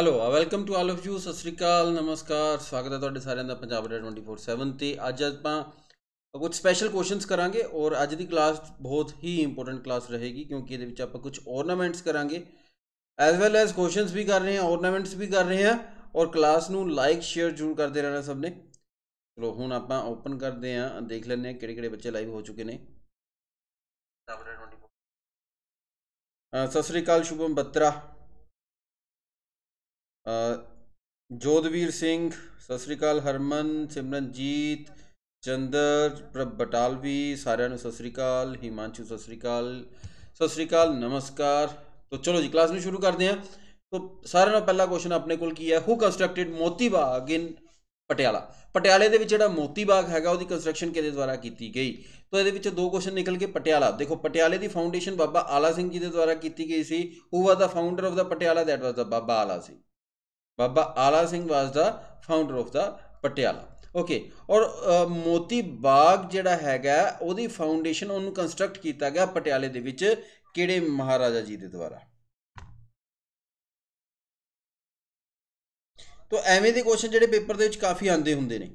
hello ਆ welcome to all of you ਸਤਿ ਸ੍ਰੀ ਅਕਾਲ ਨਮਸਕਾਰ ਸਵਾਗਤ ਹੈ ਤੁਹਾਡੇ ਸਾਰਿਆਂ ਦਾ ਪੰਜਾਬ ਰੇ 24/7 ਤੇ ਅੱਜ ਆਪਾਂ ਕੁਝ ਸਪੈਸ਼ਲ ਕੁਐਸਚਨਸ ਕਰਾਂਗੇ ਔਰ ਅੱਜ ਦੀ ਕਲਾਸ ਬਹੁਤ ਹੀ ਇੰਪੋਰਟੈਂਟ ਕਲਾਸ ਰਹੇਗੀ ਕਿਉਂਕਿ ਇਹਦੇ ਵਿੱਚ ਆਪਾਂ ਕੁਝ ਔਰਨਾਮੈਂਟਸ ਕਰਾਂਗੇ ਐਸ ਵੈਲ ਐਸ ਕੁਐਸਚਨਸ ਵੀ ਕਰ ਰਹੇ ਹਾਂ ਔਰਨਾਮੈਂਟਸ ਵੀ ਕਰ ਰਹੇ ਹਾਂ ਔਰ ਕਲਾਸ ਨੂੰ ਲਾਈਕ ਸ਼ੇਅਰ ਜ਼ਰੂਰ ਕਰਦੇ ਰਹਿਣਾ ਸਭ ਨੇ ਚਲੋ ਹੁਣ ਆਪਾਂ ਓਪਨ ਕਰਦੇ ਹਾਂ ਦੇਖ ਲੈਂਦੇ ਹਾਂ ਕਿਹੜੇ ਕਿਹੜੇ ਬੱਚੇ ਲਾਈਵ ਹੋ ਚੁੱਕੇ ਨੇ ਸਤਿ ਸ੍ਰੀ ਅਕਾਲ ਸ਼ੁਭਮ ਬੱਤਰਾ ਜੋਧਵੀਰ ਸਿੰਘ ਸਤਿ ਸ੍ਰੀ ਅਕਾਲ ਹਰਮਨ ਸਿਮਰਨਜੀਤ ਚੰਦਰ ਪ੍ਰਭ ਬਟਾਲਵੀ ਸਾਰਿਆਂ ਨੂੰ ਸਤਿ ਸ੍ਰੀ ਅਕਾਲ ਹਿਮਾਂਸ਼ੂ ਸਤਿ ਸ੍ਰੀ ਅਕਾਲ ਸਤਿ ਸ੍ਰੀ ਅਕਾਲ ਨਮਸਕਾਰ ਤੋ ਚਲੋ ਜੀ ਕਲਾਸ ਨੂੰ ਸ਼ੁਰੂ ਕਰਦੇ ਹਾਂ ਤੋ ਸਾਰਿਆਂ ਨਾਲ ਪਹਿਲਾ ਕੁਐਸਚਨ ਆਪਣੇ ਕੋਲ ਕੀ ਹੈ ਹੂ ਕੰਸਟਰਕਟਿਡ ਮੋਤੀ ਬਾਗ ਇਨ ਪਟਿਆਲਾ ਪਟਿਆਲੇ ਦੇ ਵਿੱਚ ਜਿਹੜਾ ਮੋਤੀ ਬਾਗ ਹੈਗਾ ਉਹਦੀ ਕੰਸਟਰਕਸ਼ਨ ਕਿਹਦੇ ਦੁਆਰਾ ਕੀਤੀ ਗਈ ਤੋ ਇਹਦੇ ਵਿੱਚ ਦੋ ਕੁਐਸਚਨ ਨਿਕਲ ਕੇ ਪਟਿਆਲਾ ਦੇਖੋ ਪਟਿਆਲੇ ਦੀ ਫਾਊਂਡੇਸ਼ਨ ਬਾਬਾ ਆਲਾ ਸਿੰਘ ਜੀ ਦੇ ਦੁਆਰਾ ਕੀਤੀ ਗਈ ਸੀ who was the founder of the Patiala that was the Baba Ala Singh Baba Ala Singh was the founder of the Patiala okay ਔਰ ਮੋਤੀ ਬਾਗ ਜਿਹੜਾ ਹੈਗਾ ਉਹਦੀ ਫਾਊਂਡੇਸ਼ਨ ਉਹਨੂੰ ਕੰਸਟਰਕਟ ਕੀਤਾ ਗਿਆ ਪਟਿਆਲੇ ਦੇ ਵਿੱਚ ਕਿਹੜੇ ਮਹਾਰਾਜਾ ਜੀ ਦੇ ਦੁਆਰਾ ਤੋ ਐਵੇਂ ਦੇ ਕੁਐਸਚਨ ਜਿਹੜੇ ਪੇਪਰ ਦੇ ਵਿੱਚ ਕਾਫੀ ਆਉਂਦੇ ਹੁੰਦੇ ਨੇ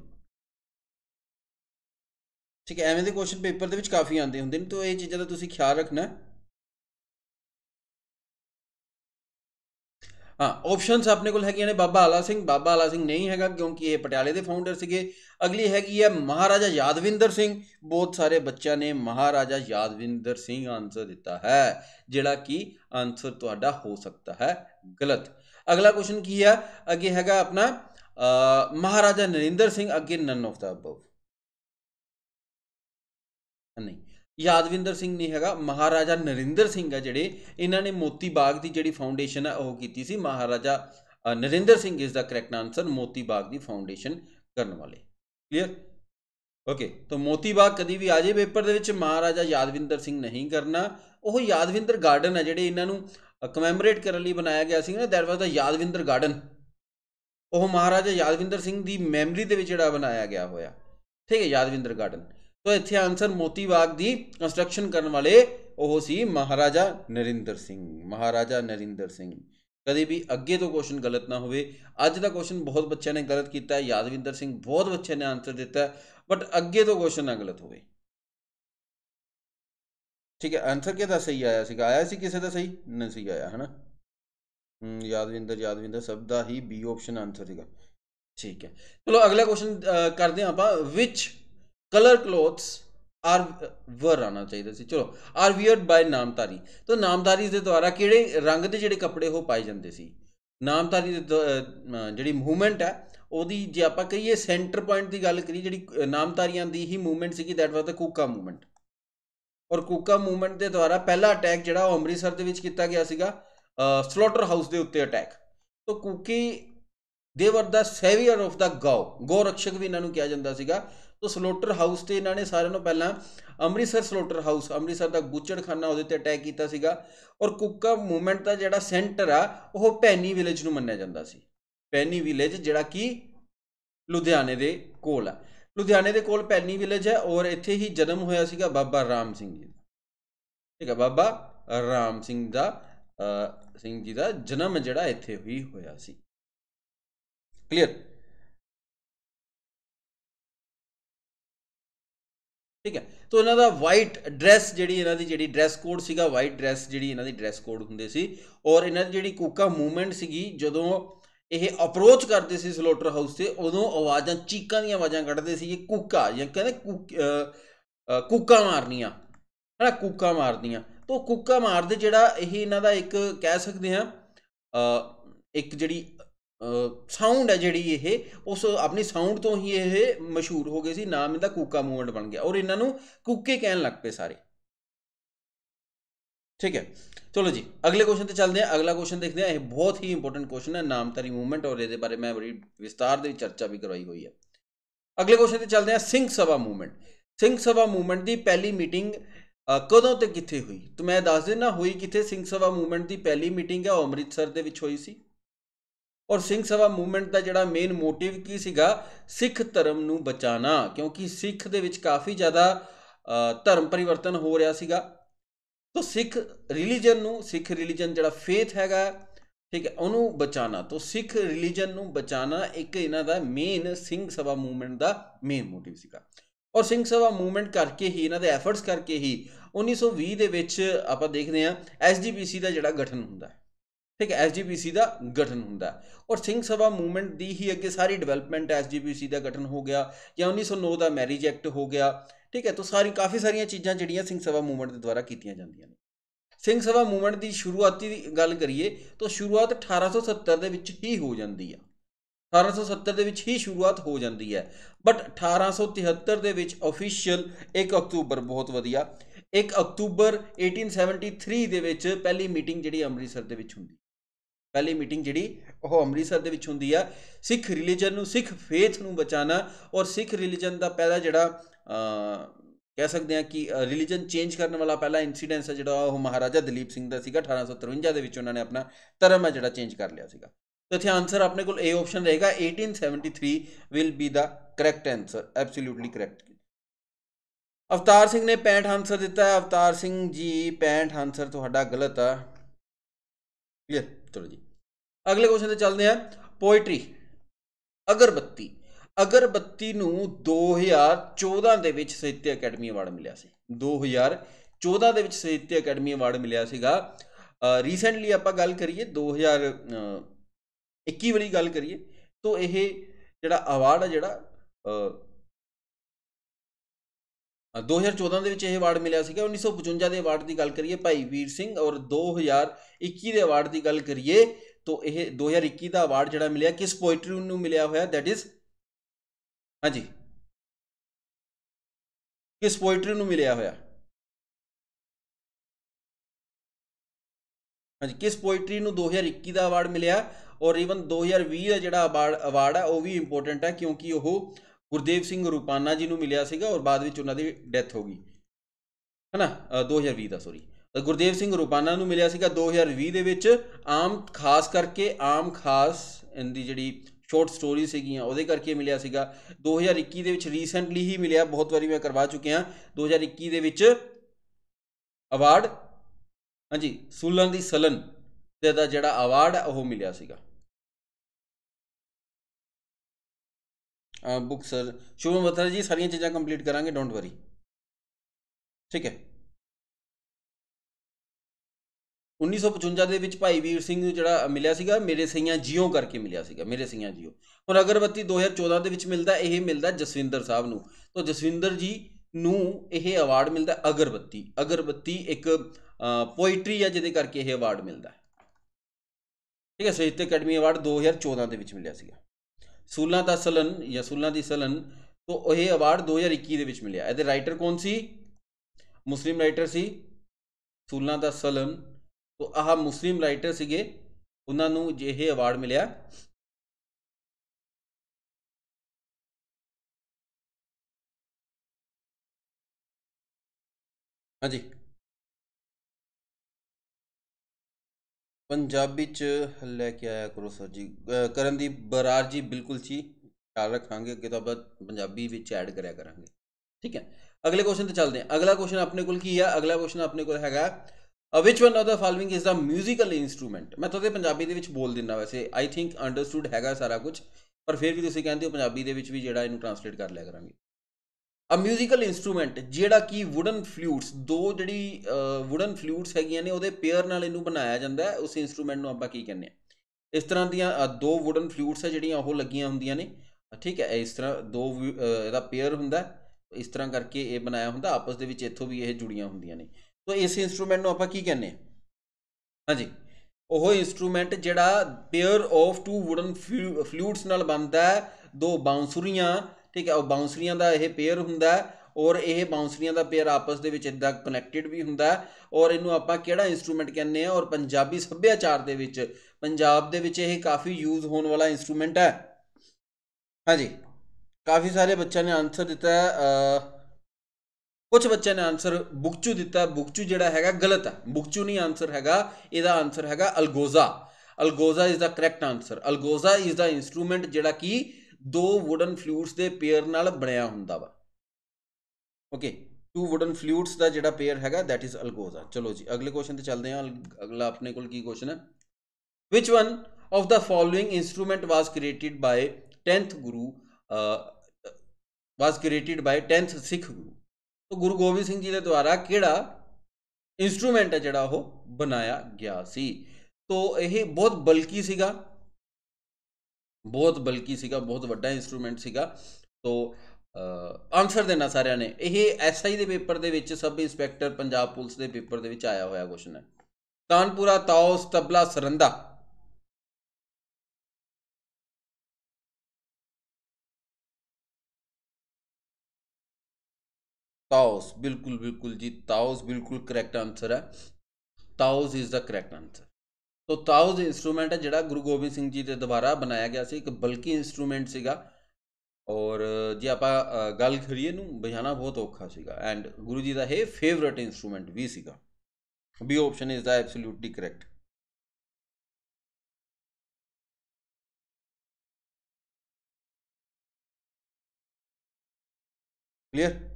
ਠੀਕ ਹੈ ਐਵੇਂ ਦੇ ਕੁਐਸਚਨ ਪੇਪਰ ਦੇ ਵਿੱਚ ਕਾਫੀ ਆਉਂਦੇ ਹੁੰਦੇ ਨੇ ਤੋ ਇਹ ਚੀਜ਼ਾਂ ਦਾ ਤੁਸੀਂ ਖਿਆਲ ਰੱਖਣਾ ऑप्शन हाँ, अपने को बा आला सिंह बाबा आला सिंह नहीं है क्योंकि ये पटियाले फाउंडर से अगली हैगी है महाराजा यादविंदर सिंह बहुत सारे बच्चों ने महाराजा यादविंदर सिंह आंसर दिता है जोड़ा कि आंसर थोड़ा हो सकता है गलत अगला क्वेश्चन की है अगे है अपना महाराजा नरेंद्र सिंह अगे नन ऑफ द अब नहीं ਯਾਦਵਿੰਦਰ ਸਿੰਘ ਨਹੀਂ ਹੈਗਾ ਮਹਾਰਾਜਾ ਨਰਿੰਦਰ ਸਿੰਘ ਹੈ ਜਿਹੜੇ ਇਹਨਾਂ ਨੇ ਮੋਤੀ ਬਾਗ ਦੀ ਜਿਹੜੀ ਫਾਊਂਡੇਸ਼ਨ ਆ ਉਹ ਕੀਤੀ ਸੀ Maharaja Narinder Singh is the correct answer Moti Bagh ਦੀ ਫਾਊਂਡੇਸ਼ਨ ਕਰਨ ਵਾਲੇ ਕਲੀਅਰ ਓਕੇ ਤਾਂ ਮੋਤੀ ਬਾਗ ਕਦੀ ਵੀ ਆ ਜੇ ਪੇਪਰ ਦੇ ਵਿੱਚ ਮਹਾਰਾਜਾ ਯਾਦਵਿੰਦਰ ਸਿੰਘ ਨਹੀਂ ਕਰਨਾ ਉਹ ਯਾਦਵਿੰਦਰ ਗਾਰਡਨ ਹੈ ਜਿਹੜੇ ਇਹਨਾਂ ਨੂੰ ਕਮੈਮੋਰੇਟ ਕਰਨ ਲਈ ਬਣਾਇਆ ਗਿਆ ਸੀ ਨਾ that was the Yadavindra garden ਉਹ ਮਹਾਰਾਜਾ ਯਾਦਵਿੰਦਰ ਸਿੰਘ ਦੀ ਮੈਮਰੀ ਦੇ ਵਿੱਚ ਜਿਹੜਾ ਬਣਾਇਆ ਗਿਆ ਹੋਇਆ ਠੀਕ ਹੈ ਯਾਦਵਿੰਦਰ ਗਾਰਡਨ ਸੋ ਇੱਥੇ ਆਨਸਰ ਮੋਤੀ ਬਾਗ ਦੀ ਕੰਸਟਰਕਸ਼ਨ ਕਰਨ ਵਾਲੇ ਉਹ ਸੀ ਮਹਾਰਾਜਾ ਨਰਿੰਦਰ ਸਿੰਘ ਮਹਾਰਾਜਾ ਨਰਿੰਦਰ ਸਿੰਘ ਕਦੇ ਵੀ ਅੱਗੇ ਤੋਂ ਕੁਐਸਚਨ ਗਲਤ ਨਾ ਹੋਵੇ ਅੱਜ ਦਾ ਕੁਐਸਚਨ ਬਹੁਤ ਬੱਚਿਆਂ ਨੇ ਗਲਤ ਕੀਤਾ ਹੈ ਯਾਦਵਿੰਦਰ ਸਿੰਘ ਬਹੁਤ ਬੱਚਿਆਂ ਨੇ ਆਨਸਰ ਦਿੱਤਾ ਬਟ ਅੱਗੇ ਤੋਂ ਕੁਐਸਚਨ ਨਾ ਗਲਤ ਹੋਵੇ ਠੀਕ ਹੈ ਆਨਸਰ ਕਿਹਦਾ ਸਹੀ ਆਇਆ ਸੀਗਾ ਆਇਆ ਸੀ ਕਿਸੇ ਦਾ ਸਹੀ ਨਹੀਂ ਸੀ ਆਇਆ ਹਨਾ ਯਾਦਵਿੰਦਰ ਯਾਦਵਿੰਦਰ ਸਭ ਦਾ ਹੀ ਬੀ ਆਪਸ਼ਨ ਆਨਸਰ ਸੀਗਾ ਠੀਕ ਹੈ ਚਲੋ ਅਗਲਾ ਕੁਐਸਚਨ ਕਰਦੇ ਆਪਾਂ ਵਿਚ ਕਲਰ ਕਲੋਥਸ ਆਰ ਵਰ ਆਣਾ ਚਾਹੀਦਾ ਸੀ ਚਲੋ ਆਰ ਵੀਅਰਡ ਬਾਈ ਨਾਮਧਾਰੀ ਤੋਂ ਨਾਮਧਾਰੀ ਦੇ ਦੁਆਰਾ ਕਿਹੜੇ ਰੰਗ ਦੇ ਜਿਹੜੇ ਕੱਪੜੇ ਉਹ ਪਾਏ ਜਾਂਦੇ ਸੀ ਨਾਮਧਾਰੀ ਦੇ ਜਿਹੜੀ ਮੂਵਮੈਂਟ ਹੈ ਉਹਦੀ ਜੇ ਆਪਾਂ ਕਹੀਏ ਸੈਂਟਰ ਪੁਆਇੰਟ ਦੀ ਗੱਲ ਕਰੀ ਜਿਹੜੀ ਨਾਮਧਾਰੀਆਂ ਦੀ ਹੀ ਮੂਵਮੈਂਟ ਸੀਗੀ that was the Kuka movement ਔਰ ਕੂਕਾ ਮੂਵਮੈਂਟ ਦੇ ਦੁਆਰਾ ਪਹਿਲਾ ਅਟੈਕ ਜਿਹੜਾ ਅੰਮ੍ਰਿਤਸਰ ਦੇ ਵਿੱਚ ਕੀਤਾ ਗਿਆ ਸੀਗਾ ਸਲੋਟਰ ਹਾਊਸ ਦੇ ਉੱਤੇ ਅਟੈਕ ਤੋਂ ਕੂਕੀ ਦੇ ਵਰ ਦਾ ਸੇਵੀਅਰ ਆਫ ਦਾ ਗਾਓ ਗੋ ਰਕਸ਼ਕ ਵੀ ਇਹਨਾਂ ਨੂੰ ਕਿਹਾ ਜਾਂਦਾ ਸੀਗਾ ਤੋਂ ਸਲੋਟਰ ਹਾਊਸ ਤੇ ਇਹਨਾਂ ਨੇ ਸਾਰਿਆਂ ਨੂੰ ਪਹਿਲਾਂ ਅੰਮ੍ਰਿਤਸਰ ਸਲੋਟਰ ਹਾਊਸ ਅੰਮ੍ਰਿਤਸਰ ਦਾ ਗੁੱਚੜਖਾਨਾ ਉਹਦੇ ਤੇ ਅਟੈਕ ਕੀਤਾ ਸੀਗਾ ਔਰ ਕੁੱਕਾ ਮੂਵਮੈਂਟ ਦਾ ਜਿਹੜਾ ਸੈਂਟਰ ਆ ਉਹ ਪੈਨੀ ਵਿਲੇਜ ਨੂੰ ਮੰਨਿਆ ਜਾਂਦਾ ਸੀ ਪੈਨੀ ਵਿਲੇਜ ਜਿਹੜਾ ਕਿ ਲੁਧਿਆਣੇ ਦੇ ਕੋਲ ਆ ਲੁਧਿਆਣੇ ਦੇ ਕੋਲ ਪੈਨੀ ਵਿਲੇਜ ਹੈ ਔਰ ਇੱਥੇ ਹੀ ਜਨਮ ਹੋਇਆ ਸੀਗਾ ਬਾਬਾ ਰਾਮ ਸਿੰਘ ਜੀ ਦਾ ਠੀਕ ਹੈ ਬਾਬਾ ਰਾਮ ਸਿੰਘ ਦਾ ਸਿੰਘ ਜੀ ਦਾ ਜਨਮ ਜਿਹੜਾ ਇੱਥੇ ਹੀ ਹੋਇਆ ਸੀ ਕਲੀਅਰ ਠੀਕ ਹੈ ਤੋਂ ਇਹਨਾਂ ਦਾ ਵਾਈਟ ਡਰੈਸ ਜਿਹੜੀ ਇਹਨਾਂ ਦੀ ਜਿਹੜੀ ਡਰੈਸ ਕੋਡ ਸੀਗਾ ਵਾਈਟ ਡਰੈਸ ਜਿਹੜੀ ਇਹਨਾਂ ਦੀ ਡਰੈਸ ਕੋਡ ਹੁੰਦੇ ਸੀ ਔਰ ਇਹਨਾਂ ਦੀ ਜਿਹੜੀ ਕੂਕਾ ਮੂਵਮੈਂਟ ਸੀਗੀ ਜਦੋਂ ਇਹ ਅਪਰੋਚ ਕਰਦੇ ਸੀ ਸਲੋਟਰ ਹਾਊਸ ਤੇ ਉਦੋਂ ਆਵਾਜ਼ਾਂ ਚੀਕਾਂ ਦੀਆਂ ਆਵਾਜ਼ਾਂ ਕੱਢਦੇ ਸੀ ਇਹ ਕੂਕਾ ਜਾਂ ਕਹਿੰਦੇ ਕੂਕਾ ਮਾਰਨੀਆਂ ਹਨਾ ਕੂਕਾ ਮਾਰਦੀਆਂ ਤੋਂ ਕੂਕਾ ਮਾਰਦੇ ਜਿਹੜਾ ਇਹ ਇਹਨਾਂ ਦਾ ਇੱਕ ਕਹਿ ਸਕਦੇ ਆ ਇੱਕ ਜਿਹੜੀ ਸਾਊਂਡ ਹੈ ਜਿਹੜੀ ਇਹ ਉਸ ਆਪਣੀ ਸਾਊਂਡ ਤੋਂ ਹੀ ਇਹ ਮਸ਼ਹੂਰ ਹੋ ਗਏ ਸੀ ਨਾਮ ਇਹਦਾ ਕੂਕਾ ਮੂਵਮੈਂਟ ਬਣ ਗਿਆ ਔਰ ਇਹਨਾਂ ਨੂੰ ਕੂਕੇ ਕਹਿਣ ਲੱਗ ਪਏ ਸਾਰੇ ਠੀਕ ਹੈ ਚਲੋ ਜੀ ਅਗਲੇ ਕੁਐਸਚਨ ਤੇ ਚੱਲਦੇ ਹਾਂ ਅਗਲਾ ਕੁਐਸਚਨ ਦੇਖਦੇ ਹਾਂ ਇਹ ਬਹੁਤ ਹੀ ਇੰਪੋਰਟੈਂਟ ਕੁਐਸਚਨ ਹੈ ਨਾਮਧਾਰੀ ਮੂਵਮੈਂਟ ਔਰ ਇਹਦੇ ਬਾਰੇ ਮੈਂ ਬੜੀ ਵਿਸਤਾਰ ਦੇ ਵਿੱਚ ਚਰਚਾ ਵੀ ਕਰਵਾਈ ਹੋਈ ਹੈ ਅਗਲੇ ਕੁਐਸਚਨ ਤੇ ਚੱਲਦੇ ਹਾਂ ਸਿੰਘ ਸਭਾ ਮੂਵਮੈਂਟ ਸਿੰਘ ਸਭਾ ਮੂਵਮੈਂਟ ਦੀ ਪਹਿਲੀ ਮੀਟਿੰਗ ਕਦੋਂ ਤੇ ਕਿੱਥੇ ਹੋਈ ਤਾਂ ਮੈਂ ਦੱਸ ਦੇਣਾ ਹੋਈ ਕਿੱਥੇ ਸਿੰਘ ਸਭਾ ਮੂਵਮੈਂਟ ਦੀ ਪਹਿਲੀ ਮੀਟਿੰਗ ਹੈ ਅੰਮ੍ਰਿਤਸਰ ਦੇ ਵਿੱਚ ਹੋਈ ਸੀ ਔਰ ਸਿੰਘ ਸਭਾ ਮੂਵਮੈਂਟ ਦਾ ਜਿਹੜਾ ਮੇਨ ਮੋਟਿਵ ਕੀ ਸੀਗਾ ਸਿੱਖ ਧਰਮ ਨੂੰ ਬਚਾਣਾ ਕਿਉਂਕਿ ਸਿੱਖ ਦੇ ਵਿੱਚ ਕਾਫੀ ਜ਼ਿਆਦਾ ਧਰਮ ਪਰਿਵਰਤਨ ਹੋ ਰਿਹਾ ਸੀਗਾ ਤੋਂ ਸਿੱਖ ਰਿਲੀਜੀਅਨ ਨੂੰ ਸਿੱਖ ਰਿਲੀਜੀਅਨ ਜਿਹੜਾ ਫੇਥ ਹੈਗਾ ਠੀਕ ਹੈ ਉਹਨੂੰ ਬਚਾਣਾ ਤੋਂ ਸਿੱਖ ਰਿਲੀਜੀਅਨ ਨੂੰ ਬਚਾਣਾ ਇੱਕ ਇਹਨਾਂ ਦਾ ਮੇਨ ਸਿੰਘ ਸਭਾ ਮੂਵਮੈਂਟ ਦਾ ਮੇਨ ਮੋਟਿਵ ਸੀਗਾ ਔਰ ਸਿੰਘ ਸਭਾ ਮੂਵਮੈਂਟ ਕਰਕੇ ਹੀ ਇਹਨਾਂ ਦੇ ਐਫਰਟਸ ਕਰਕੇ ਹੀ 1920 ਦੇ ਵਿੱਚ ਆਪਾਂ ਦੇਖਦੇ ਹਾਂ ਐਸਜੀਪੀਸੀ ਦਾ ਜਿਹੜਾ ਗਠਨ ਹੁੰਦਾ ਹੈ ਠੀਕ ਹੈ ਐਸਜੀਪੀਸੀ ਦਾ ਗਠਨ ਹੁੰਦਾ ਔਰ ਸਿੰਘ ਸਭਾ ਮੂਵਮੈਂਟ ਦੀ ਹੀ ਅੱਗੇ ਸਾਰੀ ਡਿਵੈਲਪਮੈਂਟ ਐਸਜੀਪੀਸੀ ਦਾ ਗਠਨ ਹੋ ਗਿਆ ਜਾਂ 1909 ਦਾ ਮੈਰਿਜ ਐਕਟ ਹੋ ਗਿਆ ਠੀਕ ਹੈ ਤਾਂ ਸਾਰੀ ਕਾਫੀ ਸਾਰੀਆਂ ਚੀਜ਼ਾਂ ਜਿਹੜੀਆਂ ਸਿੰਘ ਸਭਾ ਮੂਵਮੈਂਟ ਦੇ ਦੁਆਰਾ ਕੀਤੀਆਂ ਜਾਂਦੀਆਂ ਨੇ ਸਿੰਘ ਸਭਾ ਮੂਵਮੈਂਟ ਦੀ ਸ਼ੁਰੂਆਤੀ ਗੱਲ ਕਰੀਏ ਤਾਂ ਸ਼ੁਰੂਆਤ 1870 ਦੇ ਵਿੱਚ ਹੀ ਹੋ ਜਾਂਦੀ ਆ 1870 ਦੇ ਵਿੱਚ ਹੀ ਸ਼ੁਰੂਆਤ ਹੋ ਜਾਂਦੀ ਹੈ ਬਟ 1873 ਦੇ ਵਿੱਚ ਅਫੀਸ਼ੀਅਲ 1 ਅਕਤੂਬਰ ਬਹੁਤ ਵਧੀਆ 1 ਅਕਤੂਬਰ 1873 ਦੇ ਵਿੱਚ ਪਹਿਲੀ ਮੀਟਿੰਗ ਜਿਹੜੀ ਅੰਮ੍ਰਿਤਸਰ ਦੇ ਵਿੱਚ ਹੁੰਦੀ ਪਹਿਲੀ ਮੀਟਿੰਗ ਜਿਹੜੀ ਉਹ ਅੰਮ੍ਰਿਤਸਰ ਦੇ ਵਿੱਚ ਹੁੰਦੀ ਆ ਸਿੱਖ ਰਿਲੀਜਨ ਨੂੰ ਸਿੱਖ ਫੇਥ ਨੂੰ ਬਚਾਣਾ ਔਰ ਸਿੱਖ ਰਿਲੀਜਨ ਦਾ ਪਹਿਲਾ ਜਿਹੜਾ ਕਹਿ ਸਕਦੇ ਆ ਕਿ ਰਿਲੀਜਨ ਚੇਂਜ ਕਰਨ ਵਾਲਾ ਪਹਿਲਾ ਇਨਸੀਡੈਂਸ ਹੈ ਜਿਹੜਾ ਉਹ ਮਹਾਰਾਜਾ ਦਲੀਪ ਸਿੰਘ ਦਾ ਸੀਗਾ 1853 ਦੇ ਵਿੱਚ ਉਹਨਾਂ ਨੇ ਆਪਣਾ ਧਰਮ ਹੈ ਜਿਹੜਾ ਚੇਂਜ ਕਰ ਲਿਆ ਸੀਗਾ ਤਾਂ ਇੱਥੇ ਆਨਸਰ ਆਪਣੇ ਕੋਲ A ਆਪਸ਼ਨ ਰਹੇਗਾ 1873 will be the correct answer absolutely correct Avtar Singh ਨੇ 65 ਆਨਸਰ ਦਿੱਤਾ ਹੈ ਅਵਤਾਰ ਸਿੰਘ ਜੀ 65 ਆਨਸਰ ਤੁਹਾਡਾ ਗਲਤ ਆ ਕਲੀਅਰ ਚਲੋ ਜੀ ਅਗਲੇ ਕੁਐਸਚਨ ਤੇ ਚੱਲਦੇ ਆ ਪੋਇਟਰੀ ਅਗਰਬੱਤੀ ਅਗਰਬੱਤੀ ਨੂੰ 2014 ਦੇ ਵਿੱਚ ਸਾਹਿਤਿਆ ਅਕੈਡਮੀ ਅਵਾਰਡ ਮਿਲਿਆ ਸੀ 2014 ਦੇ ਵਿੱਚ ਸਾਹਿਤਿਆ ਅਕੈਡਮੀ ਅਵਾਰਡ ਮਿਲਿਆ ਸੀਗਾ ਰੀਸੈਂਟਲੀ ਆਪਾਂ ਗੱਲ ਕਰੀਏ 2021 ਵਾਲੀ ਗੱਲ ਕਰੀਏ ਤਾਂ ਇਹ ਜਿਹੜਾ ਅਵਾਰਡ ਹੈ ਜਿਹੜਾ 2014 ਦੇ ਵਿੱਚ ਇਹ ਅਵਾਰਡ ਮਿਲਿਆ ਸੀਗਾ 1955 ਦੇ ਅਵਾਰਡ ਦੀ ਗੱਲ ਕਰੀਏ ਭਾਈ ਵੀਰ ਸਿੰਘ ਔਰ 2021 ਦੇ ਅਵਾਰਡ ਦੀ ਗੱਲ ਕਰੀਏ ਤੋਂ ਇਹ 2021 ਦਾ ਅਵਾਰਡ ਜਿਹੜਾ ਮਿਲਿਆ ਕਿਸ ਪੋਇਟਰੀ ਨੂੰ ਮਿਲਿਆ ਹੋਇਆ ਥੈਟ ਇਜ਼ ਹਾਂਜੀ ਕਿਸ ਪੋਇਟਰੀ ਨੂੰ ਮਿਲਿਆ ਹੋਇਆ ਹਾਂਜੀ ਕਿਸ ਪੋਇਟਰੀ ਨੂੰ 2021 ਦਾ ਅਵਾਰਡ ਮਿਲਿਆ ਔਰ ਇਵਨ 2020 ਦਾ ਜਿਹੜਾ ਅਵਾਰਡ ਹੈ ਉਹ ਵੀ ਇੰਪੋਰਟੈਂਟ ਹੈ ਕਿਉਂਕਿ ਉਹ ਗੁਰਦੇਵ ਸਿੰਘ ਰੂਪਾਨਾ ਜੀ ਨੂੰ ਮਿਲਿਆ ਸੀਗਾ ਔਰ ਬਾਅਦ ਵਿੱਚ ਉਹਨਾਂ ਦੀ ਡੈਥ ਹੋ ਗਈ ਨਾ 2020 ਦਾ ਸੌਰੀ ਗੁਰਦੇਵ ਸਿੰਘ ਰੁਪਾਨਾ ਨੂੰ ਮਿਲਿਆ ਸੀਗਾ 2020 ਦੇ ਵਿੱਚ ਆਮ ਖਾਸ ਕਰਕੇ ਆਮ ਖਾਸ ਇਹਦੀ ਜਿਹੜੀ ਸ਼ਾਰਟ ਸਟੋਰੀ ਸੀਗੀਆਂ ਉਹਦੇ ਕਰਕੇ ਮਿਲਿਆ ਸੀਗਾ 2021 ਦੇ ਵਿੱਚ ਰੀਸੈਂਟਲੀ ਹੀ ਮਿਲਿਆ ਬਹੁਤ ਵਾਰੀ ਮੈਂ ਕਰਵਾ ਚੁੱਕਿਆ 2021 ਦੇ ਵਿੱਚ ਅਵਾਰਡ ਹਾਂਜੀ ਸੂਲਨ ਦੀ ਸਲਨ ਤੇ ਦਾ ਜਿਹੜਾ ਅਵਾਰਡ ਉਹ ਮਿਲਿਆ ਸੀਗਾ ਬੁੱਕ ਸਰ ਸ਼ੁਭਮ ਬਤਰਾ ਜੀ ਸਾਰੀਆਂ ਚੀਜ਼ਾਂ ਕੰਪਲੀਟ ਕਰਾਂਗੇ ਡੋਂਟ ਵਰੀ ਠੀਕ ਹੈ 1955 ਦੇ ਵਿੱਚ ਭਾਈ ਵੀਰ ਸਿੰਘ ਨੂੰ ਜਿਹੜਾ ਮਿਲਿਆ ਸੀਗਾ ਮੇਰੇ ਸਈਆਂ ਜੀਓ ਕਰਕੇ ਮਿਲਿਆ ਸੀਗਾ ਮੇਰੇ ਸਈਆਂ ਜੀਓ ਹੁਣ ਅਗਰਬੱਤੀ 2014 ਦੇ ਵਿੱਚ ਮਿਲਦਾ ਇਹ ਮਿਲਦਾ ਜਸਵਿੰਦਰ ਸਾਹਿਬ ਨੂੰ ਤਾਂ ਜਸਵਿੰਦਰ ਜੀ ਨੂੰ ਇਹ ਅਵਾਰਡ ਮਿਲਦਾ ਅਗਰਬੱਤੀ ਅਗਰਬੱਤੀ ਇੱਕ ਪੋਇਟਰੀ ਆ ਜਿਹਦੇ ਕਰਕੇ ਇਹ ਅਵਾਰਡ ਮਿਲਦਾ ਠੀਕ ਹੈ ਸਹਿਤ ਅਕੈਡਮੀ ਅਵਾਰਡ 2014 ਦੇ ਵਿੱਚ ਮਿਲਿਆ ਸੀਗਾ ਸੂਲਾਂ ਦਾ ਸਲਨ ਜਾਂ ਸੂਲਾਂ ਦੀ ਸਲਨ ਤੋਂ ਇਹ ਅਵਾਰਡ 2021 ਦੇ ਵਿੱਚ ਮਿਲਿਆ ਇਹਦੇ ਰਾਈਟਰ ਕੌਣ ਸੀ ਮੁਸਲਿਮ ਰਾਈਟਰ ਸੀ ਸੂਲਾਂ ਦਾ ਸਲਨ ਤੋਂ ਆਹ ਮੁਸਲਿਮ ਰਾਈਟਰ ਸੀਗੇ ਉਹਨਾਂ ਨੂੰ ਜੇ ਇਹ ਅਵਾਰਡ ਮਿਲਿਆ ਹਾਂਜੀ ਪੰਜਾਬੀ ਚ ਲੈ ਕੇ ਆਇਆ ਕਰੋ ਸਰ ਜੀ ਕਰਨਦੀਪ ਬਰਾਰ ਜੀ ਬਿਲਕੁਲ ਜੀ ਖਿਆਲ ਰੱਖਾਂਗੇ ਅੱਗੇ ਤੋਂ ਬਾਅਦ ਪੰਜਾਬੀ ਵਿੱਚ ਐਡ ਕਰਿਆ ਕਰਾਂਗੇ ਠੀਕ ਹੈ ਅਗਲੇ ਕੁਐਸਚਨ ਤੇ ਚੱਲਦੇ ਹਾਂ ਅਗਲਾ ਕੁਐਸਚਨ ਆਪਣੇ ਕੋਲ ਕੀ ਹੈ ਅਗਲਾ ਕੁਐਸਚਨ ਆਪਣੇ ਕੋਲ ਹੈਗਾ which one of the following is the 뮤지컬 instrument ਮੈਂ ਤੁਹਾਡੇ ਪੰਜਾਬੀ ਦੇ ਵਿੱਚ ਬੋਲ ਦਿੰਦਾ ਵੈਸੇ ਆਈ ਥਿੰਕ ਅੰਡਰਸਟੂਡ ਹੈਗਾ ਸਾਰਾ ਕੁਝ ਪਰ ਫਿਰ ਵੀ ਤੁਸੀਂ ਕਹਿੰਦੇ ਹੋ ਪੰਜਾਬੀ ਦੇ ਵਿੱਚ ਵੀ ਜਿਹੜਾ ਇਹਨੂੰ ਟਰਾਂਸਲੇਟ ਕਰ ਲਿਆ ਕਰਾਂਗੇ ਅ 뮤지컬 ਇਨਸਟਰੂਮੈਂਟ ਜਿਹੜਾ ਕਿ ਵੁਡਨ ਫਲੂਟਸ ਦੋ ਜਿਹੜੀ ਵੁਡਨ ਫਲੂਟਸ ਹੈਗੀਆਂ ਨੇ ਉਹਦੇ ਪੇਅਰ ਨਾਲ ਇਹਨੂੰ ਬਣਾਇਆ ਜਾਂਦਾ ਹੈ ਉਸ ਇਨਸਟਰੂਮੈਂਟ ਨੂੰ ਆਪਾਂ ਕੀ ਕਹਿੰਦੇ ਆ ਇਸ ਤਰ੍ਹਾਂ ਦੀਆਂ ਦੋ ਵੁਡਨ ਫਲੂਟਸ ਹੈ ਜਿਹੜੀਆਂ ਉਹ ਲੱਗੀਆਂ ਹੁੰਦੀਆਂ ਨੇ ਠੀਕ ਹੈ ਇਸ ਤਰ੍ਹਾਂ ਦੋ ਇਹਦਾ ਪੇਅਰ ਹੁੰਦਾ ਇਸ ਤਰ੍ਹਾਂ ਕਰਕੇ ਇਹ ਬਣਾਇਆ ਹੁੰਦਾ ਆਪਸ ਦੇ ਵਿੱਚ ਇੱਥੋਂ ਵੀ ਇਹ ਜੁੜੀਆਂ ਹੁੰਦੀਆਂ ਨੇ ਸੋ ਇਸ ਇਨਸਟਰੂਮੈਂਟ ਨੂੰ ਆਪਾਂ ਕੀ ਕਹਿੰਦੇ ਆ ਹਾਂਜੀ ਉਹ ਇਨਸਟਰੂਮੈਂਟ ਜਿਹੜਾ pair of two wooden flutes ਨਾਲ ਬਣਦਾ ਹੈ ਦੋ ਬਾਉਂਸਰੀਆਂ ਠੀਕ ਹੈ ਉਹ ਬਾਉਂਸਰੀਆਂ ਦਾ ਇਹ ਪੇਅਰ ਹੁੰਦਾ ਹੈ ਔਰ ਇਹ ਬਾਉਂਸਰੀਆਂ ਦਾ ਪੇਅਰ ਆਪਸ ਦੇ ਵਿੱਚ ਇਦਾਂ ਕਨੈਕਟਡ ਵੀ ਹੁੰਦਾ ਔਰ ਇਹਨੂੰ ਆਪਾਂ ਕਿਹੜਾ ਇਨਸਟਰੂਮੈਂਟ ਕਹਿੰਦੇ ਆ ਔਰ ਪੰਜਾਬੀ ਸੱਭਿਆਚਾਰ ਦੇ ਵਿੱਚ ਪੰਜਾਬ ਦੇ ਵਿੱਚ ਇਹ ਕਾਫੀ ਯੂਜ਼ ਹੋਣ ਵਾਲਾ ਇਨਸਟਰੂਮੈਂਟ ਹੈ ਹਾਂਜੀ ਕਾਫੀ ਸਾਰੇ ਬੱਚਿਆਂ ਨੇ ਆਨਸਰ ਦਿੱਤਾ ਹੈ ਕੁਝ ਬੱਚਿਆਂ ਨੇ ਆਨਸਰ ਬੁਕਚੂ ਦਿੱਤਾ ਬੁਕਚੂ ਜਿਹੜਾ ਹੈਗਾ ਗਲਤ ਹੈ ਬੁਕਚੂ ਨਹੀਂ ਆਨਸਰ ਹੈਗਾ ਇਹਦਾ ਆਨਸਰ ਹੈਗਾ algoza algoza is the correct answer algoza is the instrument ਜਿਹੜਾ ਕਿ ਦੋ ਵੁਡਨ ਫਲੂਟਸ ਦੇ ਪੇਅਰ ਨਾਲ ਬਣਿਆ ਹੁੰਦਾ ਵਾ ਓਕੇ ਟੂ ਵੁਡਨ ਫਲੂਟਸ ਦਾ ਜਿਹੜਾ ਪੇਅਰ ਹੈਗਾ ਥੈਟ ਇਜ਼ ਅਲਗੋਜ਼ਾ ਚਲੋ ਜੀ ਅਗਲੇ ਕੁਐਸਚਨ ਤੇ ਚੱਲਦੇ ਹਾਂ ਅਗਲਾ ਆਪਣੇ ਕੋਲ ਕੀ ਕੁਐਸਚਨ ਹੈ which one of the following instrument was created by 10th Guru was created by 10th Sikh Guru so Guru Gobind Singh ji ਦੇ ਦੁਆਰਾ ਕਿਹੜਾ ਇਨਸਟਰੂਮੈਂਟ ਹੈ ਜਿਹੜਾ ਉਹ ਬਣਾਇਆ ਗਿਆ ਸੀ ਤੋਂ ਇਹ ਬਹੁਤ ਬਲਕੀ ਸੀਗਾ ਬਹੁਤ ਬਲਕੀ ਸੀਗਾ ਬਹੁਤ ਵੱਡਾ ਇਨਸਟਰੂਮੈਂਟ ਸੀਗਾ ਤੋਂ ਆਨਸਰ ਦੇਣਾ ਸਾਰਿਆਂ ਨੇ ਇਹ ਐਸਆਈ ਦੇ ਪੇਪਰ ਦੇ ਵਿੱਚ ਸਬ ਇੰਸਪੈਕਟਰ ਪੰਜਾਬ ਪੁਲਿਸ ਦੇ ਪੇਪਰ ਦੇ ਵਿੱਚ ਆਇਆ ਹੋਇਆ ਕੁਐਸਚਨ ਹੈ ਤਾਨਪੁਰਾ ਤਾਉਸ ਤਬਲਾ ਸਰੰਦਾ ताओस बिल्कुल बिल्कुल जी ताओस बिल्कुल ਕਰੈਕਟ ਆਨਸਰ ਹੈ taus is the correct answer ਤੋ ਤਾਓਸ ਇਨਸਟਰੂਮੈਂਟ ਹੈ ਜਿਹੜਾ ਗੁਰੂ ਗੋਬਿੰਦ ਸਿੰਘ ਜੀ ਦੇ ਦੁਆਰਾ ਬਣਾਇਆ ਗਿਆ ਸੀ ਇੱਕ ਬਲਕੀ ਇਨਸਟਰੂਮੈਂਟ ਸੀਗਾ ਔਰ ਜੇ ਆਪਾਂ ਗੱਲ ਕਰੀਏ ਨੂੰ ਬਜਾਣਾ ਬਹੁਤ ਔਖਾ ਸੀਗਾ ਐਂਡ ਗੁਰੂ ਜੀ ਦਾ ਇਹ ਫੇਵਰਿਟ ਇਨਸਟਰੂਮੈਂਟ ਵੀ ਸੀਗਾ B option is the absolutely correct clear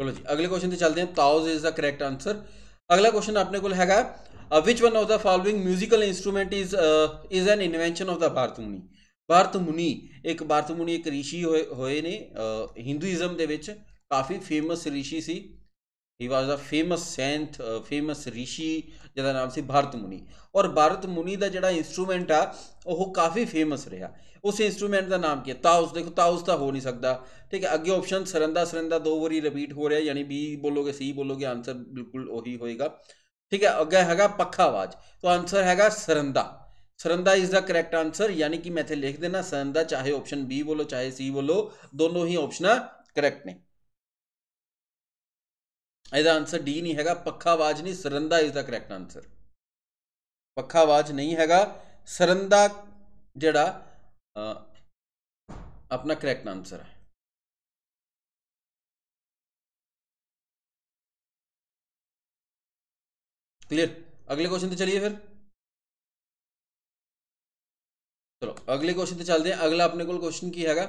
ਚਲੋ ਜੀ ਅਗਲੇ ਕੁਐਸਚਨ ਤੇ ਚੱਲਦੇ ਹਾਂ taus is the correct answer ਅਗਲਾ ਕੁਐਸਚਨ ਆਪਣੇ ਕੋਲ ਹੈਗਾ which one of the following 뮤지컬 instrument is is an invention of the Bharatmuni Bharatmuni ਇੱਕ ਭਾਰਤਮੁਨੀ ਇੱਕ ઋષਿ ਹੋਏ ਹੋਏ ਨੇ ਹਿੰਦੂਇਜ਼ਮ ਦੇ ਵਿੱਚ ਕਾਫੀ ਫੇਮਸ ઋષਿ ਸੀ ਹੀ was the famous saint famous ઋષਿ ਜਿਹਦਾ ਨਾਮ ਸੀ ਭਾਰਤਮੁਨੀ ਔਰ ਭਾਰਤਮੁਨੀ ਦਾ ਜਿਹੜਾ ਇਨਸਟਰੂਮੈਂਟ ਆ ਉਹ ਕਾਫੀ ਫੇਮਸ ਰਿਹਾ ਉਸ ਇਨਸਟਰੂਮੈਂਟ ਦਾ ਨਾਮ ਕੀ ਹੈ ਤਾਉਸ ਦੇਖੋ ਤਾਉਸ ਤਾਂ ਹੋ ਨਹੀਂ ਸਕਦਾ ਠੀਕ ਹੈ ਅੱਗੇ ਆਪਸ਼ਨ ਸਰੰਦਾ ਸਰੰਦਾ ਦੋ ਵਾਰੀ ਰਿਪੀਟ ਹੋ ਰਿਹਾ ਯਾਨੀ ਬੀ ਬੋਲੋਗੇ ਸੀ ਬੋਲੋਗੇ ਆਨਸਰ ਬਿਲਕੁਲ ਉਹੀ ਹੋਏਗਾ ਠੀਕ ਹੈ ਅੱਗੇ ਹੈਗਾ ਪੱਖਾ ਆਵਾਜ਼ ਤਾਂ ਆਨਸਰ ਹੈਗਾ saranda saranda is the correct answer ਯਾਨੀ ਕਿ ਮੈਂ ਇੱਥੇ ਲਿਖ ਦੇਣਾ ਸਰੰਦਾ ਚਾਹੇ ਆਪਸ਼ਨ ਬੀ ਬੋਲੋ ਚਾਹੇ ਸੀ ਬੋਲੋ ਦੋਨੋਂ ਹੀ ਆਪਸ਼ਨਾਂ ਕਰੈਕਟ ਨੇ ਇਹਦਾ ਆਨਸਰ ਡੀ ਨਹੀਂ ਹੈਗਾ ਪੱਖਾ ਆਵਾਜ਼ ਨਹੀਂ saranda is the correct answer ਪੱਖਾ ਆਵਾਜ਼ ਨਹੀਂ ਹੈਗਾ ਸਰੰਦਾ ਜਿਹੜਾ अपना करेक्ट आंसर है क्लियर अगले क्वेश्चन पे चलिए फिर चलो अगले क्वेश्चन पे चलते हैं अगला अपने को क्वेश्चन की हैगा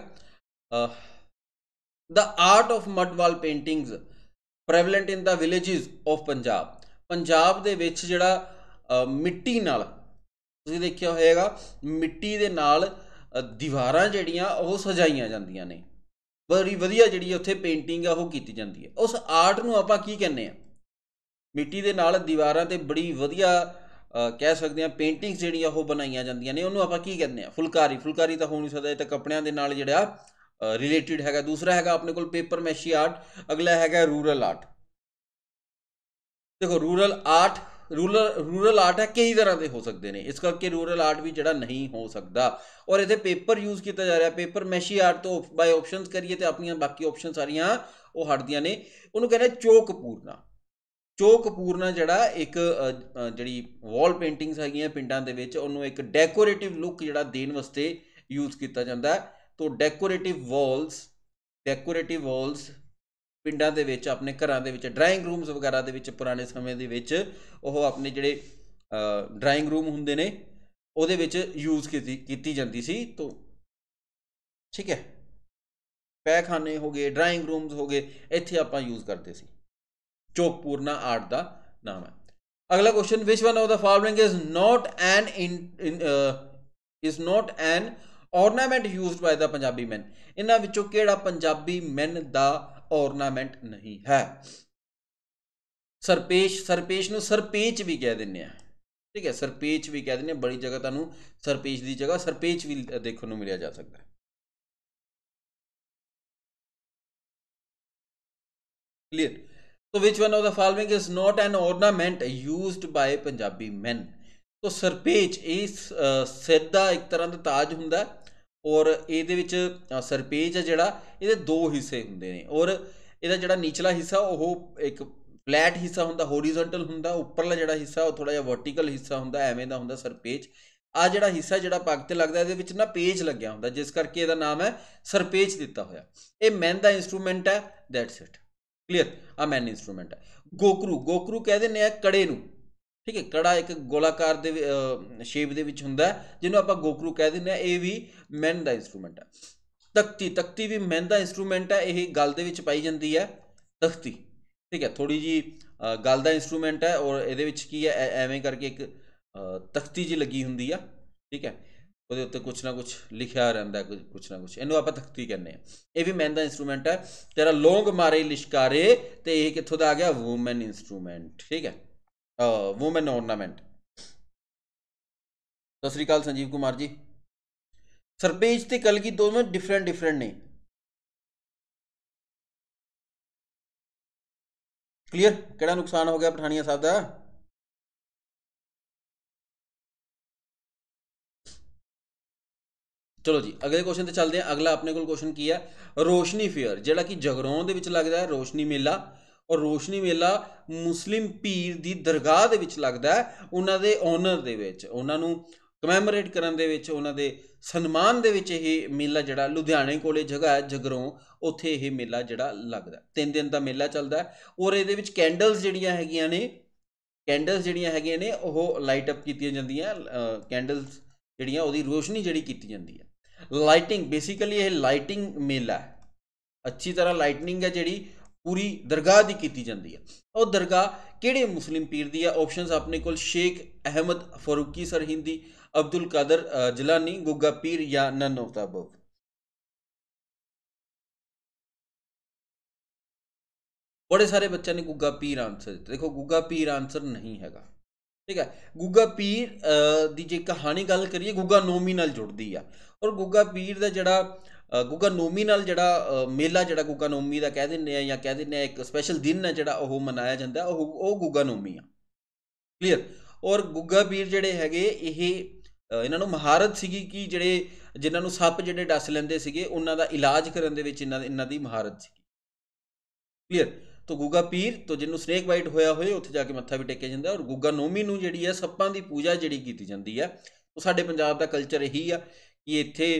the art of mud wall paintings prevalent in the villages of Punjab Punjab ਦੇ ਵਿੱਚ ਜਿਹੜਾ मिट्टी ਨਾਲ ਤੁਸੀਂ ਦੇਖਿਆ ਹੋਏਗਾ ਮਿੱਟੀ ਦੇ ਦੀਵਾਰਾਂ ਜਿਹੜੀਆਂ ਉਹ ਸਜਾਈਆਂ ਜਾਂਦੀਆਂ ਨੇ ਬੜੀ ਵਧੀਆ ਜਿਹੜੀ ਉੱਥੇ ਪੇਂਟਿੰਗ ਆ ਉਹ ਕੀਤੀ ਜਾਂਦੀ ਹੈ ਉਸ ਆਰਟ ਨੂੰ ਆਪਾਂ ਕੀ ਕਹਿੰਦੇ ਆ ਮਿੱਟੀ ਦੇ ਨਾਲ ਦੀਵਾਰਾਂ ਤੇ ਬੜੀ ਵਧੀਆ ਕਹਿ ਸਕਦੇ ਆ ਪੇਂਟਿੰਗਸ ਜਿਹੜੀਆਂ ਉਹ ਬਣਾਈਆਂ ਜਾਂਦੀਆਂ ਨੇ ਉਹਨੂੰ ਆਪਾਂ ਕੀ ਕਹਿੰਦੇ ਆ ਫੁਲਕਾਰੀ ਫੁਲਕਾਰੀ ਤਾਂ ਹੋ ਨਹੀਂ ਸਕਦਾ ਇਹ ਤਾਂ ਕੱਪੜਿਆਂ ਦੇ ਨਾਲ ਜਿਹੜਾ ਰਿਲੇਟਡ ਹੈਗਾ ਦੂਸਰਾ ਹੈਗਾ ਆਪਣੇ ਕੋਲ ਪੇਪਰ ਮੈਸ਼ੀ ਆਰਟ ਅਗਲਾ ਹੈਗਾ ਰੂਰਲ ਆਰਟ ਦੇਖੋ rural art rural rural art ਹੈ ਕਈ ਤਰ੍ਹਾਂ ਦੇ ਹੋ ਸਕਦੇ ਨੇ ਇਸ ਕਰਕੇ ਰੂਰਲ ਆਰਟ ਵੀ ਜਿਹੜਾ ਨਹੀਂ ਹੋ ਸਕਦਾ ਔਰ ਇਹਦੇ ਪੇਪਰ ਯੂਜ਼ ਕੀਤਾ ਜਾ ਰਿਹਾ ਪੇਪਰ ਮੈਸ਼ੀ ਆਰਟ ਤੋਂ ਬਾਈ ਆਪਸ਼ਨਸ ਕਰੀਏ ਤੇ ਆਪਣੀਆਂ ਬਾਕੀ ਆਪਸ਼ਨਸ ਸਾਰੀਆਂ ਉਹ ਹਟਦੀਆਂ ਨੇ ਉਹਨੂੰ ਕਹਿੰਦੇ ਚੋਕ ਪੂਰਨਾ ਚੋਕ ਪੂਰਨਾ ਜਿਹੜਾ ਇੱਕ ਜਿਹੜੀ ਵਾਲ ਪੇਂਟਿੰਗਸ ਹੈਗੀਆਂ ਪਿੰਡਾਂ ਦੇ ਵਿੱਚ ਉਹਨੂੰ ਇੱਕ ਡੈਕੋਰੇਟਿਵ ਲੁੱਕ ਜਿਹੜਾ ਦੇਣ ਵਾਸਤੇ ਯੂਜ਼ ਕੀਤਾ ਜਾਂਦਾ ਤੋਂ ਡੈਕੋਰੇਟਿਵ ਵਾਲਸ ਡੈਕੋਰੇਟਿਵ ਵਾਲਸ ਪਿੰਡਾਂ ਦੇ ਵਿੱਚ ਆਪਣੇ ਘਰਾਂ ਦੇ ਵਿੱਚ ਡਰਾਇੰਗ ਰੂਮਸ ਵਗੈਰਾ ਦੇ ਵਿੱਚ ਪੁਰਾਣੇ ਸਮੇਂ ਦੇ ਵਿੱਚ ਉਹ ਆਪਣੇ ਜਿਹੜੇ ਡਰਾਇੰਗ ਰੂਮ ਹੁੰਦੇ ਨੇ ਉਹਦੇ ਵਿੱਚ ਯੂਜ਼ ਕੀਤੀ ਕੀਤੀ ਜਾਂਦੀ ਸੀ ਤੋਂ ਠੀਕ ਹੈ ਪੈਖਾਨੇ ਹੋ ਗਏ ਡਰਾਇੰਗ ਰੂਮਸ ਹੋ ਗਏ ਇੱਥੇ ਆਪਾਂ ਯੂਜ਼ ਕਰਦੇ ਸੀ ਚੋਕਪੂਰਨਾ ਆਰਟ ਦਾ ਨਾਮ ਹੈ ਅਗਲਾ question which one of the following is not an is not an ornament used by the Punjabi man ਇਹਨਾਂ ਵਿੱਚੋਂ ਕਿਹੜਾ ਪੰਜਾਬੀ ਮੈਨ ਦਾ ornament ਨਹੀਂ ਹੈ ਸਰਪੇਸ਼ ਸਰਪੇਸ਼ ਨੂੰ ਸਰਪੇਚ ਵੀ ਕਹਿ ਦਿੰਨੇ ਆ ਠੀਕ ਹੈ ਸਰਪੇਚ ਵੀ ਕਹਿ ਦਿੰਨੇ ਬੜੀ ਜਗ੍ਹਾ ਤੁਹਾਨੂੰ ਸਰਪੇਸ਼ ਦੀ ਜਗ੍ਹਾ ਸਰਪੇਚ ਵੀ ਦੇਖਣ ਨੂੰ ਮਿਲਿਆ ਜਾ ਸਕਦਾ ਹੈ clear so which one of the following is not an ornament used by Punjabi men so sarpech ਇਸ ਸਿੱਧਾ ਇੱਕ ਤਰ੍ਹਾਂ ਦਾ ਤਾਜ ਹੁੰਦਾ ਔਰ ਇਹਦੇ ਵਿੱਚ ਸਰਪੇਜ ਹੈ ਜਿਹੜਾ ਇਹਦੇ ਦੋ ਹਿੱਸੇ ਹੁੰਦੇ ਨੇ ਔਰ ਇਹਦਾ ਜਿਹੜਾ ਨੀਚਲਾ ਹਿੱਸਾ ਉਹ ਇੱਕ ਫਲੈਟ ਹਿੱਸਾ ਹੁੰਦਾ ਹੋਰੀਜ਼ੋਨਟਲ ਹੁੰਦਾ ਉੱਪਰਲਾ ਜਿਹੜਾ ਹਿੱਸਾ ਉਹ ਥੋੜਾ ਜਿਹਾ ਵਰਟੀਕਲ ਹਿੱਸਾ ਹੁੰਦਾ ਐਵੇਂ ਦਾ ਹੁੰਦਾ ਸਰਪੇਜ ਆ ਜਿਹੜਾ ਹਿੱਸਾ ਜਿਹੜਾ ਪੱਗ ਤੇ ਲੱਗਦਾ ਇਹਦੇ ਵਿੱਚ ਨਾ ਪੇਜ ਲੱਗਿਆ ਹੁੰਦਾ ਜਿਸ ਕਰਕੇ ਇਹਦਾ ਨਾਮ ਹੈ ਸਰਪੇਜ ਦਿੱਤਾ ਹੋਇਆ ਇਹ ਮੈਨ ਦਾ ਇਨਸਟਰੂਮੈਂਟ ਹੈ ਦੈਟਸ ਇਟ ਕਲੀਅਰ ਆ ਮੈਨ ਇਨਸਟਰੂਮੈਂਟ ਹੈ ਗੋਕਰੂ ਗੋਕਰੂ ਕਹਿੰਦੇ ਨੇ ਕੜੇ ਨੂੰ ਠੀਕ ਹੈ ਕੜਾ ਇੱਕ ਗੋਲਾਕਾਰ ਦੇ ਸ਼ੇਪ ਦੇ ਵਿੱਚ ਹੁੰਦਾ ਜਿਹਨੂੰ ਆਪਾਂ ਗੋਕਰੂ ਕਹਿ ਦਿੰਦੇ ਆ ਇਹ ਵੀ ਮੈਨ ਦਾ ਇਨਸਟਰੂਮੈਂਟ ਹੈ ਤਖਤੀ ਤਖਤੀ ਵੀ ਮੈਨ ਦਾ ਇਨਸਟਰੂਮੈਂਟ ਹੈ ਇਹ ਗਲ ਦੇ ਵਿੱਚ ਪਾਈ ਜਾਂਦੀ ਹੈ ਤਖਤੀ ਠੀਕ ਹੈ ਥੋੜੀ ਜੀ ਗਲ ਦਾ ਇਨਸਟਰੂਮੈਂਟ ਹੈ ਔਰ ਇਹਦੇ ਵਿੱਚ ਕੀ ਹੈ ਐਵੇਂ ਕਰਕੇ ਇੱਕ ਤਖਤੀ ਜੀ ਲੱਗੀ ਹੁੰਦੀ ਆ ਠੀਕ ਹੈ ਉਹਦੇ ਉੱਤੇ ਕੁਛ ਨਾ ਕੁਛ ਲਿਖਿਆ ਰਹਿੰਦਾ ਕੁਝ ਕੁਛ ਨਾ ਕੁਛ ਇਹਨੂੰ ਆਪਾਂ ਤਖਤੀ ਕਹਿੰਦੇ ਆ ਇਹ ਵੀ ਮੈਨ ਦਾ ਇਨਸਟਰੂਮੈਂਟ ਹੈ ਤੇਰਾ ਲੋਂਗ ਮਾਰੇ ਲਿਸ਼ਕਾਰੇ ਤੇ ਇਹ ਕਿੱਥੋਂ ਦਾ ਆ ਗਿਆ ਔਮਨ ਇਨਸਟਰੂਮੈਂਟ ਠੀਕ ਹੈ ਵੂਮਨ ornament ਸਤਿ ਸ੍ਰੀ ਅਕਾਲ ਸੰਜੀਵ ਕੁਮਾਰ ਜੀ ਸਰਬੇਜ ਤੇ ਕਲਗੀ ਦੋਵੇਂ ਡਿਫਰੈਂਟ ਡਿਫਰੈਂਟ ਨੇ ਕਲੀਅਰ ਕਿਹੜਾ ਨੁਕਸਾਨ ਹੋ ਗਿਆ ਪਠਾਨੀਆ ਸਾਹਿਬ ਦਾ ਚਲੋ ਜੀ ਅਗਲੇ ਕੁਐਸਚਨ ਤੇ ਚੱਲਦੇ ਹਾਂ ਅਗਲਾ ਆਪਣੇ ਕੋਲ ਕੁਐਸਚਨ ਕੀ ਹੈ ਰੋਸ਼ਨੀ ਫੇਅਰ ਜਿਹੜਾ ਕਿ ਜਗਰੋਂ ਦੇ ਵਿੱਚ ਲੱਗਦਾ ਹੈ ਰੋਸ਼ਨੀ ਮੇਲਾ ਔਰ ਰੋਸ਼ਨੀ ਮੇਲਾ ਮੁਸਲਿਮ ਪੀਰ ਦੀ ਦਰਗਾਹ ਦੇ ਵਿੱਚ ਲੱਗਦਾ ਹੈ ਉਹਨਾਂ ਦੇ ਓਨਰ ਦੇ ਵਿੱਚ ਉਹਨਾਂ ਨੂੰ ਕਮੈਮੋਰੇਟ ਕਰਨ ਦੇ ਵਿੱਚ ਉਹਨਾਂ ਦੇ ਸਨਮਾਨ ਦੇ ਵਿੱਚ ਇਹ ਮੇਲਾ ਜਿਹੜਾ ਲੁਧਿਆਣੇ ਕੋਲੇ ਜਗ੍ਹਾ ਹੈ ਜਗਰੋਂ ਉੱਥੇ ਇਹ ਮੇਲਾ ਜਿਹੜਾ ਲੱਗਦਾ ਤਿੰਨ ਦਿਨ ਦਾ ਮੇਲਾ ਚੱਲਦਾ ਔਰ ਇਹਦੇ ਵਿੱਚ ਕੈਂਡਲਸ ਜਿਹੜੀਆਂ ਹੈਗੀਆਂ ਨੇ ਕੈਂਡਲਸ ਜਿਹੜੀਆਂ ਹੈਗੀਆਂ ਨੇ ਉਹ ਲਾਈਟ ਅਪ ਕੀਤੀਆਂ ਜਾਂਦੀਆਂ ਕੈਂਡਲਸ ਜਿਹੜੀਆਂ ਉਹਦੀ ਰੋਸ਼ਨੀ ਜਿਹੜੀ ਕੀਤੀ ਜਾਂਦੀ ਹੈ ਲਾਈਟਿੰਗ ਬੇਸਿਕਲੀ ਇਹ ਲਾਈਟਿੰਗ ਮੇਲਾ ਹੈ ਅੱਛੀ ਤਰ੍ਹਾਂ ਲਾਈਟਨਿੰਗ ਹੈ ਜਿਹੜੀ ਪੂਰੀ ਦਰਗਾਹ ਦੀ ਕੀਤੀ ਜਾਂਦੀ ਹੈ ਉਹ ਦਰਗਾਹ ਕਿਹੜੇ ਮੁਸਲਿਮ ਪੀਰ ਦੀ ਹੈ ਆਪਸ਼ਨਸ ਆਪਣੇ ਕੋਲ ਸ਼ੇਖ ਅਹਿਮਦ ਫਾਰੂਕੀ ਸਰਹਿੰਦੀ ਅਬਦੁਲ ਕਾਦਰ ਜਲਾਨੀ ਗੁੱਗਾ ਪੀਰ ਜਾਂ ਨਨ ਆਫ ਦਾ ਅਬਵ ਬੜੇ ਸਾਰੇ ਬੱਚਿਆਂ ਨੇ ਗੁੱਗਾ ਪੀਰ ਆਨਸਰ ਦਿੱਤਾ ਦੇਖੋ ਗੁੱਗਾ ਪੀਰ ਆਨਸਰ ਨਹੀਂ ਹੈਗਾ ਠੀਕ ਹੈ ਗੁੱਗਾ ਪੀਰ ਦੀ ਜੇ ਕਹਾਣੀ ਗੱਲ ਕਰੀਏ ਗੁੱਗਾ ਨੋਮੀ ਨਾਲ ਜੁੜਦੀ ਆ ਔਰ ਗੁੱਗਾ ਪੀਰ ਦਾ ਜਿਹੜਾ ਗੁਗਾ ਨੋਮੀ ਨਾਲ ਜਿਹੜਾ ਮੇਲਾ ਜਿਹੜਾ ਗੁਗਾ ਨੋਮੀ ਦਾ ਕਹਿ ਦਿੰਦੇ ਆ ਜਾਂ ਕਹਿ ਦਿੰਦੇ ਆ ਇੱਕ ਸਪੈਸ਼ਲ ਦਿਨ ਹੈ ਜਿਹੜਾ ਉਹ ਮਨਾਇਆ ਜਾਂਦਾ ਉਹ ਉਹ ਗੁਗਾ ਨੋਮੀ ਆ ਕਲੀਅਰ ਔਰ ਗੁਗਾ ਪੀਰ ਜਿਹੜੇ ਹੈਗੇ ਇਹ ਇਹਨਾਂ ਨੂੰ ਮਹਾਰਤ ਸੀਗੀ ਕਿ ਜਿਹੜੇ ਜਿਨ੍ਹਾਂ ਨੂੰ ਸੱਪ ਜਿਹੜੇ ਡਸ ਲੈਂਦੇ ਸੀਗੇ ਉਹਨਾਂ ਦਾ ਇਲਾਜ ਕਰਨ ਦੇ ਵਿੱਚ ਇਹਨਾਂ ਇਹਨਾਂ ਦੀ ਮਹਾਰਤ ਸੀ ਕਲੀਅਰ ਤੋ ਗੁਗਾ ਪੀਰ ਤੋਂ ਜਿਹਨੂੰ ਸਨੇਕ ਬਾਈਟ ਹੋਇਆ ਹੋਏ ਉੱਥੇ ਜਾ ਕੇ ਮੱਥਾ ਵੀ ਟੇਕਿਆ ਜਾਂਦਾ ਔਰ ਗੁਗਾ ਨੋਮੀ ਨੂੰ ਜਿਹੜੀ ਹੈ ਸੱਪਾਂ ਦੀ ਪੂਜਾ ਜਿਹੜੀ ਕੀਤੀ ਜਾਂਦੀ ਹੈ ਉਹ ਸਾਡੇ ਪੰਜਾਬ ਦਾ ਕਲਚਰ ਇਹੀ ਆ ਕਿ ਇੱਥੇ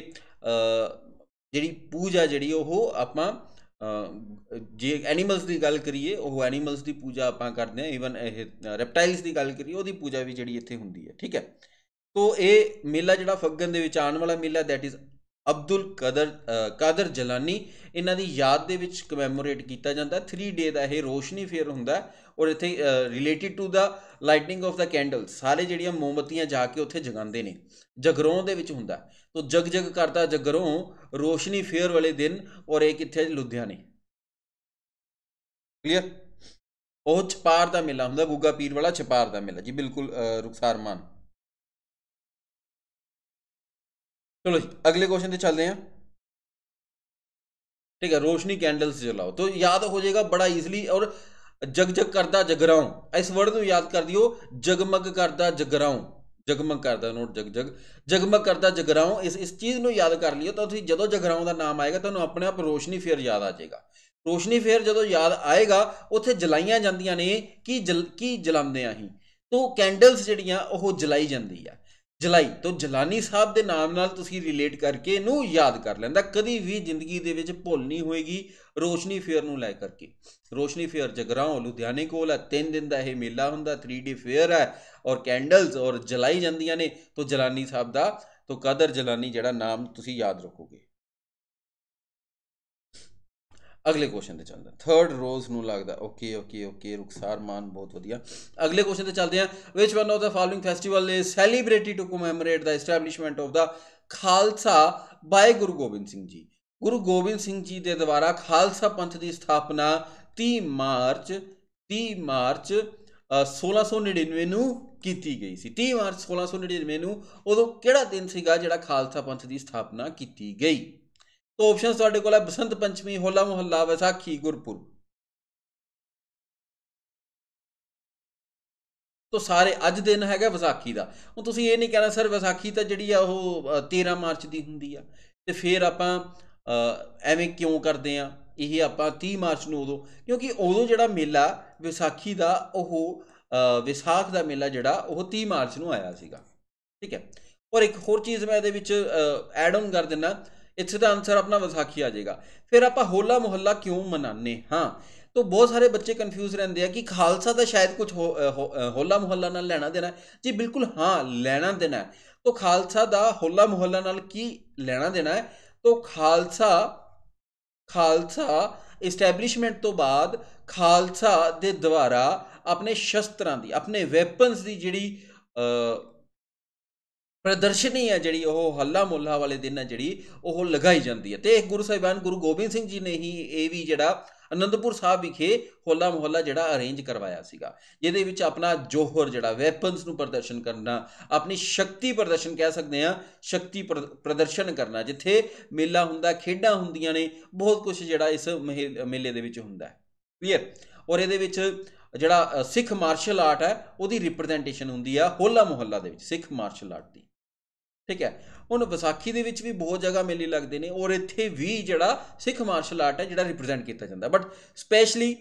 ਜਿਹੜੀ ਪੂਜਾ ਜਿਹੜੀ ਉਹ ਆਪਾਂ ਜੇ ਐਨੀਮਲਸ ਦੀ ਗੱਲ ਕਰੀਏ ਉਹ ਐਨੀਮਲਸ ਦੀ ਪੂਜਾ ਆਪਾਂ ਕਰਦੇ ਆ ਇਵਨ ਇਹ ਰੈਪਟਾਈਲਸ ਦੀ ਗੱਲ ਕਰੀਏ ਉਹਦੀ ਪੂਜਾ ਵੀ ਜਿਹੜੀ ਇੱਥੇ ਹੁੰਦੀ ਹੈ ਠੀਕ ਹੈ ਤੋਂ ਇਹ ਮੇਲਾ ਜਿਹੜਾ ਫੱਗਣ ਦੇ ਵਿੱਚ ਆਉਣ ਵਾਲਾ ਮੇਲਾ ਦੈਟ ਇਜ਼ ਅਬਦੁਲ ਕਦਰ ਕਾਦਰ ਜਲਾਨੀ ਇਹਨਾਂ ਦੀ ਯਾਦ ਦੇ ਵਿੱਚ ਕਮੈਮੋਰੇਟ ਕੀਤਾ ਜਾਂਦਾ 3 ਡੇ ਦਾ ਇਹ ਰੋਸ਼ਨੀ ਫੇਅਰ ਹੁੰਦਾ ਔਰ ਇੱਥੇ related to the lightning of the candle ਸਾਰੇ ਜਿਹੜੀਆਂ ਮੋਮਬਤੀਆਂ ਜਾ ਕੇ ਉੱਥੇ ਜਗਾਉਂਦੇ ਨੇ ਜਗਰੋਂ ਦੇ ਵਿੱਚ ਹੁੰਦਾ ਤੋ ਜਗ ਜਗ ਕਰਦਾ ਜਗਰੋਂ ਰੋਸ਼ਨੀ ਫੇਰ ਵਾਲੇ ਦਿਨ ਔਰ ਇਹ ਕਿੱਥੇ ਲੁਧਿਆਣੇ ਕਲੀਅਰ ਉਹ ਛਪਾਰ ਦਾ ਮੇਲਾ ਹੁੰਦਾ ਗੁੱਗਾ ਪੀਰ ਵਾਲਾ ਛਪਾਰ ਦਾ ਮੇਲਾ ਜੀ ਬਿਲਕੁਲ ਰੁਖਸਾਰ ਮਾਨ ਚਲੋ ਅਗਲੇ ਕੁਐਸਚਨ ਤੇ ਚੱਲਦੇ ਆਂ ਠੀਕ ਹੈ ਰੋਸ਼ਨੀ ਕੈਂਡਲਸ ਜਲਾਓ ਤੋ ਯਾਦ ਹੋ ਜਾਏਗਾ ਬੜਾ ਈਜ਼ਲੀ ਔਰ ਜਗ ਜਗ ਕਰਦਾ ਜਗਰਾਉ ਇਸ ਵਰਡ ਨੂੰ ਯਾਦ ਕਰ ਦਿਓ ਜਗਮਗ ਕਰਦਾ ਜਗਰਾਉ ਜਗਮਗ ਕਰਦਾ ਨੋਟ ਜਗ ਜਗ ਜਗਮਗ ਕਰਦਾ ਜਗਰਾਉਂ ਇਸ ਇਸ ਚੀਜ਼ ਨੂੰ ਯਾਦ ਕਰ ਲਿਓ ਤਾਂ ਤੁਸੀਂ ਜਦੋਂ ਜਗਰਾਉਂ ਦਾ ਨਾਮ ਆਏਗਾ ਤੁਹਾਨੂੰ ਆਪਣੇ ਆਪ ਰੋਸ਼ਨੀ ਫੇਰ ਯਾਦ ਆ ਜਾਏਗਾ ਰੋਸ਼ਨੀ ਫੇਰ ਜਦੋਂ ਯਾਦ ਆਏਗਾ ਉੱਥੇ ਜਲਾਈਆਂ ਜਾਂਦੀਆਂ ਨੇ ਕੀ ਕੀ ਜਲਾਉਂਦੇ ਆਹੀਂ ਤੋਂ ਕੈਂਡਲਸ ਜਿਹੜੀਆਂ ਉਹ ਜਲਾਈ ਜਾਂਦੀ ਆ ਜਲਾਈ ਤੋਂ ਜਲਾਨੀ ਸਾਹਿਬ ਦੇ ਨਾਮ ਨਾਲ ਤੁਸੀਂ ਰਿਲੇਟ ਕਰਕੇ ਇਹਨੂੰ ਯਾਦ ਕਰ ਲੈਂਦਾ ਕਦੀ ਵੀ ਜ਼ਿੰਦਗੀ ਦੇ ਵਿੱਚ ਭੁੱਲ ਨਹੀਂ ਹੋਏਗੀ ਰੋਸ਼ਨੀ ਫੇਅਰ ਨੂੰ ਲੈ ਕਰਕੇ ਰੋਸ਼ਨੀ ਫੇਅਰ ਜਗਰਾਉਂ ਲੁਧਿਆਣੇ ਕੋਲ ਹੈ 3 ਦਿਨ ਦਾ ਇਹ ਮੇਲਾ ਹੁੰਦਾ 3D ਫੇਅਰ ਹੈ ਔਰ ਕੈਂਡਲਸ ਔਰ ਜਲਾਈ ਜਾਂਦੀਆਂ ਨੇ ਤੋਂ ਜਲਾਨੀ ਸਾਹਿਬ ਦਾ ਤੋਂ ਕਦਰ ਜਲਾਨੀ ਜਿਹੜਾ ਨਾਮ ਤੁਸੀਂ ਯਾਦ ਰੱਖੋਗੇ ਅਗਲੇ ਕੁਐਸਚਨ ਤੇ ਚੱਲਦੇ ਥਰਡ ਰੋਜ਼ ਨੂੰ ਲੱਗਦਾ okay okay okay Rukhsar Maan ਬਹੁਤ ਵਧੀਆ ਅਗਲੇ ਕੁਐਸਚਨ ਤੇ ਚੱਲਦੇ ਆ which one of the following festival is celebrated to commemorate the establishment of the Khalsa by Guru Gobind Singh ji Guru Gobind Singh ji ਦੇ ਦੁਆਰਾ ਖਾਲਸਾ ਪੰਥ ਦੀ ਸਥਾਪਨਾ 30 ਮਾਰਚ 30 ਮਾਰਚ 1699 ਨੂੰ ਕੀਤੀ ਗਈ ਸੀ 30 ਮਾਰਚ 1699 ਨੂੰ ਉਦੋਂ ਕਿਹੜਾ ਦਿਨ ਸੀਗਾ ਜਿਹੜਾ ਖਾਲਸਾ ਪੰਥ ਦੀ ਸਥਾਪਨਾ ਕੀਤੀ ਗਈ ਤੋ ਆਪਸ਼ਨ ਤੁਹਾਡੇ ਕੋਲ ਹੈ ਬਸੰਤ ਪੰਚਮੀ ਹੋਲਾ ਮੁਹੱਲਾ ਵਿਸਾਖੀ ਗੁਰਪੁਰਬ ਤੋਂ ਸਾਰੇ ਅੱਜ ਦਿਨ ਹੈਗਾ ਵਿਸਾਖੀ ਦਾ ਹੁਣ ਤੁਸੀਂ ਇਹ ਨਹੀਂ ਕਹਿਣਾ ਸਰ ਵਿਸਾਖੀ ਤਾਂ ਜਿਹੜੀ ਆ ਉਹ 13 ਮਾਰਚ ਦੀ ਹੁੰਦੀ ਆ ਤੇ ਫਿਰ ਆਪਾਂ ਐਵੇਂ ਕਿਉਂ ਕਰਦੇ ਆ ਇਹ ਆਪਾਂ 30 ਮਾਰਚ ਨੂੰ ਉਦੋਂ ਕਿਉਂਕਿ ਉਦੋਂ ਜਿਹੜਾ ਮੇਲਾ ਵਿਸਾਖੀ ਦਾ ਉਹ ਵਿਸਾਖ ਦਾ ਮੇਲਾ ਜਿਹੜਾ ਉਹ 30 ਮਾਰਚ ਨੂੰ ਆਇਆ ਸੀਗਾ ਠੀਕ ਹੈ ਔਰ ਇੱਕ ਹੋਰ ਚੀਜ਼ ਮੈਂ ਇਹਦੇ ਵਿੱਚ ਐਡ ਆਨ ਕਰ ਦਿੰਨਾ ਇੱਥੇ ਦਾ ਆਨਸਰ ਆਪਣਾ ਵਿਸਾਖੀ ਆ ਜਾਏਗਾ ਫਿਰ ਆਪਾਂ ਹੋਲਾ ਮੁਹੱਲਾ ਕਿਉਂ ਮਨਾਉਂਦੇ ਹਾਂ ਤੋ ਬਹੁਤ ਸਾਰੇ ਬੱਚੇ ਕਨਫਿਊਜ਼ ਰਹਿੰਦੇ ਆ ਕਿ ਖਾਲਸਾ ਦਾ ਸ਼ਾਇਦ ਕੁਝ ਹੋਲਾ ਮੁਹੱਲਾ ਨਾਲ ਲੈਣਾ ਦੇਣਾ ਜੀ ਬਿਲਕੁਲ ਹਾਂ ਲੈਣਾ ਦੇਣਾ ਤੋ ਖਾਲਸਾ ਦਾ ਹੋਲਾ ਮੁਹੱਲਾ ਨਾਲ ਕੀ ਲੈਣਾ ਦੇਣਾ ਹੈ ਤੋ ਖਾਲਸਾ ਖਾਲਸਾ ਇਸਟੈਬਲਿਸ਼ਮੈਂਟ ਤੋਂ ਬਾਅਦ ਖਾਲਸਾ ਦੇ ਦੁਆਰਾ ਆਪਣੇ ਸ਼ਸਤਰਾਂ ਦੀ ਆਪਣੇ ਵੈਪਨਸ ਦੀ ਜਿਹੜੀ ਪ੍ਰਦਰਸ਼ਨੀ ਹੈ ਜਿਹੜੀ ਉਹ ਹੱਲਾ ਮੁੱਲਾ ਵਾਲੇ ਦਿਨ ਹੈ ਜਿਹੜੀ ਉਹ ਲਗਾਈ ਜਾਂਦੀ ਹੈ ਤੇ ਇਹ ਗੁਰੂ ਸਾਹਿਬਾਨ ਗੁਰੂ ਗੋਬਿੰਦ ਸਿੰਘ ਜੀ ਨੇ ਹੀ ਇਹ ਵੀ ਜਿਹੜਾ ਅਨੰਦਪੁਰ ਸਾਹਿਬ ਵਿਖੇ ਹੋਲਾ ਮੁਹੱਲਾ ਜਿਹੜਾ ਅਰੇਂਜ ਕਰਵਾਇਆ ਸੀਗਾ ਜਿਹਦੇ ਵਿੱਚ ਆਪਣਾ ਜੋਹਰ ਜਿਹੜਾ ਵੈਪਨਸ ਨੂੰ ਪ੍ਰਦਰਸ਼ਨ ਕਰਨਾ ਆਪਣੀ ਸ਼ਕਤੀ ਪ੍ਰਦਰਸ਼ਨ ਕਹਿ ਸਕਦੇ ਆ ਸ਼ਕਤੀ ਪ੍ਰਦਰਸ਼ਨ ਕਰਨਾ ਜਿੱਥੇ ਮੇਲਾ ਹੁੰਦਾ ਖੇਡਾਂ ਹੁੰਦੀਆਂ ਨੇ ਬਹੁਤ ਕੁਝ ਜਿਹੜਾ ਇਸ ਮੇਲੇ ਦੇ ਵਿੱਚ ਹੁੰਦਾ ਹੈ ਕਲੀਅਰ ਔਰ ਇਹਦੇ ਵਿੱਚ ਜਿਹੜਾ ਸਿੱਖ ਮਾਰਸ਼ਲ ਆਰਟ ਹੈ ਉਹਦੀ ਰਿਪਰੈਜ਼ੈਂਟੇਸ਼ਨ ਹੁੰਦੀ ਆ ਹੋਲਾ ਮੁਹੱਲਾ ਦੇ ਵਿੱਚ ਸਿੱਖ ਮਾਰਸ਼ਲ ਆਰਟ ਦੀ ਠੀਕ ਹੈ ਹੁਣ ਵਿਸਾਖੀ ਦੇ ਵਿੱਚ ਵੀ ਬਹੁਤ ਜਗ੍ਹਾ ਮੇਲੇ ਲੱਗਦੇ ਨੇ ਔਰ ਇੱਥੇ ਵੀ ਜਿਹੜਾ ਸਿੱਖ ਮਾਰਸ਼ਲ ਆਰਟ ਹੈ ਜਿਹੜਾ ਰਿਪਰੈਜ਼ੈਂਟ ਕੀਤਾ ਜਾਂਦਾ ਬਟ ਸਪੈਸ਼ਲੀ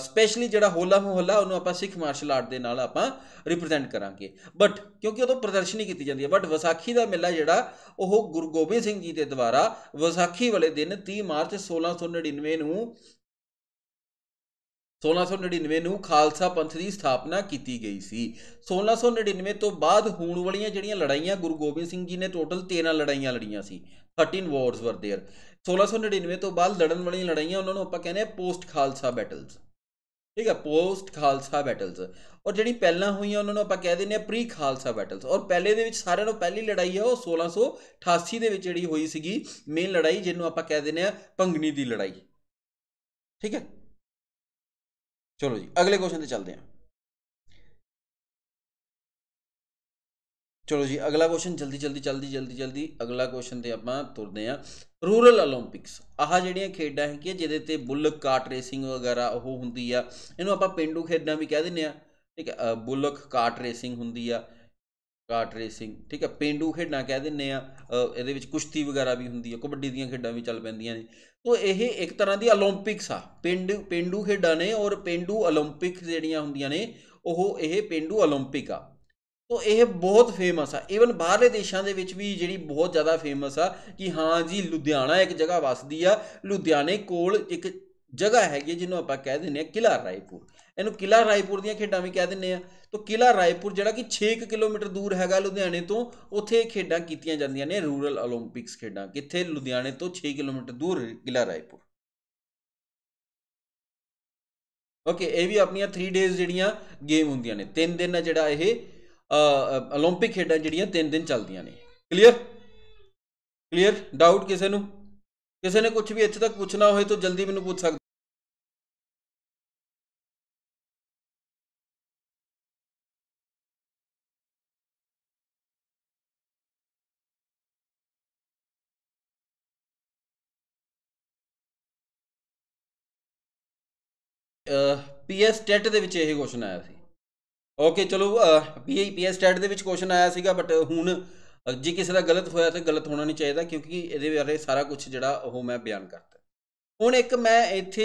ਸਪੈਸ਼ਲੀ ਜਿਹੜਾ ਹੋਲਾ ਮਹੱਲਾ ਉਹਨੂੰ ਆਪਾਂ ਸਿੱਖ ਮਾਰਸ਼ਲ ਆਰਟ ਦੇ ਨਾਲ ਆਪਾਂ ਰਿਪਰੈਜ਼ੈਂਟ ਕਰਾਂਗੇ ਬਟ ਕਿਉਂਕਿ ਉਦੋਂ ਪ੍ਰਦਰਸ਼ਨੀ ਕੀਤੀ ਜਾਂਦੀ ਹੈ ਬਟ ਵਿਸਾਖੀ ਦਾ ਮੇਲਾ ਜਿਹੜਾ ਉਹ ਗੁਰੂ ਗੋਬਿੰਦ ਸਿੰਘ ਜੀ ਦੇ ਦੁਆਰਾ ਵਿਸਾਖੀ ਵਾਲੇ ਦਿਨ 30 ਮਾਰਚ 1699 ਨੂੰ 1699 ਨੂੰ ਖਾਲਸਾ ਪੰਥ ਦੀ ਸਥਾਪਨਾ ਕੀਤੀ ਗਈ ਸੀ 1699 ਤੋਂ ਬਾਅਦ ਹੋਣ ਵਾਲੀਆਂ ਜਿਹੜੀਆਂ ਲੜਾਈਆਂ ਗੁਰੂ ਗੋਬਿੰਦ ਸਿੰਘ ਜੀ ਨੇ ਟੋਟਲ 13 ਲੜਾਈਆਂ ਲੜੀਆਂ ਸੀ 13 ਵਾਰਸ ਵਰ देयर 1699 ਤੋਂ ਬਾਅਦ ਲੜਨ ਵਾਲੀਆਂ ਲੜਾਈਆਂ ਉਹਨਾਂ ਨੂੰ ਆਪਾਂ ਕਹਿੰਦੇ ਆ ਪੋਸਟ ਖਾਲਸਾ ਬੈਟਲਸ ਠੀਕ ਹੈ ਪੋਸਟ ਖਾਲਸਾ ਬੈਟਲਸ ਔਰ ਜਿਹੜੀ ਪਹਿਲਾਂ ਹੋਈਆਂ ਉਹਨਾਂ ਨੂੰ ਆਪਾਂ ਕਹਿ ਦਿੰਦੇ ਆ ਪ੍ਰੀ ਖਾਲਸਾ ਬੈਟਲਸ ਔਰ ਪਹਿਲੇ ਦੇ ਵਿੱਚ ਸਾਰਿਆਂ ਨੂੰ ਪਹਿਲੀ ਲੜਾਈ ਹੈ ਉਹ 1688 ਦੇ ਵਿੱਚ ਜਿਹੜੀ ਹੋਈ ਸੀਗੀ ਮੇਨ ਲੜਾਈ ਜਿਹਨੂੰ ਆਪਾਂ ਕਹਿ ਦਿੰਦੇ ਆ ਪੰਗਣੀ ਦੀ ਲੜਾਈ ਠੀਕ ਹੈ ਚਲੋ ਜੀ ਅਗਲੇ ਕੁਐਸਚਨ ਤੇ ਚੱਲਦੇ ਹਾਂ ਚਲੋ ਜੀ ਅਗਲਾ ਕੁਐਸਚਨ ਜਲਦੀ ਜਲਦੀ ਜਲਦੀ ਜਲਦੀ ਜਲਦੀ ਅਗਲਾ ਕੁਐਸਚਨ ਤੇ ਆਪਾਂ ਤੁਰਦੇ ਆਂ ਰੂਰਲ 올림픽ਸ ਆਹ ਜਿਹੜੀਆਂ ਖੇਡਾਂ ਹੈਗੀਆਂ ਜਿਹਦੇ ਤੇ ਬੁੱਲ ਕਾਟ ਰੇਸਿੰਗ ਵਗੈਰਾ ਉਹ ਹੁੰਦੀ ਆ ਇਹਨੂੰ ਆਪਾਂ ਪਿੰਡੂ ਖੇਡਾਂ ਵੀ ਕਹਿ ਦਿੰਨੇ ਆ ਠੀਕ ਹੈ ਬੁੱਲਕ ਕਾਟ ਰੇਸਿੰਗ ਹੁੰਦੀ ਆ ਕਾਰਟ ਰੇਸਿੰਗ ਠੀਕ ਹੈ ਪਿੰਡੂ ਖੇਡਾਂ ਕਹਿ ਦਿੰਨੇ ਆ ਇਹਦੇ ਵਿੱਚ ਕੁਸ਼ਤੀ ਵਗੈਰਾ ਵੀ ਹੁੰਦੀ ਹੈ ਕਬੱਡੀ ਦੀਆਂ ਖੇਡਾਂ ਵੀ ਚੱਲ ਪੈਂਦੀਆਂ ਨੇ ਤੋਂ ਇਹ ਇੱਕ ਤਰ੍ਹਾਂ ਦੀ 올림픽ਸ ਆ ਪਿੰਡ ਪਿੰਡੂ ਖੇਡਾਂ ਨੇ ਔਰ ਪਿੰਡੂ 올림픽 ਜਿਹੜੀਆਂ ਹੁੰਦੀਆਂ ਨੇ ਉਹ ਇਹ ਪਿੰਡੂ 올림픽 ਆ ਤੋਂ ਇਹ ਬਹੁਤ ਫੇਮਸ ਆ ਇਵਨ ਬਾਹਰਲੇ ਦੇਸ਼ਾਂ ਦੇ ਵਿੱਚ ਵੀ ਜਿਹੜੀ ਬਹੁਤ ਜ਼ਿਆਦਾ ਫੇਮਸ ਆ ਕਿ ਹਾਂ ਜੀ ਲੁਧਿਆਣਾ ਇੱਕ ਜਗ੍ਹਾ ਵਸਦੀ ਆ ਲੁਧਿਆਣੇ ਕੋਲ ਇੱਕ ਜਗ੍ਹਾ ਹੈਗੀ ਜਿਹਨੂੰ ਆਪਾਂ ਕਹਿ ਦਿੰਨੇ ਆ ਕਿਲਾ ਰਾਏਪੁਰ ਇਹਨੂੰ ਕਿਲਾ ਰਾਏਪੁਰ ਦੀਆਂ ਖੇਡਾਂ ਵੀ ਕਹਿ ਦਿੰਨੇ ਆ ਤੋ ਕਿਲਾ ਰਾਏਪੁਰ ਜਿਹੜਾ ਕਿ 6 ਕਿਲੋਮੀਟਰ ਦੂਰ ਹੈਗਾ ਲੁਧਿਆਣੇ ਤੋਂ ਉੱਥੇ ਇਹ ਖੇਡਾਂ ਕੀਤੀਆਂ ਜਾਂਦੀਆਂ ਨੇ ਰੂਰਲ 올림픽ਸ ਖੇਡਾਂ ਕਿੱਥੇ ਲੁਧਿਆਣੇ ਤੋਂ 6 ਕਿਲੋਮੀਟਰ ਦੂਰ ਕਿਲਾ ਰਾਏਪੁਰ ਓਕੇ ਇਹ ਵੀ ਆਪਣੀਆਂ 3 ਡੇਜ਼ ਜਿਹੜੀਆਂ ਗੇਮ ਹੁੰਦੀਆਂ ਨੇ 3 ਦਿਨ ਜਿਹੜਾ ਇਹ 올림픽 ਖੇਡਾਂ ਜਿਹੜੀਆਂ 3 ਦਿਨ ਚੱਲਦੀਆਂ ਨੇ ਕਲੀਅਰ ਕਲੀਅਰ ਡਾਊਟ ਕਿਸੇ ਨੂੰ ਕਿਸੇ ਨੇ ਕੁਝ ਵੀ ਇੱਥੇ ਤੱਕ ਪੁੱਛਣਾ ਹੋਏ ਤਾਂ ਜਲਦੀ ਮੈਨੂੰ ਪੁੱਛ ਸਕਦਾ ਪੀਐਸ ਸਟੈਟ ਦੇ ਵਿੱਚ ਇਹ ਕੁਐਸਚਨ ਆਇਆ ਸੀ ਓਕੇ ਚਲੋ ਪੀਆਈ ਪੀਐਸ ਸਟੈਟ ਦੇ ਵਿੱਚ ਕੁਐਸਚਨ ਆਇਆ ਸੀਗਾ ਬਟ ਹੁਣ ਜੇ ਕਿਸੇ ਦਾ ਗਲਤ ਹੋਇਆ ਤੇ ਗਲਤ ਹੋਣਾ ਨਹੀਂ ਚਾਹੀਦਾ ਕਿਉਂਕਿ ਇਹਦੇ ਬਾਰੇ ਸਾਰਾ ਕੁਝ ਜਿਹੜਾ ਉਹ ਮੈਂ ਬਿਆਨ ਕਰਤਾ ਹੁਣ ਇੱਕ ਮੈਂ ਇੱਥੇ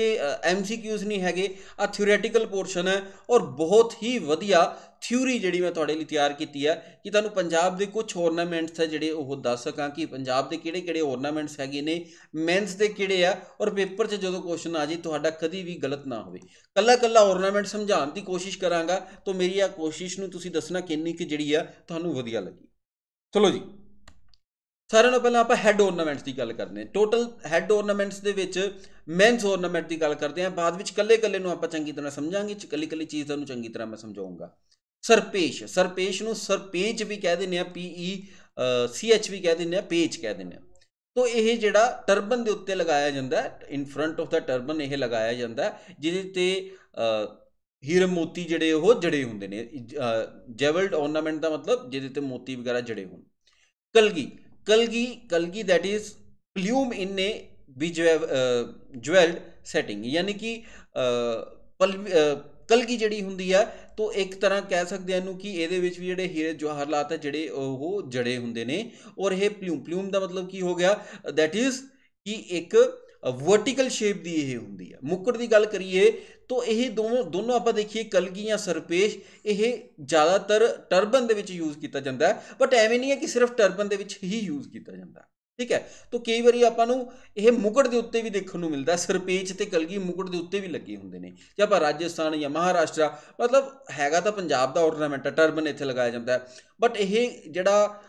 ਐਮਸੀਕਿਊਜ਼ ਨਹੀਂ ਹੈਗੇ ਆ ਥਿਉਰੈਟੀਕਲ ਪੋਰਸ਼ਨ ਹੈ ਔਰ ਬਹੁਤ ਹੀ ਵਧੀਆ ਥਿਉਰੀ ਜਿਹੜੀ ਮੈਂ ਤੁਹਾਡੇ ਲਈ ਤਿਆਰ ਕੀਤੀ ਹੈ ਕਿ ਤੁਹਾਨੂੰ ਪੰਜਾਬ ਦੇ ਕੁਝ ਔਰਨਾਮੈਂਟਸ ਹੈ ਜਿਹੜੇ ਉਹ ਦੱਸ ਸਕਾਂ ਕਿ ਪੰਜਾਬ ਦੇ ਕਿਹੜੇ-ਕਿਹੜੇ ਔਰਨਾਮੈਂਟਸ ਹੈਗੇ ਨੇ ਮੈਂਸ ਦੇ ਕਿਹੜੇ ਆ ਔਰ ਪੇਪਰ 'ਚ ਜਦੋਂ ਕੁਐਸਚਨ ਆ ਜੇ ਤੁਹਾਡਾ ਕਦੀ ਵੀ ਗਲਤ ਨਾ ਹੋਵੇ ਕੱਲਾ-ਕੱਲਾ ਔਰਨਾਮੈਂਟ ਸਮਝਾਉਣ ਦੀ ਕੋਸ਼ਿਸ਼ ਕਰਾਂਗਾ ਤਾਂ ਮੇਰੀ ਆ ਕੋਸ਼ਿਸ਼ ਨੂੰ ਤੁਸੀਂ ਦੱਸਣਾ ਕਿੰਨੀ ਕਿ ਜਿਹੜੀ ਆ ਤੁਹਾਨੂੰ ਵਧੀਆ ਲੱਗੀ ਚਲੋ ਜੀ ਸਾਰਿਆਂ ਨਾਲੋਂ ਪਹਿਲਾਂ ਆਪਾਂ ਹੈੱਡ ornaments ਦੀ ਗੱਲ ਕਰਦੇ ਹਾਂ ਟੋਟਲ ਹੈੱਡ ornaments ਦੇ ਵਿੱਚ ਮੈਨਸ ornament ਦੀ ਗੱਲ ਕਰਦੇ ਹਾਂ ਬਾਅਦ ਵਿੱਚ ਕੱਲੇ-ਕੱਲੇ ਨੂੰ ਆਪਾਂ ਚੰਗੀ ਤਰ੍ਹਾਂ ਸਮਝਾਂਗੇ ਚ ਕੱਲੀ-ਕੱਲੀ ਚੀਜ਼ ਤੁਹਾਨੂੰ ਚੰਗੀ ਤਰ੍ਹਾਂ ਮੈਂ ਸਮਝਾਉਂਗਾ ਸਰਪੇਸ਼ ਸਰਪੇਸ਼ ਨੂੰ ਸਰਪੇਜ ਵੀ ਕਹਿ ਦਿੰਦੇ ਆ ਪੀ ਈ ਸੀ ਐਚ ਵੀ ਕਹਿ ਦਿੰਦੇ ਆ ਪੇਜ ਕਹਿ ਦਿੰਦੇ ਆ ਤੋ ਇਹ ਜਿਹੜਾ ਟਰਬਨ ਦੇ ਉੱਤੇ ਲਗਾਇਆ ਜਾਂਦਾ in front of the turban ਇਹ ਲਗਾਇਆ ਜਾਂਦਾ ਜਿਹਦੇ ਤੇ ਹੀਰ ਮੋਤੀ ਜਿਹੜੇ ਉਹ ਜੜੇ ਹੁੰਦੇ ਨੇ ਜੈਵਲਡ ornament ਦਾ ਮਤਲਬ ਜਿਹਦੇ ਤੇ ਮੋਤੀ ਵਗੈਰਾ ਜੜੇ ਹੋਣ kalgi kalgi kalgi that is plume in a bejewelled setting ਯਾਨੀ ਕਿ ਕਲਗੀ ਜਿਹੜੀ ਹੁੰਦੀ ਆ ਤੋਂ ਇੱਕ ਤਰ੍ਹਾਂ ਕਹਿ ਸਕਦੇ ਆ ਇਹਨੂੰ ਕਿ ਇਹਦੇ ਵਿੱਚ ਵੀ ਜਿਹੜੇ ਹੀਰੇ ਜਵਾਹਰਲਾਤ ਹੈ ਜਿਹੜੇ ਉਹ ਜੜੇ ਹੁੰਦੇ ਨੇ ਔਰ ਇਹ ਪਲੂਮ ਪਲੂਮ ਦਾ ਮਤਲਬ ਕੀ ਹੋ ਗਿਆ ਦੈਟ ਇਜ਼ ਕਿ ਇੱਕ ਵਰਟੀਕਲ ਸ਼ੇਪ ਦੀ ਇਹ ਹੁੰਦੀ ਆ ਮੁਕਟ ਦੀ ਗੱਲ ਕਰੀਏ ਤੋ ਇਹ ਦੋਨੋਂ ਦੋਨੋਂ ਆਪਾਂ ਦੇਖੀਏ ਕਲਗੀ ਜਾਂ ਸਰਪੇਸ਼ ਇਹ ਜ਼ਿਆਦਾਤਰ ਟਰਬਨ ਦੇ ਵਿੱਚ ਯੂਜ਼ ਕੀਤਾ ਜਾਂਦਾ ਬਟ ਐਵੇਂ ਨਹੀਂ ਹੈ ਕਿ ਸਿਰਫ ਟਰਬਨ ਦੇ ਵਿੱਚ ਹੀ ਯੂਜ਼ ਕੀਤਾ ਜਾਂਦਾ ਠੀਕ ਹੈ ਤੋ ਕਈ ਵਾਰੀ ਆਪਾਂ ਨੂੰ ਇਹ ਮੁਕਟ ਦੇ ਉੱਤੇ ਵੀ ਦੇਖਣ ਨੂੰ ਮਿਲਦਾ ਸਰਪੇਚ ਤੇ ਕਲਗੀ ਮੁਕਟ ਦੇ ਉੱਤੇ ਵੀ ਲੱਗੇ ਹੁੰਦੇ ਨੇ ਜੇ ਆਪਾਂ ਰਾਜਸਥਾਨ ਜਾਂ ਮਹਾਰਾਸ਼ਟਰ ਮਤਲਬ ਹੈਗਾ ਤਾਂ ਪੰਜਾਬ ਦਾ ਆਰਨਮੈਂਟ ਟਰਬਨ ਇੱਥੇ ਲਗਾਇਆ ਜਾਂਦਾ ਹੈ ਬਟ ਇਹ ਜਿਹੜਾ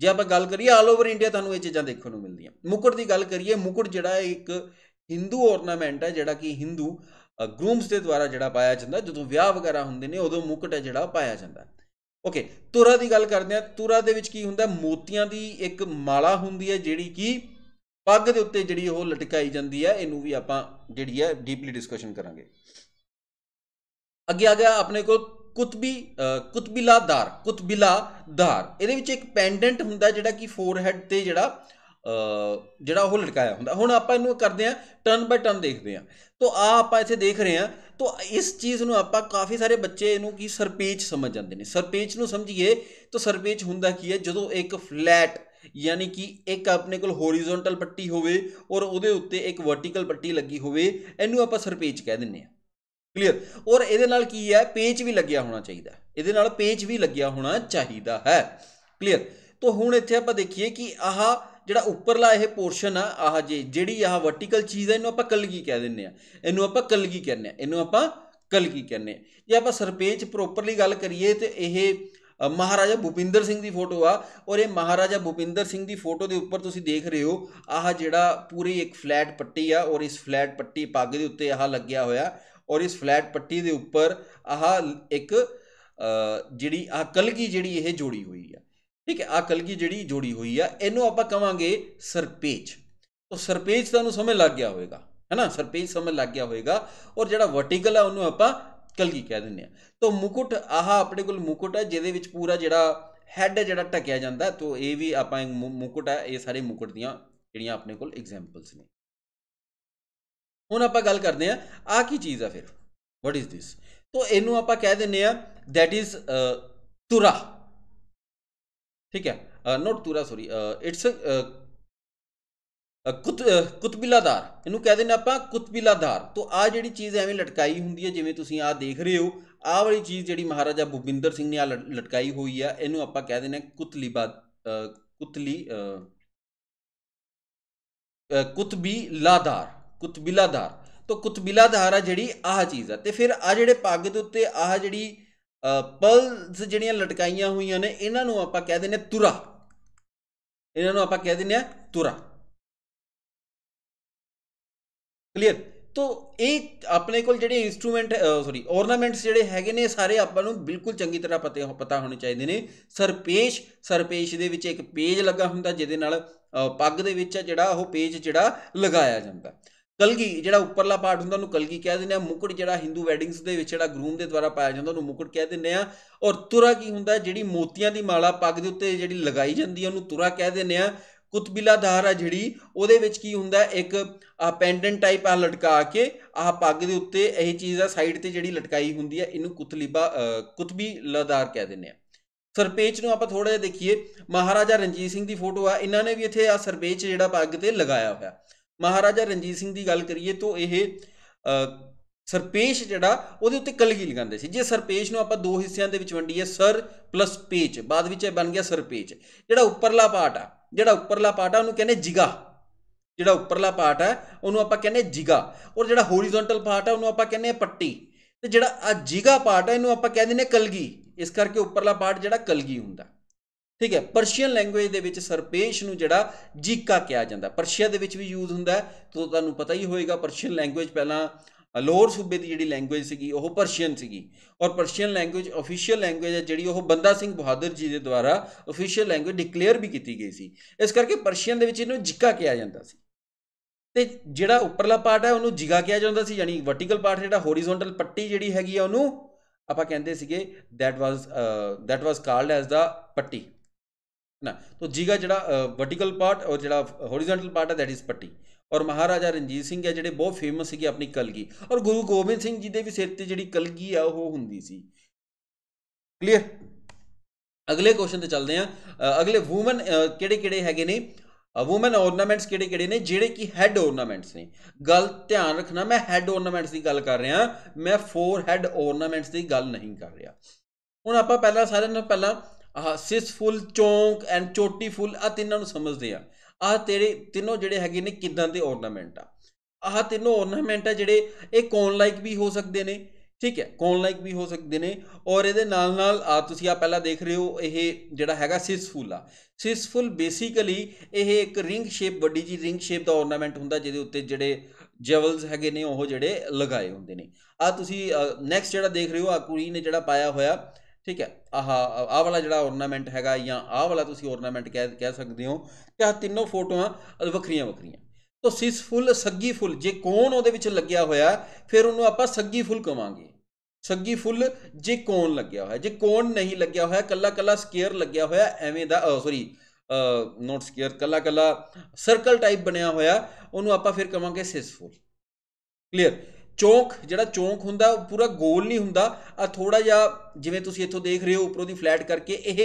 ਜੇ ਆਪਾਂ ਗੱਲ ਕਰੀਏ ਆਲ ਓਵਰ ਇੰਡੀਆ ਤੁਹਾਨੂੰ ਇਹ ਚੀਜ਼ਾਂ ਦੇਖਣ ਨੂੰ ਮਿਲਦੀਆਂ ਮੁਕਟ ਦੀ ਗੱਲ ਕਰੀਏ ਮੁਕਟ ਜਿਹੜਾ ਇੱਕ ਹਿੰਦੂ ਆਰਨਮੈਂਟ ਹੈ ਜਿਹੜਾ ਕਿ ਹਿੰਦੂ ਗਰੂਮਸ ਦੇ ਦੁਆਰਾ ਜਿਹੜਾ ਪਾਇਆ ਜਾਂਦਾ ਜਦੋਂ ਵਿਆਹ ਵਗੈਰਾ ਹੁੰਦੇ ਨੇ ਉਦੋਂ ਮੁਕਟ ਹੈ ਜਿਹੜਾ ਪਾਇਆ ਜਾਂਦਾ ਓਕੇ ਤੁਰਾ ਦੀ ਗੱਲ ਕਰਦੇ ਆ ਤੁਰਾ ਦੇ ਵਿੱਚ ਕੀ ਹੁੰਦਾ ਮੋਤੀਆਂ ਦੀ ਇੱਕ ਮਾਲਾ ਹੁੰਦੀ ਹੈ ਜਿਹੜੀ ਕਿ ਪੱਗ ਦੇ ਉੱਤੇ ਜਿਹੜੀ ਉਹ ਲਟਕਾਈ ਜਾਂਦੀ ਹੈ ਇਹਨੂੰ ਵੀ ਆਪਾਂ ਜਿਹੜੀ ਹੈ ਡੀਪਲੀ ਡਿਸਕਸ਼ਨ ਕਰਾਂਗੇ ਅੱਗੇ ਆ ਗਿਆ ਆਪਣੇ ਕੋਲ ਕੁਤਬੀ ਕੁਤਬਿਲਾਦਾਰ ਕੁਤਬਿਲਾਦਾਰ ਇਹਦੇ ਵਿੱਚ ਇੱਕ ਪੈਂਡੈਂਟ ਹੁੰਦਾ ਜਿਹੜਾ ਕਿ ਫੋਰਹੈਡ ਤੇ ਜਿਹੜਾ ਜਿਹੜਾ ਉਹ ਲਟਕਾਇਆ ਹੁੰਦਾ ਹੁਣ ਆਪਾਂ ਇਹਨੂੰ ਕਰਦੇ ਆ ਟਰਨ ਬਾਈ ਟਰਨ ਦੇਖਦੇ ਆ ਤੋਂ ਆ ਆਪਾਂ ਇੱਥੇ ਦੇਖ ਰਹੇ ਆ ਤੋਂ ਇਸ ਚੀਜ਼ ਨੂੰ ਆਪਾਂ ਕਾਫੀ ਸਾਰੇ ਬੱਚੇ ਇਹਨੂੰ ਕੀ ਸਰਪੇਚ ਸਮਝ ਜਾਂਦੇ ਨੇ ਸਰਪੇਚ ਨੂੰ ਸਮਝੀਏ ਤੋਂ ਸਰਪੇਚ ਹੁੰਦਾ ਕੀ ਹੈ ਜਦੋਂ ਇੱਕ ਫਲੈਟ ਯਾਨੀ ਕਿ ਇੱਕ ਆਪਣੇ ਕੋਲ ਹੋਰੀਜ਼ੋਨਟਲ ਪੱਟੀ ਹੋਵੇ ਔਰ ਉਹਦੇ ਉੱਤੇ ਇੱਕ ਵਰਟੀਕਲ ਪੱਟੀ ਲੱਗੀ ਹੋਵੇ ਇਹਨੂੰ ਆਪਾਂ ਸਰਪੇਚ ਕਹਿ ਦਿੰਨੇ ਆ ਕਲੀਅਰ ਔਰ ਇਹਦੇ ਨਾਲ ਕੀ ਹੈ ਪੇਚ ਵੀ ਲੱਗਿਆ ਹੋਣਾ ਚਾਹੀਦਾ ਇਹਦੇ ਨਾਲ ਪੇਚ ਵੀ ਲੱਗਿਆ ਹੋਣਾ ਚਾਹੀਦਾ ਹੈ ਕਲੀਅਰ ਤੋਂ ਹੁਣ ਇੱਥੇ ਆਪਾਂ ਦੇਖੀਏ ਕਿ ਆਹ ਜਿਹੜਾ ਉੱਪਰਲਾ ਇਹ ਪੋਰਸ਼ਨ ਆ ਆਹ ਜੇ ਜਿਹੜੀ ਆਹ ਵਰਟੀਕਲ ਚੀਜ਼ ਹੈ ਇਹਨੂੰ ਆਪਾਂ ਕਲਗੀ ਕਹਿ ਦਿੰਨੇ ਆ ਇਹਨੂੰ ਆਪਾਂ ਕਲਗੀ ਕਹਿੰਨੇ ਆ ਇਹਨੂੰ ਆਪਾਂ ਕਲਗੀ ਕਹਿੰਨੇ ਆ ਜੇ ਆਪਾਂ ਸਰਪੇਚ ਪ੍ਰੋਪਰਲੀ ਗੱਲ ਕਰੀਏ ਤੇ ਇਹ ਮਹਾਰਾਜਾ ਭੁਪਿੰਦਰ ਸਿੰਘ ਦੀ ਫੋਟੋ ਆ ਔਰ ਇਹ ਮਹਾਰਾਜਾ ਭੁਪਿੰਦਰ ਸਿੰਘ ਦੀ ਫੋਟੋ ਦੇ ਉੱਪਰ ਤੁਸੀਂ ਦੇਖ ਰਹੇ ਹੋ ਆਹ ਜਿਹੜਾ ਪੂਰੀ ਇੱਕ ਫਲੈਟ ਪੱਟੀ ਆ ਔਰ ਇਸ ਫਲੈਟ ਪੱਟੀ ਪੱਗ ਦੇ ਉੱਤੇ ਆਹ ਲੱਗਿਆ ਹੋਇਆ ਔਰ ਇਸ ਫਲੈਟ ਪੱਟੀ ਦੇ ਉੱਪਰ ਆਹ ਇੱਕ ਜਿਹੜੀ ਆ ਕਲਗੀ ਜਿਹੜੀ ਇਹ ਜੋੜੀ ਹੋਈ ਆ ਠੀਕ ਹੈ ਆ ਕਲਗੀ ਜਿਹੜੀ ਜੋੜੀ ਹੋਈ ਆ ਇਹਨੂੰ ਆਪਾਂ ਕਵਾਂਗੇ ਸਰਪੇਚ ਤੋਂ ਸਰਪੇਚ ਤੁਹਾਨੂੰ ਸਮਝ ਲੱਗ ਗਿਆ ਹੋਵੇਗਾ ਹੈਨਾ ਸਰਪੇਚ ਸਮਝ ਲੱਗ ਗਿਆ ਹੋਵੇਗਾ ਔਰ ਜਿਹੜਾ ਵਰਟੀਕਲ ਆ ਉਹਨੂੰ ਆਪਾਂ ਕਲਗੀ ਕਹਿ ਦਿੰਦੇ ਆ ਤੋਂ ਮੁਕਟ ਆਹ ਆਪਣੇ ਕੋਲ ਮੁਕਟ ਹੈ ਜਿਹਦੇ ਵਿੱਚ ਪੂਰਾ ਜਿਹੜਾ ਹੈਡ ਜਿਹੜਾ ਟਕਿਆ ਜਾਂਦਾ ਤੋਂ ਇਹ ਵੀ ਆਪਾਂ ਮੁਕਟ ਹੈ ਇਹ ਸਾਰੇ ਮੁਕਟ ਦੀਆਂ ਜਿਹੜੀਆਂ ਆਪਣੇ ਕੋਲ ਐਗਜ਼ਾਮਪਲਸ ਨੇ ਹੁਣ ਆਪਾਂ ਗੱਲ ਕਰਦੇ ਆ ਆ ਕੀ ਚੀਜ਼ ਆ ਫਿਰ ਵਾਟ ਇਜ਼ ਥਿਸ ਤੋਂ ਇਹਨੂੰ ਆਪਾਂ ਕਹਿ ਦਿੰਨੇ ਆ ਥੈਟ ਇਜ਼ ਤੁਰਾ ਠੀਕ ਹੈ ਨੋਟ ਤੁਰਾ ਸੋਰੀ ਇਟਸ ਕੁਤ ਕੁਤਬਿਲਾਦਾਰ ਇਹਨੂੰ ਕਹਿ ਦਿੰਦੇ ਆਪਾਂ ਕੁਤਬਿਲਾਦਾਰ ਤੋਂ ਆ ਜਿਹੜੀ ਚੀਜ਼ ਐਵੇਂ ਲਟਕਾਈ ਹੁੰਦੀ ਹੈ ਜਿਵੇਂ ਤੁਸੀਂ ਆ ਦੇਖ ਰਹੇ ਹੋ ਆ ਵਾਲੀ ਚੀਜ਼ ਜਿਹੜੀ ਮਹਾਰਾਜਾ ਬੁਬਿੰਦਰ ਸਿੰਘ ਨੇ ਆ ਲਟਕਾਈ ਹੋਈ ਆ ਇਹਨੂੰ ਆਪਾਂ ਕਹਿ ਦਿੰਦੇ ਕੁਤਲੀਬਾ ਕੁਤਲੀ ਕੁਤਬੀ ਲਾਦਾਰ ਕੁਤਬਿਲਾਦਾਰ ਤੋਂ ਕੁਤਬਿਲਾਦਾਰ ਆ ਜਿਹੜੀ ਆਹ ਚੀਜ਼ ਆ ਤੇ ਫਿਰ ਆ ਜਿਹੜੇ ਪੱਗ ਦੇ ਉੱਤੇ ਆਹ ਜਿਹੜੀ ਪਲਸ ਜਿਹੜੀਆਂ ਲਟਕਾਈਆਂ ਹੋਈਆਂ ਨੇ ਇਹਨਾਂ ਨੂੰ ਆਪਾਂ ਕਹਿ ਦਿੰਨੇ ਤੁਰਾ ਇਹਨਾਂ ਨੂੰ ਆਪਾਂ ਕਹਿ ਦਿੰਨੇ ਤੁਰਾ ਕਲੀਅਰ ਤੋ ਇਹ ਆਪਣੇ ਕੋਲ ਜਿਹੜੇ ਇਨਸਟਰੂਮੈਂਟ ਸੌਰੀ ਔਰਨਾਮੈਂਟਸ ਜਿਹੜੇ ਹੈਗੇ ਨੇ ਸਾਰੇ ਆਪਾਂ ਨੂੰ ਬਿਲਕੁਲ ਚੰਗੀ ਤਰ੍ਹਾਂ ਪਤੇ ਪਤਾ ਹੋਣੇ ਚਾਹੀਦੇ ਨੇ ਸਰਪੇਸ਼ ਸਰਪੇਸ਼ ਦੇ ਵਿੱਚ ਇੱਕ ਪੇਜ ਲੱਗਾ ਹੁੰਦਾ ਜਿਹਦੇ ਨਾਲ ਪੱਗ ਦੇ ਵਿੱਚ ਜਿਹੜਾ ਉਹ ਪੇਜ ਜਿਹੜਾ ਲਗਾਇਆ ਜਾਂਦਾ ਕਲਗੀ ਜਿਹੜਾ ਉੱਪਰਲਾ ਪਾਰਟ ਹੁੰਦਾ ਉਹਨੂੰ ਕਲਗੀ ਕਹਿ ਦਿੰਦੇ ਆ ਮੁਕਟ ਜਿਹੜਾ ਹਿੰਦੂ ਵੈਡਿੰਗਸ ਦੇ ਵਿੱਚ ਜਿਹੜਾ ਗਰੂਮ ਦੇ ਦੁਆਰਾ ਪਾਇਆ ਜਾਂਦਾ ਉਹਨੂੰ ਮੁਕਟ ਕਹਿ ਦਿੰਦੇ ਆ ਔਰ ਤੁਰਾ ਕੀ ਹੁੰਦਾ ਜਿਹੜੀ ਮੋਤੀਆਂ ਦੀ ਮਾਲਾ ਪੱਗ ਦੇ ਉੱਤੇ ਜਿਹੜੀ ਲਗਾਈ ਜਾਂਦੀ ਆ ਉਹਨੂੰ ਤੁਰਾ ਕਹਿ ਦਿੰਦੇ ਆ ਕੁਤਬਿਲਾ ਧਾਰ ਆ ਜਿਹੜੀ ਉਹਦੇ ਵਿੱਚ ਕੀ ਹੁੰਦਾ ਇੱਕ ਪੈਂਡੈਂਟ ਟਾਈਪ ਆ ਲਟਕਾ ਕੇ ਆਹ ਪੱਗ ਦੇ ਉੱਤੇ ਇਹ ਚੀਜ਼ ਆ ਸਾਈਡ ਤੇ ਜਿਹੜੀ ਲਟਕਾਈ ਹੁੰਦੀ ਆ ਇਹਨੂੰ ਕੁਤਲੀਬਾ ਕੁਤਬੀ ਲਦਾਰ ਕਹਿ ਦਿੰਦੇ ਆ ਸਰਪੇਚ ਨੂੰ ਆਪਾਂ ਥੋੜਾ ਜਿਹਾ ਦੇਖੀਏ ਮਹਾਰਾਜਾ ਰਣਜੀਤ ਸਿੰਘ ਦੀ ਫੋਟੋ ਆ ਇਹਨਾਂ ਨੇ ਵੀ ਇੱਥੇ ਆ ਸਰਪੇਚ ਜਿਹੜਾ ਪੱਗ ਤੇ ਲਗਾਇਆ ਹੋਇਆ ਮਹਾਰਾਜਾ ਰਣਜੀਤ ਸਿੰਘ ਦੀ ਗੱਲ ਕਰੀਏ ਤਾਂ ਇਹ ਸਰਪੇਸ਼ ਜਿਹੜਾ ਉਹਦੇ ਉੱਤੇ ਕਲਗੀ ਲਗਾਉਂਦੇ ਸੀ ਜੇ ਸਰਪੇਸ਼ ਨੂੰ ਆਪਾਂ ਦੋ ਹਿੱਸਿਆਂ ਦੇ ਵਿੱਚ ਵੰਡੀਏ ਸਰ ਪਲੱਸ ਪੇਚ ਬਾਅਦ ਵਿੱਚ ਇਹ ਬਣ ਗਿਆ ਸਰਪੇਚ ਜਿਹੜਾ ਉੱਪਰਲਾ ਪਾਰਟ ਆ ਜਿਹੜਾ ਉੱਪਰਲਾ ਪਾਰਟ ਆ ਉਹਨੂੰ ਕਹਿੰਦੇ ਜਿਗਾ ਜਿਹੜਾ ਉੱਪਰਲਾ ਪਾਰਟ ਆ ਉਹਨੂੰ ਆਪਾਂ ਕਹਿੰਦੇ ਜਿਗਾ ਔਰ ਜਿਹੜਾ ਹੋਰੀਜ਼ੋਨਟਲ ਪਾਰਟ ਆ ਉਹਨੂੰ ਆਪਾਂ ਕਹਿੰਦੇ ਪੱਟੀ ਤੇ ਜਿਹੜਾ ਆ ਜਿਗਾ ਪਾਰਟ ਆ ਇਹਨੂੰ ਆਪਾਂ ਕਹਿੰਦੇ ਨੇ ਕਲਗੀ ਇਸ ਕਰਕੇ ਉੱਪਰਲਾ ਪਾਰਟ ਜਿਹੜਾ ਕਲਗੀ ਹੁੰਦਾ ਠੀਕ ਹੈ ਪਰਸ਼ੀਅਨ ਲੈਂਗੁਏਜ ਦੇ ਵਿੱਚ ਸਰਪੇਸ਼ ਨੂੰ ਜਿਹੜਾ ਜੀਕਾ ਕਿਹਾ ਜਾਂਦਾ ਪਰਸ਼ੀਆ ਦੇ ਵਿੱਚ ਵੀ ਯੂਜ਼ ਹੁੰਦਾ ਤੋ ਤੁਹਾਨੂੰ ਪਤਾ ਹੀ ਹੋਏਗਾ ਪਰਸ਼ੀਅਨ ਲੈਂਗੁਏਜ ਪਹਿਲਾਂ ਲੋਰ ਸੂਬੇ ਦੀ ਜਿਹੜੀ ਲੈਂਗੁਏਜ ਸੀਗੀ ਉਹ ਪਰਸ਼ੀਅਨ ਸੀਗੀ ਔਰ ਪਰਸ਼ੀਅਨ ਲੈਂਗੁਏਜ ਅਫੀਸ਼ੀਅਲ ਲੈਂਗੁਏਜ ਹੈ ਜਿਹੜੀ ਉਹ ਬੰਦਾ ਸਿੰਘ ਬਹਾਦਰ ਜੀ ਦੇ ਦੁਆਰਾ ਅਫੀਸ਼ੀਅਲ ਲੈਂਗੁਏਜ ਡਿਕਲੇਅਰ ਵੀ ਕੀਤੀ ਗਈ ਸੀ ਇਸ ਕਰਕੇ ਪਰਸ਼ੀਅਨ ਦੇ ਵਿੱਚ ਇਹਨੂੰ ਜਿਕਾ ਕਿਹਾ ਜਾਂਦਾ ਸੀ ਤੇ ਜਿਹੜਾ ਉੱਪਰਲਾ ਪਾਰਟ ਹੈ ਉਹਨੂੰ ਜਿਗਾ ਕਿਹਾ ਜਾਂਦਾ ਸੀ ਯਾਨੀ ਵਰਟੀਕਲ ਪਾਰਟ ਜਿਹੜਾ ਹੋਰੀਜ਼ੋਨਟਲ ਪੱਟੀ ਜਿਹੜੀ ਹੈਗੀ ਆ ਉਹਨੂੰ ਆਪਾਂ ਕਹਿੰਦੇ ਸੀਗੇ that was that was called as the ਪੱਟੀ ਨਾ ਤੋ ਜੀਗਾ ਜਿਹੜਾ ਵਰਟੀਕਲ ਪਾਰਟ ਔਰ ਜਿਹੜਾ ਹੋਰੀਜ਼ੋਨਟਲ ਪਾਰਟ ਹੈ ਦੈਟ ਇਜ਼ ਪੱਟੀ ਔਰ ਮਹਾਰਾਜਾ ਰਣਜੀਤ ਸਿੰਘ ਹੈ ਜਿਹੜੇ ਬਹੁਤ ਫੇਮਸ ਸੀਗੇ ਆਪਣੀ ਕਲਗੀ ਔਰ ਗੁਰੂ ਗੋਬਿੰਦ ਸਿੰਘ ਜੀ ਦੇ ਵੀ ਸਿਰ ਤੇ ਜਿਹੜੀ ਕਲਗੀ ਆ ਉਹ ਹੁੰਦੀ ਸੀ ਕਲੀਅਰ ਅਗਲੇ ਕੁਐਸਚਨ ਤੇ ਚੱਲਦੇ ਆ ਅਗਲੇ ਔਮਨ ਕਿਹੜੇ ਕਿਹੜੇ ਹੈਗੇ ਨੇ ਔਮਨ ornaments ਕਿਹੜੇ ਕਿਹੜੇ ਨੇ ਜਿਹੜੇ ਕਿ ਹੈਡ ornaments ਨੇ ਗੱਲ ਧਿਆਨ ਰੱਖਣਾ ਮੈਂ ਹੈਡ ornaments ਦੀ ਗੱਲ ਕਰ ਰਿਹਾ ਮੈਂ ਫੋਰ ਹੈਡ ornaments ਦੀ ਗੱਲ ਨਹੀਂ ਕਰ ਰਿਹਾ ਹੁਣ ਆਪਾਂ ਪਹਿਲਾਂ ਸਾਰਿਆਂ ਨਾਲ ਪਹਿਲਾਂ ਆਹ ਸਿਸਫੁੱਲ ਚੌਂਕ ਐਂਡ ਚੋਟੀ ਫੁੱਲ ਆ ਤਿੰਨਾਂ ਨੂੰ ਸਮਝਦੇ ਆ ਆਹ ਤੇਰੇ ਤਿੰਨੋਂ ਜਿਹੜੇ ਹੈਗੇ ਨੇ ਕਿਦਾਂ ਦੇ ਆਰਨਾਮੈਂਟ ਆ ਆਹ ਤਿੰਨੋਂ ਆਰਨਾਮੈਂਟ ਆ ਜਿਹੜੇ ਇਹ ਕੌਨ ਲਾਈਕ ਵੀ ਹੋ ਸਕਦੇ ਨੇ ਠੀਕ ਹੈ ਕੌਨ ਲਾਈਕ ਵੀ ਹੋ ਸਕਦੇ ਨੇ ਔਰ ਇਹਦੇ ਨਾਲ ਨਾਲ ਆ ਤੁਸੀਂ ਆ ਪਹਿਲਾਂ ਦੇਖ ਰਹੇ ਹੋ ਇਹ ਜਿਹੜਾ ਹੈਗਾ ਸਿਸਫੁਲ ਆ ਸਿਸਫੁਲ ਬੇਸਿਕਲੀ ਇਹ ਇੱਕ ਰਿੰਗ ਸ਼ੇਪ ਵੱਡੀ ਜੀ ਰਿੰਗ ਸ਼ੇਪ ਦਾ ਆਰਨਾਮੈਂਟ ਹੁੰਦਾ ਜਿਹਦੇ ਉੱਤੇ ਜਿਹੜੇ ਜੇਵਲਸ ਹੈਗੇ ਨੇ ਉਹ ਜਿਹੜੇ ਲਗਾਏ ਹੁੰਦੇ ਨੇ ਆ ਤੁਸੀਂ ਨੈਕਸਟ ਜਿਹੜਾ ਦੇਖ ਰਹੇ ਹੋ ਆ ਕੁੜੀ ਨੇ ਜਿਹੜਾ ਪਾਇਆ ਹੋਇਆ ਠੀਕ ਹੈ ਆਹ ਆਹ ਵਾਲਾ ਜਿਹੜਾ ਔਰਨਾਮੈਂਟ ਹੈਗਾ ਜਾਂ ਆਹ ਵਾਲਾ ਤੁਸੀਂ ਔਰਨਾਮੈਂਟ ਕਹਿ ਕਹਿ ਸਕਦੇ ਹੋ ਤੇ ਆਹ ਤਿੰਨੋਂ ਫੋਟੋਆਂ ਵੱਖਰੀਆਂ ਵੱਖਰੀਆਂ ਤੋਂ ਸਿਸ ਫੁੱਲ ਸੱਗੀ ਫੁੱਲ ਜੇ ਕੋਣ ਉਹਦੇ ਵਿੱਚ ਲੱਗਿਆ ਹੋਇਆ ਫਿਰ ਉਹਨੂੰ ਆਪਾਂ ਸੱਗੀ ਫੁੱਲ ਕਵਾਂਗੇ ਸੱਗੀ ਫੁੱਲ ਜੇ ਕੋਣ ਲੱਗਿਆ ਹੋਇਆ ਜੇ ਕੋਣ ਨਹੀਂ ਲੱਗਿਆ ਹੋਇਆ ਕੱਲਾ ਕੱਲਾ ਸਕੁਅਰ ਲੱਗਿਆ ਹੋਇਆ ਐਵੇਂ ਦਾ ਸੌਰੀ ਨੋਟ ਸਕੁਅਰ ਕੱਲਾ ਕੱਲਾ ਸਰਕਲ ਟਾਈਪ ਬਣਿਆ ਹੋਇਆ ਉਹਨੂੰ ਆਪਾਂ ਫਿਰ ਕਵਾਂਗੇ ਸਿਸ ਫੁੱਲ ਕਲੀਅਰ ਚੌਂਕ ਜਿਹੜਾ ਚੌਂਕ ਹੁੰਦਾ ਉਹ ਪੂਰਾ ਗੋਲ ਨਹੀਂ ਹੁੰਦਾ ਆ ਥੋੜਾ ਜਿਹਾ ਜਿਵੇਂ ਤੁਸੀਂ ਇੱਥੋਂ ਦੇਖ ਰਹੇ ਹੋ ਉੱਪਰੋਂ ਦੀ ਫਲੈਟ ਕਰਕੇ ਇਹ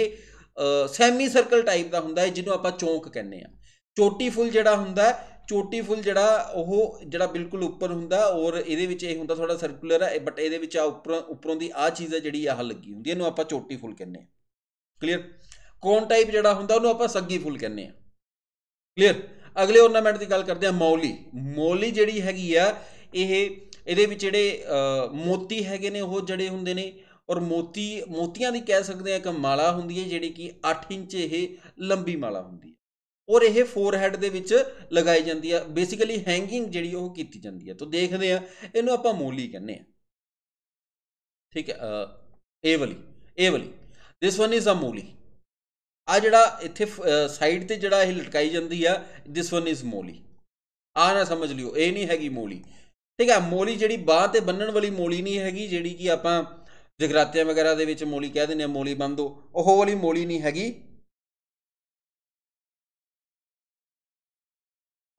ਸੈਮੀ ਸਰਕਲ ਟਾਈਪ ਦਾ ਹੁੰਦਾ ਹੈ ਜਿਹਨੂੰ ਆਪਾਂ ਚੌਂਕ ਕਹਿੰਦੇ ਆ ਚੋਟੀ ਫੁੱਲ ਜਿਹੜਾ ਹੁੰਦਾ ਚੋਟੀ ਫੁੱਲ ਜਿਹੜਾ ਉਹ ਜਿਹੜਾ ਬਿਲਕੁਲ ਉੱਪਰ ਹੁੰਦਾ ਔਰ ਇਹਦੇ ਵਿੱਚ ਇਹ ਹੁੰਦਾ ਥੋੜਾ ਸਰਕੂਲਰ ਹੈ ਬਟ ਇਹਦੇ ਵਿੱਚ ਆ ਉੱਪਰ ਉੱਪਰੋਂ ਦੀ ਆ ਚੀਜ਼ ਹੈ ਜਿਹੜੀ ਆਹ ਲੱਗੀ ਹੁੰਦੀ ਇਹਨੂੰ ਆਪਾਂ ਚੋਟੀ ਫੁੱਲ ਕਹਿੰਦੇ ਆ ਕਲੀਅਰ ਕੋਨ ਟਾਈਪ ਜਿਹੜਾ ਹੁੰਦਾ ਉਹਨੂੰ ਆਪਾਂ ਸੱਗੀ ਫੁੱਲ ਕਹਿੰਦੇ ਆ ਕਲੀਅਰ ਅਗਲੇ ਔਰਨਾਮੈਂਟ ਦੀ ਗੱਲ ਕਰਦੇ ਆ ਮੌਲੀ ਮੌਲੀ ਜਿਹੜੀ ਹੈਗੀ ਆ ਇਹ ਇਹਦੇ ਵਿੱਚ ਜਿਹੜੇ ਮੋਤੀ ਹੈਗੇ ਨੇ ਉਹ ਜੜੇ ਹੁੰਦੇ ਨੇ ਔਰ ਮੋਤੀ ਮੋਤੀਆਂ ਦੀ ਕਹਿ ਸਕਦੇ ਆ ਇੱਕ ਮਾਲਾ ਹੁੰਦੀ ਹੈ ਜਿਹੜੀ ਕਿ 8 ਇੰਚ ਇਹ ਲੰਬੀ ਮਾਲਾ ਹੁੰਦੀ ਹੈ ਔਰ ਇਹ ਫੋਰਹੈਡ ਦੇ ਵਿੱਚ ਲਗਾਈ ਜਾਂਦੀ ਆ ਬੇਸਿਕਲੀ ਹੈਂਗਿੰਗ ਜਿਹੜੀ ਉਹ ਕੀਤੀ ਜਾਂਦੀ ਆ ਤਾਂ ਦੇਖਦੇ ਆ ਇਹਨੂੰ ਆਪਾਂ ਮੋਲੀ ਕਹਿੰਦੇ ਆ ਠੀਕ ਹੈ ਇਹ ਵਾਲੀ ਇਹ ਵਾਲੀ ਦਿਸ ਵਨ ਇਜ਼ ਅ ਮੋਲੀ ਆ ਜਿਹੜਾ ਇੱਥੇ ਸਾਈਡ ਤੇ ਜਿਹੜਾ ਇਹ ਲਟਕਾਈ ਜਾਂਦੀ ਆ ਦਿਸ ਵਨ ਇਜ਼ ਮੋਲੀ ਆ ਨਾ ਸਮਝ ਲਿਓ ਇਹ ਨਹੀਂ ਹੈਗੀ ਮੋਲੀ ਠੀਕ ਹੈ ਮੋਲੀ ਜਿਹੜੀ ਬਾਹ ਤੇ ਬੰਨਣ ਵਾਲੀ ਮੋਲੀ ਨਹੀਂ ਹੈਗੀ ਜਿਹੜੀ ਕਿ ਆਪਾਂ ਜਗਰਾਤਿਆਂ ਵਗੈਰਾ ਦੇ ਵਿੱਚ ਮੋਲੀ ਕਹਿ ਦਿੰਦੇ ਆ ਮੋਲੀ ਬੰਦੋ ਉਹ ਵਾਲੀ ਮੋਲੀ ਨਹੀਂ ਹੈਗੀ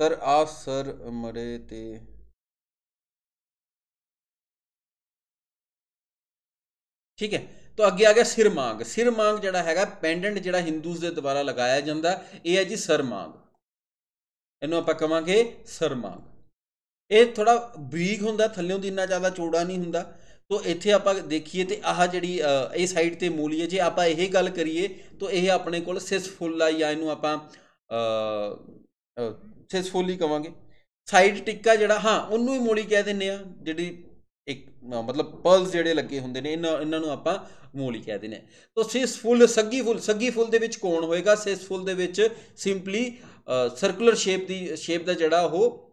ਸਰ ਆ ਸਰ ਮਰੇ ਤੇ ਠੀਕ ਹੈ ਤਾਂ ਅੱਗੇ ਆ ਗਿਆ ਸਿਰ ਮਾਂਗ ਸਿਰ ਮਾਂਗ ਜਿਹੜਾ ਹੈਗਾ ਪੈਂਡੈਂਟ ਜਿਹੜਾ ਹਿੰਦੂਸ ਦੇ ਦੁਆਰਾ ਲਗਾਇਆ ਜਾਂਦਾ ਇਹ ਹੈ ਜੀ ਸਰ ਮਾਂਗ ਇਹਨੂੰ ਆਪਾਂ ਕਵਾਂਗੇ ਸਰ ਮਾਂਗ ਇਹ ਥੋੜਾ ਬਰੀਕ ਹੁੰਦਾ ਥੱਲੇੋਂ ਦੀ ਇੰਨਾ ਜ਼ਿਆਦਾ ਚੌੜਾ ਨਹੀਂ ਹੁੰਦਾ ਤੋ ਇੱਥੇ ਆਪਾਂ ਦੇਖੀਏ ਤੇ ਆਹ ਜਿਹੜੀ ਇਹ ਸਾਈਡ ਤੇ ਮੂਲੀ ਹੈ ਜੇ ਆਪਾਂ ਇਹ ਗੱਲ ਕਰੀਏ ਤਾਂ ਇਹ ਆਪਣੇ ਕੋਲ ਸਿਸ ਫੁੱਲ ਆ ਜਾਂ ਇਹਨੂੰ ਆਪਾਂ ਸਿਸਫੁੱਲੀ ਕਵਾਂਗੇ ਸਾਈਡ ਟਿੱਕਾ ਜਿਹੜਾ ਹਾਂ ਉਹਨੂੰ ਹੀ ਮੂਲੀ ਕਹਿ ਦਿੰਨੇ ਆ ਜਿਹੜੀ ਇੱਕ ਮਤਲਬ ਪਰਲਸ ਜਿਹੜੇ ਲੱਗੇ ਹੁੰਦੇ ਨੇ ਇਹਨਾਂ ਇਹਨਾਂ ਨੂੰ ਆਪਾਂ ਮੂਲੀ ਕਹਿ ਦਿੰਨੇ ਤੋ ਸਿਸ ਫੁੱਲ ਸੱਗੀ ਫੁੱਲ ਸੱਗੀ ਫੁੱਲ ਦੇ ਵਿੱਚ ਕੌਣ ਹੋਏਗਾ ਸਿਸ ਫੁੱਲ ਦੇ ਵਿੱਚ ਸਿੰਪਲੀ ਸਰਕੂਲਰ ਸ਼ੇਪ ਦੀ ਸ਼ੇਪ ਦਾ ਜਿਹੜਾ ਉਹ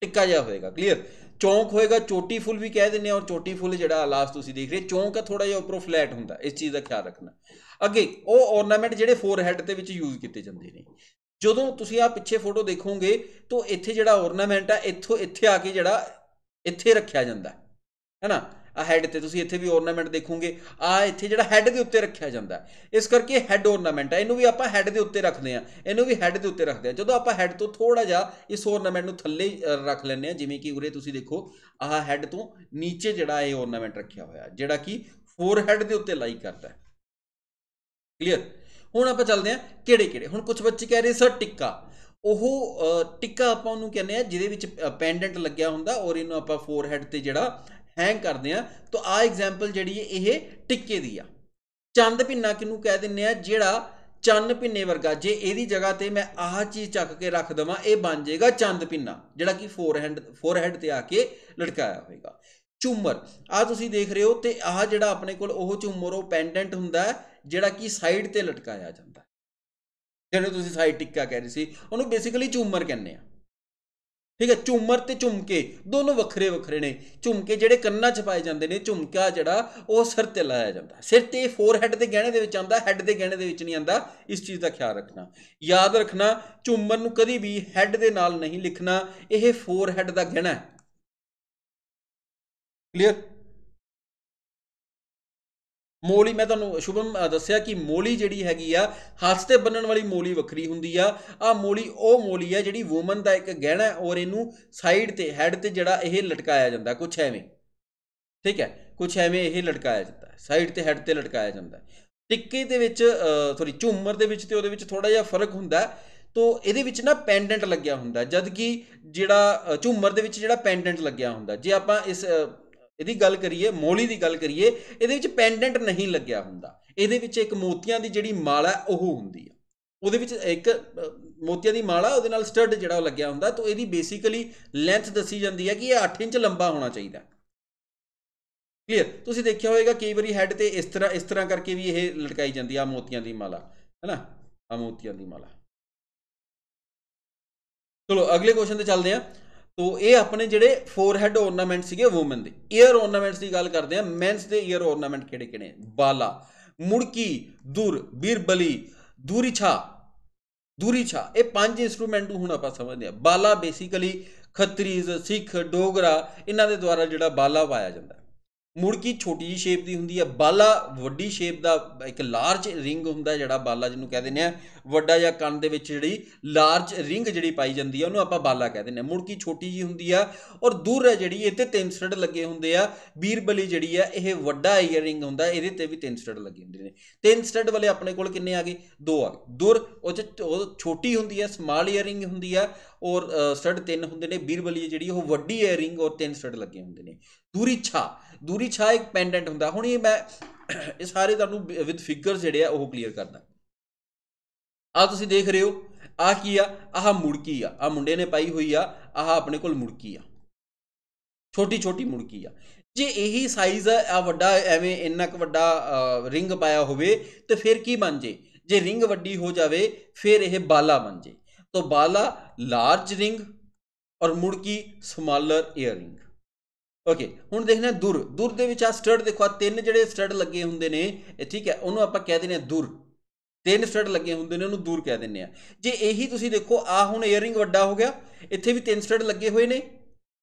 ਟਿੱਕਾ ਜਿਹਾ ਹੋਏਗਾ ਕਲੀਅਰ ਚੌਂਕ ਹੋਏਗਾ ਚੋਟੀ ਫੁੱਲ ਵੀ ਕਹਿ ਦਿੰਨੇ ਔਰ ਚੋਟੀ ਫੁੱਲ ਜਿਹੜਾ ਲਾਸਟ ਤੁਸੀਂ ਦੇਖ ਰਹੇ ਚੌਂਕ ਆ ਥੋੜਾ ਜਿਹਾ ਉੱਪਰੋਂ ਫਲੈਟ ਹੁੰਦਾ ਇਸ ਚੀਜ਼ ਦਾ ਖਿਆਲ ਰੱਖਣਾ ਅੱਗੇ ਉਹ ਔਰਨਾਮੈਂਟ ਜਿਹੜੇ ਫੋਰਹੈਡ ਤੇ ਵਿੱਚ ਯੂਜ਼ ਕੀਤੇ ਜਾਂਦੇ ਨੇ ਜਦੋਂ ਤੁਸੀਂ ਆ ਪਿੱਛੇ ਫੋਟੋ ਦੇਖੋਗੇ ਤਾਂ ਇੱਥੇ ਜਿਹੜਾ ਔਰਨਾਮੈਂਟ ਆ ਇੱਥੋਂ ਇੱਥੇ ਆ ਕੇ ਜਿਹੜਾ ਇੱਥੇ ਰੱਖਿਆ ਜਾਂਦਾ ਹੈ ਨਾ ਆ ਹੈਡ ਤੇ ਤੁਸੀਂ ਇੱਥੇ ਵੀ ਔਰਨਾਮੈਂਟ ਦੇਖੋਗੇ ਆ ਇੱਥੇ ਜਿਹੜਾ ਹੈਡ ਦੇ ਉੱਤੇ ਰੱਖਿਆ ਜਾਂਦਾ ਇਸ ਕਰਕੇ ਹੈਡ ਔਰਨਾਮੈਂਟ ਹੈ ਇਹਨੂੰ ਵੀ ਆਪਾਂ ਹੈਡ ਦੇ ਉੱਤੇ ਰੱਖਦੇ ਆ ਇਹਨੂੰ ਵੀ ਹੈਡ ਦੇ ਉੱਤੇ ਰੱਖਦੇ ਆ ਜਦੋਂ ਆਪਾਂ ਹੈਡ ਤੋਂ ਥੋੜਾ ਜਿਹਾ ਇਸ ਔਰਨਾਮੈਂਟ ਨੂੰ ਥੱਲੇ ਰੱਖ ਲੈਂਦੇ ਆ ਜਿਵੇਂ ਕਿ ਉਰੇ ਤੁਸੀਂ ਦੇਖੋ ਆਹ ਹੈਡ ਤੋਂ ਨੀਚੇ ਜਿਹੜਾ ਇਹ ਔਰਨਾਮੈਂਟ ਰੱਖਿਆ ਹੋਇਆ ਜਿਹੜਾ ਕਿ ਹੈਡ ਦੇ ਉੱਤੇ ਲਾਈ ਕਰਦਾ ਹੈ ਕਲੀਅਰ ਹੁਣ ਆਪਾਂ ਚੱਲਦੇ ਆ ਕਿਹੜੇ ਕਿਹੜੇ ਹੁਣ ਕੁਝ ਬੱਚੇ ਕਹਿ ਰਹੇ ਸਰ ਟਿੱਕਾ ਉਹ ਟਿੱਕਾ ਆਪਾਂ ਉਹਨੂੰ ਕਹਿੰਦੇ ਆ ਜਿਹਦੇ ਵਿੱਚ ਪੈਂਡੈਂਟ ਲੱਗਿਆ ਹੁੰਦਾ ਔਰ ਇਹਨੂੰ ਆਪਾਂ ਹੈਡ ਤੇ ਜਿਹੜਾ ਹੈਂਗ ਕਰਦੇ ਆ ਤਾਂ ਆ ਐਗਜ਼ਾਮਪਲ ਜਿਹੜੀ ਇਹ ਟਿੱਕੇ ਦੀ ਆ ਚੰਦ ਪਿੰਨਾ ਕਿਨੂੰ ਕਹਿ ਦਿੰਨੇ ਆ ਜਿਹੜਾ ਚੰਨ ਪਿੰਨੇ ਵਰਗਾ ਜੇ ਇਹਦੀ ਜਗ੍ਹਾ ਤੇ ਮੈਂ ਆਹ ਚੀਜ਼ ਚੱਕ ਕੇ ਰੱਖ ਦਵਾਂ ਇਹ ਬਣ ਜਾਏਗਾ ਚੰਦ ਪਿੰਨਾ ਜਿਹੜਾ ਕਿ ਫੋਰਹੈਂਡ ਫੋਰਹੈਡ ਤੇ ਆ ਕੇ ਲਟਕਾਇਆ ਹੋਏਗਾ ਚੁੰਮਰ ਆ ਤੁਸੀਂ ਦੇਖ ਰਹੇ ਹੋ ਤੇ ਆਹ ਜਿਹੜਾ ਆਪਣੇ ਕੋਲ ਉਹ ਚੁੰਮਰ ਉਹ ਪੈਂਡੈਂਟ ਹੁੰਦਾ ਜਿਹੜਾ ਕਿ ਸਾਈਡ ਤੇ ਲਟਕਾਇਆ ਜਾਂਦਾ ਜਿਹਨੂੰ ਤੁਸੀਂ ਸਾਈਡ ਟਿੱਕਾ ਕਹਿ ਰਹੇ ਸੀ ਉਹਨੂੰ ਬੇਸਿਕਲੀ ਚੁੰਮਰ ਕਹਿੰਦੇ ਆ ਠੀਕ ਹੈ ਝੂਮਰ ਤੇ ਝੁਮਕੇ ਦੋਨੋਂ ਵੱਖਰੇ ਵੱਖਰੇ ਨੇ ਝੁਮਕੇ ਜਿਹੜੇ ਕੰਨਾਂ 'ਚ ਪਾਏ ਜਾਂਦੇ ਨੇ ਝੁਮਕਾ ਜਿਹੜਾ ਉਹ ਸਿਰ ਤੇ ਲਾਇਆ ਜਾਂਦਾ ਸਿਰ ਤੇ ਫੋਰਹੈਡ ਦੇ ਗਹਿਣੇ ਦੇ ਵਿੱਚ ਆਉਂਦਾ ਹੈਡ ਦੇ ਗਹਿਣੇ ਦੇ ਵਿੱਚ ਨਹੀਂ ਆਉਂਦਾ ਇਸ ਚੀਜ਼ ਦਾ ਖਿਆਲ ਰੱਖਣਾ ਯਾਦ ਰੱਖਣਾ ਝੂਮਰ ਨੂੰ ਕਦੀ ਵੀ ਹੈਡ ਦੇ ਨਾਲ ਨਹੀਂ ਲਿਖਣਾ ਇਹ ਫੋਰਹੈਡ ਦਾ ਗਹਿਣਾ ਹੈ ਕਲੀਅਰ ਮੋਲੀ ਮੈਂ ਤੁਹਾਨੂੰ ਸ਼ੁਭਮ ਦੱਸਿਆ ਕਿ ਮੋਲੀ ਜਿਹੜੀ ਹੈਗੀ ਆ ਹੱਥ ਤੇ ਬੰਨਣ ਵਾਲੀ ਮੋਲੀ ਵੱਖਰੀ ਹੁੰਦੀ ਆ ਆ ਮੋਲੀ ਉਹ ਮੋਲੀ ਆ ਜਿਹੜੀ ਔਮਨ ਦਾ ਇੱਕ ਗਹਿਣਾ ਔਰ ਇਹਨੂੰ ਸਾਈਡ ਤੇ ਹੈਡ ਤੇ ਜਿਹੜਾ ਇਹ ਲਟਕਾਇਆ ਜਾਂਦਾ ਕੁਛ ਐਵੇਂ ਠੀਕ ਹੈ ਕੁਛ ਐਵੇਂ ਇਹ ਲਟਕਾਇਆ ਜਾਂਦਾ ਸਾਈਡ ਤੇ ਹੈਡ ਤੇ ਲਟਕਾਇਆ ਜਾਂਦਾ ਟਿੱਕੇ ਦੇ ਵਿੱਚ ਸੌਰੀ ਝੂਮਰ ਦੇ ਵਿੱਚ ਤੇ ਉਹਦੇ ਵਿੱਚ ਥੋੜਾ ਜਿਹਾ ਫਰਕ ਹੁੰਦਾ ਤੋ ਇਹਦੇ ਵਿੱਚ ਨਾ ਪੈਂਡੈਂਟ ਲੱਗਿਆ ਹੁੰਦਾ ਜਦ ਕਿ ਜਿਹੜਾ ਝੂਮਰ ਦੇ ਵਿੱਚ ਜਿਹੜਾ ਪੈਂਡੈਂਟ ਲੱਗਿਆ ਹੁੰਦਾ ਜੇ ਆਪਾਂ ਇਸ ਇਹਦੀ ਗੱਲ ਕਰੀਏ ਮੋਲੀ ਦੀ ਗੱਲ ਕਰੀਏ ਇਹਦੇ ਵਿੱਚ ਪੈਂਡੈਂਟ ਨਹੀਂ ਲੱਗਿਆ ਹੁੰਦਾ ਇਹਦੇ ਵਿੱਚ ਇੱਕ ਮੋਤੀਆਂ ਦੀ ਜਿਹੜੀ ਮਾਲਾ ਉਹ ਹੁੰਦੀ ਆ ਉਹਦੇ ਵਿੱਚ ਇੱਕ ਮੋਤੀਆਂ ਦੀ ਮਾਲਾ ਉਹਦੇ ਨਾਲ ਸਟੱਡ ਜਿਹੜਾ ਉਹ ਲੱਗਿਆ ਹੁੰਦਾ ਤਾਂ ਇਹਦੀ ਬੇਸਿਕਲੀ ਲੈਂਥ ਦੱਸੀ ਜਾਂਦੀ ਹੈ ਕਿ ਇਹ 8 ਇੰਚ ਲੰਬਾ ਹੋਣਾ ਚਾਹੀਦਾ ਕਲੀਅਰ ਤੁਸੀਂ ਦੇਖਿਆ ਹੋਵੇਗਾ ਕਈ ਵਾਰੀ ਹੈੱਡ ਤੇ ਇਸ ਤਰ੍ਹਾਂ ਇਸ ਤਰ੍ਹਾਂ ਕਰਕੇ ਵੀ ਇਹ ਲਟਕਾਈ ਜਾਂਦੀ ਆ ਮੋਤੀਆਂ ਦੀ ਮਾਲਾ ਹੈਨਾ ਆ ਮੋਤੀਆਂ ਦੀ ਮਾਲਾ ਚਲੋ ਅਗਲੇ ਕੁਐਸਚਨ ਤੇ ਚੱਲਦੇ ਆ ਤੋ ਇਹ ਆਪਣੇ ਜਿਹੜੇ ਫੋਰਹੈਡ ornament ਸੀਗੇ ਔਮਨ ਦੇ ear ornaments ਦੀ ਗੱਲ ਕਰਦੇ ਆ ਮੈਨਸ ਦੇ ear ornament ਕਿਹੜੇ ਕਿਹੜੇ ਬਾਲਾ ਮੁੜਕੀ ਦੁਰ ਬੀਰਬਲੀ ਦੂਰੀਛਾ ਦੂਰੀਛਾ ਇਹ ਪੰਜ ਇਨਸਟਰੂਮੈਂਟ ਨੂੰ ਹੁਣ ਆਪਾਂ ਸਮਝਦੇ ਆ ਬਾਲਾ ਬੇਸਿਕਲੀ ਖੱਤਰੀਜ਼ ਸਿੱਖ ਡੋਗਰਾ ਇਹਨਾਂ ਦੇ ਦੁਆਰਾ ਜਿਹੜਾ ਬਾਲਾ ਪਾਇਆ ਜਾਂਦਾ ਮੁਰਕੀ ਛੋਟੀ ਜੀ ਸ਼ੇਪ ਦੀ ਹੁੰਦੀ ਹੈ ਬਾਲਾ ਵੱਡੀ ਸ਼ੇਪ ਦਾ ਇੱਕ ਲਾਰਜ ਰਿੰਗ ਹੁੰਦਾ ਜਿਹੜਾ ਬਾਲਾ ਜਿਹਨੂੰ ਕਹਿ ਦਿੰਦੇ ਆ ਵੱਡਾ ਜਾਂ ਕੰਨ ਦੇ ਵਿੱਚ ਜਿਹੜੀ ਲਾਰਜ ਰਿੰਗ ਜਿਹੜੀ ਪਾਈ ਜਾਂਦੀ ਹੈ ਉਹਨੂੰ ਆਪਾਂ ਬਾਲਾ ਕਹਿ ਦਿੰਦੇ ਆ ਮੁੜਕੀ ਛੋਟੀ ਜੀ ਹੁੰਦੀ ਆ ਔਰ ਦੂਰ ਹੈ ਜਿਹੜੀ ਇੱਥੇ ਤੇ ਤਿੰਨ ਸਟੜ ਲੱਗੇ ਹੁੰਦੇ ਆ ਬੀਰਬਲੀ ਜਿਹੜੀ ਆ ਇਹ ਵੱਡਾ ਈਅਰ ਰਿੰਗ ਹੁੰਦਾ ਇਹਦੇ ਤੇ ਵੀ ਤਿੰਨ ਸਟੜ ਲੱਗੇ ਹੁੰਦੇ ਨੇ ਤਿੰਨ ਸਟੜ ਵਾਲੇ ਆਪਣੇ ਕੋਲ ਕਿੰਨੇ ਆ ਗਏ ਦੋ ਆ ਗਏ ਦੂਰ ਉਹ ਛੋਟੀ ਹੁੰਦੀ ਆ ਸਮਾਲ ਈਅਰ ਰਿੰਗ ਹੁੰਦੀ ਆ ਔਰ ਸਟੜ ਤਿੰਨ ਹੁੰਦੇ ਨੇ ਬੀਰਬਲੀ ਜਿਹੜੀ ਉਹ ਵੱਡੀ ਈਅਰ ਰਿੰਗ ਔਰ ਤਿੰਨ ਸਟੜ ਲੱਗੇ ਹੁੰਦੇ ਨੇ ਦੂਰੀ ਛਾ ਦੂਰੀ ਛਾ ਇੱਕ ਪੈਂਡੈਂਟ ਹੁੰਦਾ ਹੁਣ ਇਹ ਮੈਂ ਇਹ ਸਾਰੇ ਤੁਹਾਨੂੰ ਵਿਦ ਫਿਗਰਸ ਜਿਹੜੇ ਆ ਉਹ ਕਲੀਅਰ ਕਰਦਾ ਆ ਤੁਸੀਂ ਦੇਖ ਰਹੇ ਹੋ ਆ ਕੀ ਆ ਆਹ ਮੁੜਕੀ ਆ ਆ ਮੁੰਡੇ ਨੇ ਪਾਈ ਹੋਈ ਆ ਆਹ ਆਪਣੇ ਕੋਲ ਮੁੜਕੀ ਆ ਛੋਟੀ ਛੋਟੀ ਮੁੜਕੀ ਆ ਜੇ ਇਹੀ ਸਾਈਜ਼ ਆ ਵੱਡਾ ਐਵੇਂ ਇੰਨਾ ਕੁ ਵੱਡਾ ਰਿੰਗ ਪਾਇਆ ਹੋਵੇ ਤੇ ਫਿਰ ਕੀ ਬਣ ਜੇ ਜੇ ਰਿੰਗ ਵੱਡੀ ਹੋ ਜਾਵੇ ਫਿਰ ਇਹ ਬਾਲਾ ਬਣ ਜੇ ਤੋਂ ਬਾਲਾ ਲਾਰਜ ਰਿੰਗ ਔਰ ਮੁੜਕੀ ਸਮਾਲਰ 에ਅਰਿੰਗ ਓਕੇ ਹੁਣ ਦੇਖਣਾ ਦੁਰ ਦੁਰ ਦੇ ਵਿੱਚ ਆ ਸਟੱਡ ਦੇਖੋ ਆ ਤਿੰਨ ਜਿਹੜੇ ਸਟੱਡ ਲੱਗੇ ਹੁੰਦੇ ਨੇ ਠੀਕ ਹੈ ਉਹਨੂੰ ਆਪਾਂ ਕਹਿ ਦਿੰਦੇ ਆ ਦੁਰ ਤਿੰਨ ਸਟੱਡ ਲੱਗੇ ਹੁੰਦੇ ਨੇ ਉਹਨੂੰ ਦੁਰ ਕਹਿ ਦਿੰਦੇ ਆ ਜੇ ਇਹੀ ਤੁਸੀਂ ਦੇਖੋ ਆ ਹੁਣ 이어ਰਿੰਗ ਵੱਡਾ ਹੋ ਗਿਆ ਇੱਥੇ ਵੀ ਤਿੰਨ ਸਟੱਡ ਲੱਗੇ ਹੋਏ ਨੇ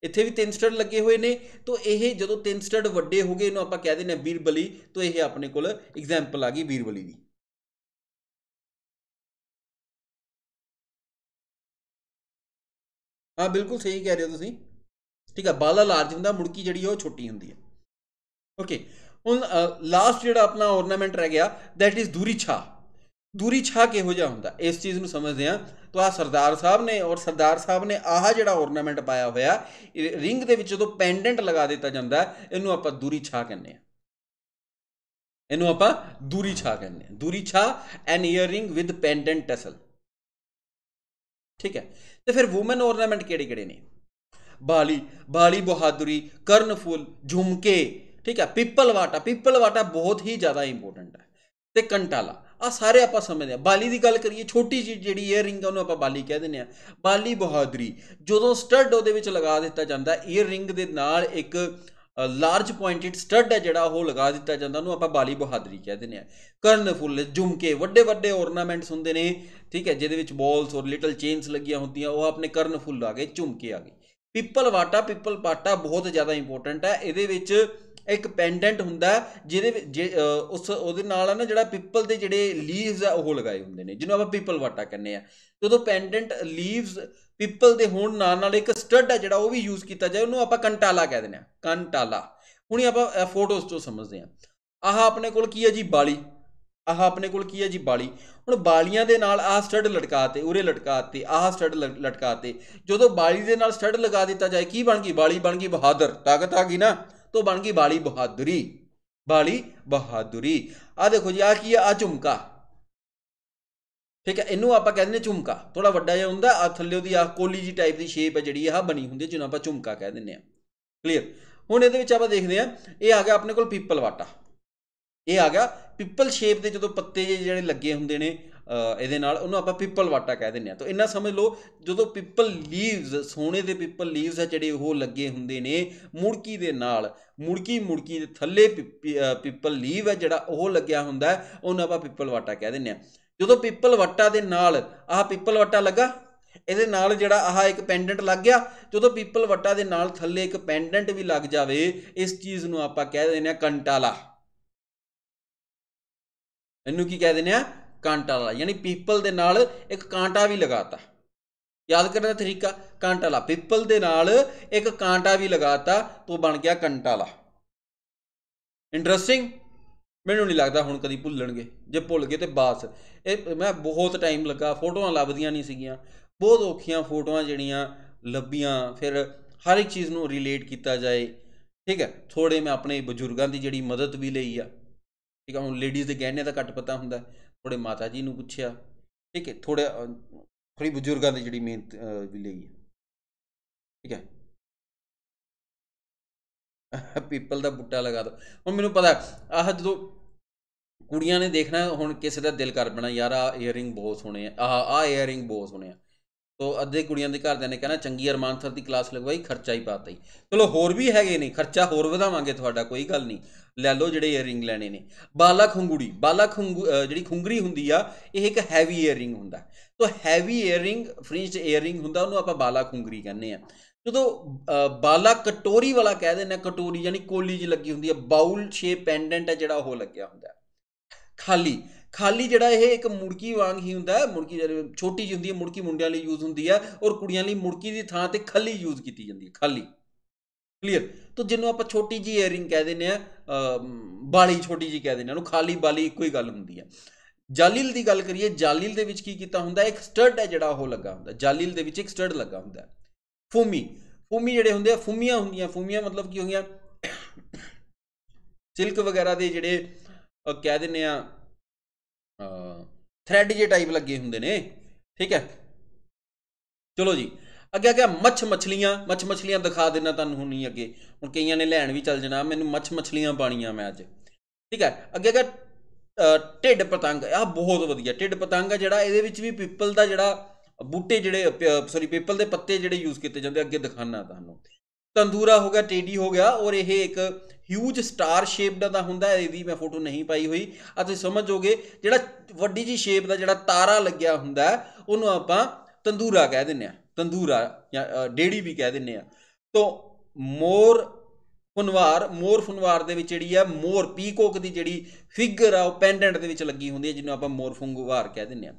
ਇੱਥੇ ਵੀ ਤਿੰਨ ਸਟੱਡ ਲੱਗੇ ਹੋਏ ਨੇ ਤੋਂ ਇਹ ਜਦੋਂ ਤਿੰਨ ਸਟੱਡ ਵੱਡੇ ਹੋ ਗਏ ਇਹਨੂੰ ਆਪਾਂ ਕਹਿ ਦਿੰਦੇ ਆ ਬੀਰਬਲੀ ਤੋਂ ਇਹ ਆਪਣੇ ਕੋਲ ਐਗਜ਼ਾਮਪਲ ਆ ਗਈ ਬੀਰਬਲੀ ਦੀ ਹਾਂ ਬਿਲਕੁਲ ਸਹੀ ਕਹਿ ਰਹੇ ਹੋ ਤੁਸੀਂ ਠੀਕ ਹੈ ਬਾਲਾ ਲਾਰਜ ਹੁੰਦਾ ਮੁੜਕੀ ਜਿਹੜੀ ਉਹ ਛੋਟੀ ਹੁੰਦੀ ਹੈ ਓਕੇ ਹੁਣ ਲਾਸਟ ਜਿਹੜਾ ਆਪਣਾ ਔਰਨਾਮੈਂਟ ਰਹਿ ਗਿਆ ਥੈਟ ਇਜ਼ ਦੂਰੀ ਛਾ ਦੂਰੀ ਛਾ ਕਿਹੋ ਜਿਹਾ ਹੁੰਦਾ ਇਸ ਚੀਜ਼ ਨੂੰ ਸਮਝਦੇ ਆ ਤਾਂ ਆ ਸਰਦਾਰ ਸਾਹਿਬ ਨੇ ਔਰ ਸਰਦਾਰ ਸਾਹਿਬ ਨੇ ਆਹ ਜਿਹੜਾ ਔਰਨਾਮੈਂਟ ਪਾਇਆ ਹੋਇਆ ਰਿੰਗ ਦੇ ਵਿੱਚ ਜਦੋਂ ਪੈਂਡੈਂਟ ਲਗਾ ਦਿੱਤਾ ਜਾਂਦਾ ਇਹਨੂੰ ਆਪਾਂ ਦੂਰੀ ਛਾ ਕਹਿੰਦੇ ਆ ਇਹਨੂੰ ਆਪਾਂ ਦੂਰੀ ਛਾ ਕਹਿੰਦੇ ਆ ਦੂਰੀ ਛਾ an earring with pendant tassel ਠੀਕ ਹੈ ਤੇ ਫਿਰ ਔਰਨਾਮੈਂਟ ਕਿਹੜੇ ਕਿਹੜੇ ਨੇ ਬਾਲੀ ਬਾਲੀ ਬਹਾਦਰੀ ਫੁੱਲ ਝੁਮਕੇ ਠੀਕ ਹੈ ਪਿੱਪਲ ਵਾਟਾ ਪਿੱਪਲ ਵਾਟਾ ਬਹੁਤ ਹੀ ਜ਼ਿਆਦਾ ਇੰਪੋਰਟੈਂਟ ਹੈ ਤੇ ਕੰਟਾਲਾ ਆ ਸਾਰੇ ਆਪਾਂ ਸਮਝਦੇ ਆ ਬਾਲੀ ਦੀ ਗੱਲ ਕਰੀਏ ਛੋਟੀ ਜੀ ਜਿਹੜੀ ਏਅਰ ਰਿੰਗ ਆ ਉਹਨੂੰ ਆਪਾਂ ਬਾਲੀ ਕਹਿ ਦਿੰਦੇ ਆ ਬਾਲੀ ਬਹਾਦਰੀ ਜਦੋਂ ਸਟੱਡ ਉਹਦੇ ਵਿੱਚ ਲਗਾ ਦਿੱਤਾ ਜਾਂਦਾ ਏਅਰ ਰਿੰਗ ਦੇ ਨਾਲ ਇੱਕ ਲਾਰਜ ਪੁਆਇੰਟਡ ਸਟੱਡ ਹੈ ਜਿਹੜਾ ਉਹ ਲਗਾ ਦਿੱਤਾ ਜਾਂਦਾ ਉਹਨੂੰ ਆਪਾਂ ਬਾਲੀ ਬਹਾਦਰੀ ਕਹਿ ਦਿੰਦੇ ਆ ਕਰਨ ਫੁੱਲ ਝੁਮਕੇ ਵੱਡੇ ਵੱਡੇ ਔਰਨਾਮੈਂਟਸ ਹੁੰਦੇ ਨੇ ਠੀਕ ਹੈ ਜਿਹਦੇ ਵਿੱਚ ਬਾਲਸ ਔਰ ਲਿਟਲ ਚੇਨਸ ਲੱਗੀਆਂ ਹੁੰਦੀਆਂ ਉਹ ਆਪਣੇ ਕਰਨ ਫੁੱਲ ਆ ਝੁਮਕੇ ਆ ਗਏ ਪਿੱਪਲ ਵਾਟਾ ਪਿੱਪਲ ਪਾਟਾ ਬਹੁਤ ਜ਼ਿਆਦਾ ਇੰਪੋਰਟੈਂਟ ਹੈ ਇਹਦੇ ਵਿੱਚ ਇੱਕ ਪੈਂਡੈਂਟ ਹੁੰਦਾ ਜਿਹਦੇ ਉਸ ਉਹਦੇ ਨਾਲ ਨਾ ਜਿਹੜਾ ਪਿੱਪਲ ਦੇ ਜਿਹੜੇ ਲੀਵਸ ਆ ਉਹ ਲਗਾਏ ਹੁੰਦੇ ਨੇ ਜਿਹਨੂੰ ਆਪਾਂ ਪਿੱਪਲ ਵਾਟਾ ਕਹਿੰਦੇ ਆ ਜਦੋਂ ਪੈਂਡੈਂਟ ਲੀਵਸ ਪਿੱਪਲ ਦੇ ਹੋਣ ਨਾਲ ਨਾਲ ਇੱਕ ਸਟੱਡ ਆ ਜਿਹੜਾ ਉਹ ਵੀ ਯੂਜ਼ ਕੀਤਾ ਜਾਏ ਉਹਨੂੰ ਆਪਾਂ ਕੰਟਾਲਾ ਕਹਿ ਆ ਕੰਟਾਲਾ ਹੁਣੇ ਆਪਾਂ ਫੋਟੋਜ਼ ਤੋਂ ਸਮਝਦੇ ਆ ਆਹ ਆਪਣੇ ਕੋਲ ਕੀ ਹੈ ਜੀ ਬਾਲੀ ਆਹ ਆਪਣੇ ਕੋਲ ਕੀ ਹੈ ਜੀ ਬਾਲੀ ਹੁਣ ਬਾਲੀਆਂ ਦੇ ਨਾਲ ਆਹ ਸਟੱਡ ਲਟਕਾਤੇ ਉਰੇ ਲਟਕਾਤੇ ਆਹ ਸਟੱਡ ਲਟਕਾਤੇ ਜਦੋਂ ਬਾਲੀ ਦੇ ਨਾਲ ਸਟੱਡ ਲਗਾ ਦਿੱਤਾ ਜਾਏ ਕੀ ਬਣ ਗਈ ਬਾਲੀ ਬਣ ਗਈ ਬਹਾਦਰ ਤਾਕਤ ਆ ਗਈ ਨਾ ਤੋ ਬਣ ਗਈ ਬਾਲੀ ਬਹਾਦਰੀ ਬਾਲੀ ਬਹਾਦਰੀ ਆ ਦੇਖੋ ਜੀ ਆ ਕੀ ਆ ਝੁਮਕਾ ਠੀਕ ਹੈ ਇਹਨੂੰ ਆਪਾਂ ਕਹਿੰਦੇ ਨੇ ਝੁਮਕਾ ਥੋੜਾ ਵੱਡਾ ਜਿਹਾ ਹੁੰਦਾ ਆ ਥੱਲੇ ਉਹਦੀ ਆ ਕੋਲੀ ਜੀ ਟਾਈਪ ਦੀ ਸ਼ੇਪ ਹੈ ਜਿਹੜੀ ਆ ਬਣੀ ਹੁੰਦੀ ਜਿਹਨੂੰ ਆਪਾਂ ਝੁਮਕਾ ਕਹਿ ਦਿੰਦੇ ਆ ਕਲੀਅਰ ਹੁਣ ਇਹਦੇ ਵਿੱਚ ਆਪਾਂ ਦੇਖਦੇ ਆ ਇਹ ਆ ਗਿਆ ਆਪਣੇ ਕੋਲ ਪੀਪਲ ਵਾਟਾ ਇਹ ਆ ਗਿਆ ਪਿੱਪਲ ਸ਼ੇਪ ਦੇ ਜਦੋਂ ਪੱਤੇ ਜਿਹੜੇ ਲੱਗੇ ਹੁੰਦੇ ਨੇ ਇਹਦੇ ਨਾਲ ਉਹਨੂੰ ਆਪਾਂ ਪਿੱਪਲ ਵਾਟਾ ਕਹਿ ਦਿੰਦੇ ਆ ਤਾਂ ਇੰਨਾ ਸਮਝ ਲਓ ਜਦੋਂ ਪਿੱਪਲ ਲੀਵਸ ਸੋਨੇ ਦੇ ਪਿੱਪਲ ਲੀਵਸ ਆ ਜਿਹੜੇ ਉਹ ਲੱਗੇ ਹੁੰਦੇ ਨੇ ਮੁੜਕੀ ਦੇ ਨਾਲ ਮੁੜਕੀ ਮੁੜਕੀ ਦੇ ਥੱਲੇ ਪਿੱਪਲ ਲੀਵ ਹੈ ਜਿਹੜਾ ਉਹ ਲੱਗਿਆ ਹੁੰਦਾ ਉਹਨੂੰ ਆਪਾਂ ਪਿੱਪਲ ਵਾਟਾ ਕਹਿ ਦਿੰਦੇ ਆ ਜਦੋਂ ਪਿੱਪਲ ਵਟਾ ਦੇ ਨਾਲ ਆਹ ਪਿੱਪਲ ਵਟਾ ਲੱਗਾ ਇਹਦੇ ਨਾਲ ਜਿਹੜਾ ਆਹ ਇੱਕ ਪੈਂਡੈਂਟ ਲੱਗ ਗਿਆ ਜਦੋਂ ਪੀਪਲ ਵਟਾ ਦੇ ਨਾਲ ਥੱਲੇ ਇੱਕ ਪੈਂਡੈਂਟ ਵੀ ਲੱਗ ਜਾਵੇ ਇਸ ਚੀਜ਼ ਨੂੰ ਆਪਾਂ ਕਹਿ ਦਿੰਦੇ ਆ ਕੰਟਾਲਾ ਇਹਨੂੰ ਕੀ ਕਹਿ ਦਿੰਨੇ ਆ ਕਾਂਟਾ ਵਾਲਾ ਯਾਨੀ ਪੀਪਲ ਦੇ ਨਾਲ ਇੱਕ ਕਾਂਟਾ ਵੀ ਲਗਾਤਾ ਯਾਦ ਕਰਨ ਦਾ ਤਰੀਕਾ ਕਾਂਟਾ ਵਾਲਾ ਪੀਪਲ ਦੇ ਨਾਲ ਇੱਕ ਕਾਂਟਾ ਵੀ ਲਗਾਤਾ ਤੋ ਬਣ ਗਿਆ ਕੰਟਾ ਵਾਲਾ ਇੰਟਰਸਟਿੰਗ ਮੈਨੂੰ ਨਹੀਂ ਲੱਗਦਾ ਹੁਣ ਕਦੀ ਭੁੱਲਣਗੇ ਜੇ ਭੁੱਲ ਗਏ ਤੇ ਬਾਸ ਇਹ ਮੈਂ ਬਹੁਤ ਟਾਈਮ ਲੱਗਾ ਫੋਟੋਆਂ ਲੱਭਦੀਆਂ ਨਹੀਂ ਸੀਗੀਆਂ ਬਹੁਤ ਔਖੀਆਂ ਫੋਟੋਆਂ ਜਿਹੜੀਆਂ ਲੱਭੀਆਂ ਫਿਰ ਹਰ ਇੱਕ ਚੀਜ਼ ਨੂੰ ਰਿਲੇਟ ਕੀਤਾ ਜਾਏ ਠੀਕ ਹੈ ਥੋੜੇ ਮੈਂ ਆਪਣੇ ਬਜ਼ੁਰਗਾਂ ਦੀ ਜਿਹੜੀ ਮਦਦ ਵੀ ਲਈ ਆ ਠੀਕ ਆ ਹੁਣ ਲੇਡੀਜ਼ ਦੇ ਗਹਿਣੇ ਦਾ ਘੱਟ ਪਤਾ ਹੁੰਦਾ ਥੋੜੇ ਮਾਤਾ ਜੀ ਨੂੰ ਪੁੱਛਿਆ ਠੀਕ ਹੈ ਥੋੜੇ ਥੋੜੀ ਬਜ਼ੁਰਗਾਂ ਦੀ ਜਿਹੜੀ ਮਿਹਨਤ ਵੀ ਲਈ ਹੈ ਠੀਕ ਹੈ ਪੀਪਲ ਦਾ ਬੁੱਟਾ ਲਗਾ ਦੋ ਹੁਣ ਮੈਨੂੰ ਪਤਾ ਆਹ ਜਦੋਂ ਕੁੜੀਆਂ ਨੇ ਦੇਖਣਾ ਹੁਣ ਕਿਸੇ ਦਾ ਦਿਲ ਕਰ ਬਣਾ ਯਾਰ ਆ ਇਅਰਿੰਗ ਬਹੁਤ ਸੋਹਣੇ ਆ ਆਹ ਆ ਇਅਰਿੰਗ ਬਹੁਤ ਸੋਹਣੇ ਆ ਤੋ ਅੱਧੇ ਕੁੜੀਆਂ ਦੇ ਘਰਦਿਆਂ ਨੇ ਕਹਿਣਾ ਚੰਗੀ ਅਰਮਾਨ ਸਰ ਦੀ ਕਲਾਸ ਲਗਵਾਈ ਖਰਚਾ ਹੀ ਪਾਤਾ ਹੀ ਚਲੋ ਹੋਰ ਵੀ ਹੈਗੇ ਨੇ ਖਰਚਾ ਹੋਰ ਵਧਾਵਾਂਗੇ ਤੁਹਾਡਾ ਕੋਈ ਗੱਲ ਨਹੀਂ ਲੈ ਲਓ ਜਿਹੜੇ ਇਅਰਿੰਗ ਲੈਣੇ ਨੇ ਬਾਲਾ ਖੁੰਗੂੜੀ ਬਾਲਾ ਖੁੰਗੂ ਜਿਹੜੀ ਖੁੰਗਰੀ ਹੁੰਦੀ ਆ ਇਹ ਇੱਕ ਹੈਵੀ ਇਅਰਿੰਗ ਹੁੰਦਾ ਤੋ ਹੈਵੀ ਇਅਰਿੰਗ ਫ੍ਰਿੰਜਡ ਇਅਰਿੰਗ ਹੁੰਦਾ ਉਹਨੂੰ ਆਪਾਂ ਬਾਲਾ ਖੁੰਗਰੀ ਕਹਿੰਦੇ ਆ ਜਦੋਂ ਬਾਲਾ ਕਟੋਰੀ ਵਾਲਾ ਕਹਿ ਦਿੰਦੇ ਨੇ ਕਟੋਰੀ ਯਾਨੀ ਕੋਲੀ ਜੀ ਲੱਗੀ ਹੁੰਦੀ ਆ ਬਾਉਲ ਸ਼ੇਪ ਪੈਂਡੈਂਟ ਆ ਜਿਹੜਾ ਉਹ ਲੱਗਿਆ ਹੁੰਦਾ ਖਾਲੀ ਖਾਲੀ ਜਿਹੜਾ ਇਹ ਇੱਕ ਮੁੜਕੀ ਵਾਂਗ ਹੀ ਹੁੰਦਾ ਹੈ ਮੁੜਕੀ ਛੋਟੀ ਜਿਹੀ ਹੁੰਦੀ ਹੈ ਮੁੜਕੀ ਮੁੰਡਿਆਂ ਲਈ ਯੂਜ਼ ਹੁੰਦੀ ਹੈ ਔਰ ਕੁੜੀਆਂ ਲਈ ਮੁੜਕੀ ਦੀ ਥਾਂ ਤੇ ਖੱਲੀ ਯੂਜ਼ ਕੀਤੀ ਜਾਂਦੀ ਹੈ ਖੱਲੀ ਕਲੀਅਰ ਤੋਂ ਜਿਹਨੂੰ ਆਪਾਂ ਛੋਟੀ ਜੀ ਇਅਰਿੰਗ ਕਹਿ ਦਿੰਨੇ ਆ ਬਾਲੀ ਛੋਟੀ ਜੀ ਕਹਿ ਦਿੰਨੇ ਆ ਉਹਨੂੰ ਖਾਲੀ ਬਾਲੀ ਇੱਕੋ ਹੀ ਗੱਲ ਹੁੰਦੀ ਹੈ ਜਾਲੀਲ ਦੀ ਗੱਲ ਕਰੀਏ ਜਾਲੀਲ ਦੇ ਵਿੱਚ ਕੀ ਕੀਤਾ ਹੁੰਦਾ ਇੱਕ ਸਟੱਡ ਹੈ ਜਿਹੜਾ ਉਹ ਲੱਗਾ ਹੁੰਦਾ ਜਾਲੀਲ ਦੇ ਵਿੱਚ ਇੱਕ ਸਟੱਡ ਲੱਗਾ ਹੁੰਦਾ ਫੂਮੀ ਫੂਮੀ ਜਿਹੜੇ ਹੁੰਦੇ ਆ ਫੂਮੀਆਂ ਹੁੰਦੀਆਂ ਫੂਮੀਆਂ ਮਤਲਬ ਕੀ ਗਿਆ ਸਿਲਕ ਵਗੈਰਾ ਦੇ ਜਿਹੜੇ ਕਹਿ ਦਿੰਨੇ ਆ ਥ੍ਰੈਡ ਜੇ ਟਾਈਪ ਲੱਗੇ ਹੁੰਦੇ ਨੇ ਠੀਕ ਹੈ ਚਲੋ ਜੀ ਅੱਗੇ ਅੱਗੇ ਮੱਛ ਮੱਛਲੀਆਂ ਮੱਛ ਮੱਛਲੀਆਂ ਦਿਖਾ ਦੇਣਾ ਤੁਹਾਨੂੰ ਹੁਣ ਨਹੀਂ ਅੱਗੇ ਹੁਣ ਕਈਆਂ ਨੇ ਲੈਣ ਵੀ ਚੱਲ ਜਣਾ ਮੈਨੂੰ ਮੱਛ ਮੱਛਲੀਆਂ ਪਾਣੀਆਂ ਮੈਂ ਅੱਜ ਠੀਕ ਹੈ ਅੱਗੇ ਅੱਗੇ ਢਿੱਡ ਪਤੰਗ ਆ ਬਹੁਤ ਵਧੀਆ ਢਿੱਡ ਪਤੰਗ ਆ ਜਿਹੜਾ ਇਹਦੇ ਵਿੱਚ ਵੀ ਪੀਪਲ ਦਾ ਜਿਹੜਾ ਬੂਟੇ ਜਿਹੜੇ ਸੌਰੀ ਪੀਪਲ ਦੇ ਪੱਤੇ ਜਿਹੜੇ ਯੂਜ਼ ਕੀਤੇ ਜਾਂਦੇ ਅੱਗੇ ਦਿਖਾਣਾ ਤੁਹਾਨੂੰ ਤੰਦੂਰਾ ਹੋ ਗਿਆ ਟੇਡੀ ਹੋ ਗਿਆ ਔਰ ਇਹ ਇੱਕ ਹਿਊਜ ਸਟਾਰ ਸ਼ੇਪਡ ਦਾ ਹੁੰਦਾ ਹੈ ਇਹਦੀ ਮੈਂ ਫੋਟੋ ਨਹੀਂ ਪਾਈ ਹੋਈ ਆ ਤੁਸੀਂ ਸਮਝੋਗੇ ਜਿਹੜਾ ਵੱਡੀ ਜੀ ਸ਼ੇਪ ਦਾ ਜਿਹੜਾ ਤਾਰਾ ਲੱਗਿਆ ਹੁੰਦਾ ਉਹਨੂੰ ਆਪਾਂ ਤੰਦੂਰਾ ਕਹਿ ਦਿੰਨੇ ਆ ਤੰਦੂਰਾ ਜਾਂ ਡੇੜੀ ਵੀ ਕਹਿ ਦਿੰਨੇ ਆ ਤੋਂ ਮੋਰ ਫੁਨਵਾਰ ਮੋਰ ਫੁਨਵਾਰ ਦੇ ਵਿੱਚ ਜਿਹੜੀ ਆ ਮੋਰ ਪੀਕੋਕ ਦੀ ਜਿਹੜੀ ਫਿਗਰ ਆ ਉਹ ਪੈਂਡੈਂਟ ਦੇ ਵਿੱਚ ਲੱਗੀ ਹੁੰਦੀ ਹੈ ਜਿਹਨੂੰ ਆਪਾਂ ਮੋਰ ਫੁਨਵਾਰ ਕਹਿ ਦਿੰਨੇ ਆ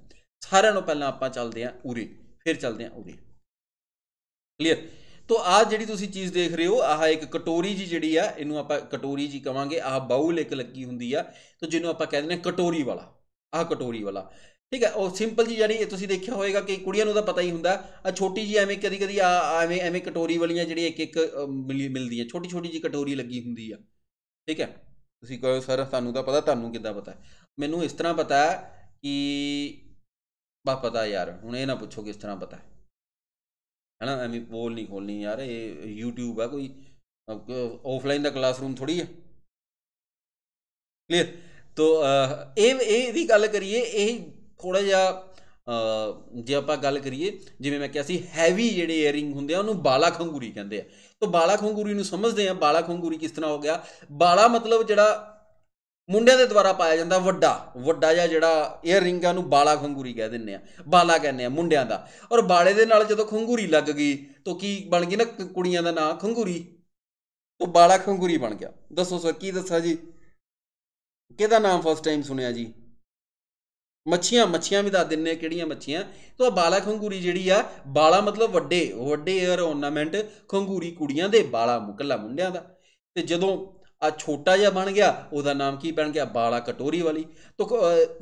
ਸਾਰਿਆਂ ਨੂੰ ਪਹਿਲਾਂ ਆਪਾਂ ਚੱਲਦੇ ਆ ਉਰੇ ਫਿਰ ਚੱਲਦੇ ਆ ਉਰੇ ਕਲੀਅਰ ਤੋ ਆ ਜਿਹੜੀ ਤੁਸੀਂ ਚੀਜ਼ ਦੇਖ ਰਹੇ ਹੋ ਆਹ ਇੱਕ ਕਟੋਰੀ ਜੀ ਜਿਹੜੀ ਆ ਇਹਨੂੰ ਆਪਾਂ ਕਟੋਰੀ ਜੀ ਕਵਾਂਗੇ ਆਹ ਬਾਉਲ ਇੱਕ ਲੱਗੀ ਹੁੰਦੀ ਆ ਤੋ ਜਿਹਨੂੰ ਆਪਾਂ ਕਹਿੰਦੇ ਨੇ ਕਟੋਰੀ ਵਾਲਾ ਆਹ ਕਟੋਰੀ ਵਾਲਾ ਠੀਕ ਹੈ ਉਹ ਸਿੰਪਲ ਜੀ ਯਾਨੀ ਇਹ ਤੁਸੀਂ ਦੇਖਿਆ ਹੋਵੇਗਾ ਕਿ ਕੁੜੀਆਂ ਨੂੰ ਤਾਂ ਪਤਾ ਹੀ ਹੁੰਦਾ ਆ ਛੋਟੀ ਜੀ ਐਵੇਂ ਕਦੀ ਕਦੀ ਆ ਐਵੇਂ ਐਵੇਂ ਕਟੋਰੀ ਵਾਲੀਆਂ ਜਿਹੜੀ ਇੱਕ ਇੱਕ ਮਿਲਦੀ ਛੋਟੀ ਛੋਟੀ ਜੀ ਕਟੋਰੀ ਲੱਗੀ ਹੁੰਦੀ ਆ ਠੀਕ ਹੈ ਤੁਸੀਂ ਕਹੋ ਸਰ ਸਾਨੂੰ ਤਾਂ ਪਤਾ ਤੁਹਾਨੂੰ ਕਿੱਦਾਂ ਪਤਾ ਮੈਨੂੰ ਇਸ ਤਰ੍ਹਾਂ ਪਤਾ ਕਿ ਬਾ ਪਤਾ ਯਾਰ ਹੁਣ ਇਹ ਨਾ ਪੁੱਛੋ ਕਿਸ ਤਰ੍ਹਾਂ ਪਤਾ ਹਨਾ ਐਵੇਂ ਪੋਲ ਨਹੀਂ ਖੋਲਣੀ ਯਾਰ ਇਹ YouTube ਆ ਕੋਈ ਆਫਲਾਈਨ ਦਾ ਕਲਾਸਰੂਮ ਥੋੜੀ ਹੈ ਕਲੀਅਰ ਤੋ ਇਹ ਇਹ ਦੀ ਗੱਲ ਕਰੀਏ ਇਹ ਥੋੜਾ ਜਿਹਾ ਜੇ ਆਪਾਂ ਗੱਲ ਕਰੀਏ ਜਿਵੇਂ ਮੈਂ ਕਿਹਾ ਸੀ ਹੈਵੀ ਜਿਹੜੇ ਇਅਰਿੰਗ ਹੁੰਦੇ ਆ ਉਹਨੂੰ ਬਾਲਾ ਖੰਗੂਰੀ ਕਹਿੰਦੇ ਆ ਤੋ ਬਾਲਾ ਖੰਗੂਰੀ ਨੂੰ ਸਮਝਦੇ ਆ ਬਾਲਾ ਖੰਗੂਰੀ ਕਿਸ ਤਰ੍ਹਾਂ ਹੋ ਗਿਆ ਬਾਲਾ ਮਤਲਬ ਜਿਹੜਾ ਮੁੰਡਿਆਂ ਦੇ ਦੁਆਰਾ ਪਾਇਆ ਜਾਂਦਾ ਵੱਡਾ ਵੱਡਾ ਜਿਹਾ ਜਿਹੜਾ 이어 ਰਿੰਗਾਂ ਨੂੰ ਬਾਲਾ ਖੰਗੂਰੀ ਕਹਿ ਦਿੰਨੇ ਆ ਬਾਲਾ ਕਹਿੰਨੇ ਆ ਮੁੰਡਿਆਂ ਦਾ ਔਰ ਬਾਲੇ ਦੇ ਨਾਲ ਜਦੋਂ ਖੰਗੂਰੀ ਲੱਗ ਗਈ ਤਾਂ ਕੀ ਬਣ ਗਈ ਨਾ ਕੁੜੀਆਂ ਦਾ ਨਾਂ ਖੰਗੂਰੀ ਉਹ ਬਾਲਾ ਖੰਗੂਰੀ ਬਣ ਗਿਆ ਦੱਸੋ ਸਰ ਕੀ ਦੱਸਾਂ ਜੀ ਕਿਹਦਾ ਨਾਮ ਫਸਟ ਟਾਈਮ ਸੁਣਿਆ ਜੀ ਮੱਛੀਆਂ ਮੱਛੀਆਂ ਵੀ ਦੱਸ ਦਿੰਨੇ ਕਿਹੜੀਆਂ ਮੱਛੀਆਂ ਤਾਂ ਬਾਲਾ ਖੰਗੂਰੀ ਜਿਹੜੀ ਆ ਬਾਲਾ ਮਤਲਬ ਵੱਡੇ ਵੱਡੇ 이어 ਔਰਨਾਮੈਂਟ ਖੰਗੂਰੀ ਕੁੜੀਆਂ ਦੇ ਬਾਲਾ ਮੁਕੱਲਾ ਮੁੰਡਿਆਂ ਦਾ ਤੇ ਜਦੋਂ ਆ ਛੋਟਾ ਜਿਹਾ ਬਣ ਗਿਆ ਉਹਦਾ ਨਾਮ ਕੀ ਬਣ ਗਿਆ ਬਾਲਾ ਕਟੋਰੀ ਵਾਲੀ ਤੋ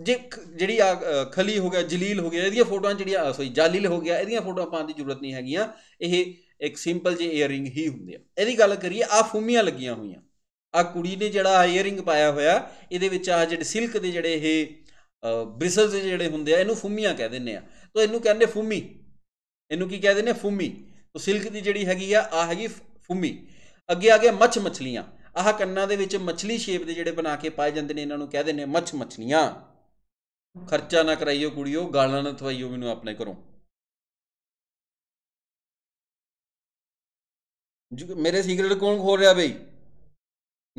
ਜੇ ਜਿਹੜੀ ਆ ਖਲੀ ਹੋ ਗਿਆ ਜਲੀਲ ਹੋ ਗਿਆ ਇਹਦੀਆਂ ਫੋਟੋਆਂ ਜਿਹੜੀਆਂ ਸੋਈ ਜਾਲੀਲ ਹੋ ਗਿਆ ਇਹਦੀਆਂ ਫੋਟੋਆਂ ਪਾਉਣ ਦੀ ਜ਼ਰੂਰਤ ਨਹੀਂ ਹੈਗੀਆਂ ਇਹ ਇੱਕ ਸਿੰਪਲ ਜਿਹੇ 이어ਰਿੰਗ ਹੀ ਹੁੰਦੀ ਆ ਇਹਦੀ ਗੱਲ ਕਰੀਏ ਆ ਫੂਮੀਆਂ ਲੱਗੀਆਂ ਹੋਈਆਂ ਆ ਕੁੜੀ ਨੇ ਜਿਹੜਾ 이어ਰਿੰਗ ਪਾਇਆ ਹੋਇਆ ਇਹਦੇ ਵਿੱਚ ਆ ਜਿਹੜੇ ਸਿਲਕ ਦੇ ਜਿਹੜੇ ਇਹ ਬ੍ਰਿਸਲਸ ਜਿਹੜੇ ਹੁੰਦੇ ਆ ਇਹਨੂੰ ਫੂਮੀਆਂ ਕਹਿ ਦਿੰਦੇ ਆ ਤੋ ਇਹਨੂੰ ਕਹਿੰਦੇ ਫੂਮੀ ਇਹਨੂੰ ਕੀ ਕਹਿ ਦਿੰਦੇ ਫੂਮੀ ਤੋ ਸਿਲਕ ਦੀ ਜਿਹੜੀ ਹੈਗੀ ਆ ਆ ਹੈਗੀ ਫੂਮੀ ਅੱਗੇ ਆ ਗਿਆ ਮੱਛ ਮਛਲੀਆਂ ਆਹ ਕੰਨਾਂ ਦੇ ਵਿੱਚ ਮੱਛਲੀ ਸ਼ੇਪ ਦੇ ਜਿਹੜੇ ਬਣਾ ਕੇ ਪਾਏ ਜਾਂਦੇ ਨੇ ਇਹਨਾਂ ਨੂੰ ਕਹਿੰਦੇ ਨੇ ਮੱਛ ਮੱਛਨੀਆਂ ਖਰਚਾ ਨਾ ਕਰਾਈਓ ਕੁੜੀਓ ਗਾਲਾਂ ਨਾ ਥਵਾਈਓ ਮੈਨੂੰ ਆਪਣੇ ਘਰੋਂ ਮੇਰੇ ਸੀਕ੍ਰੇਟ ਕੌਣ ਖੋਲ ਰਿਹਾ ਬਈ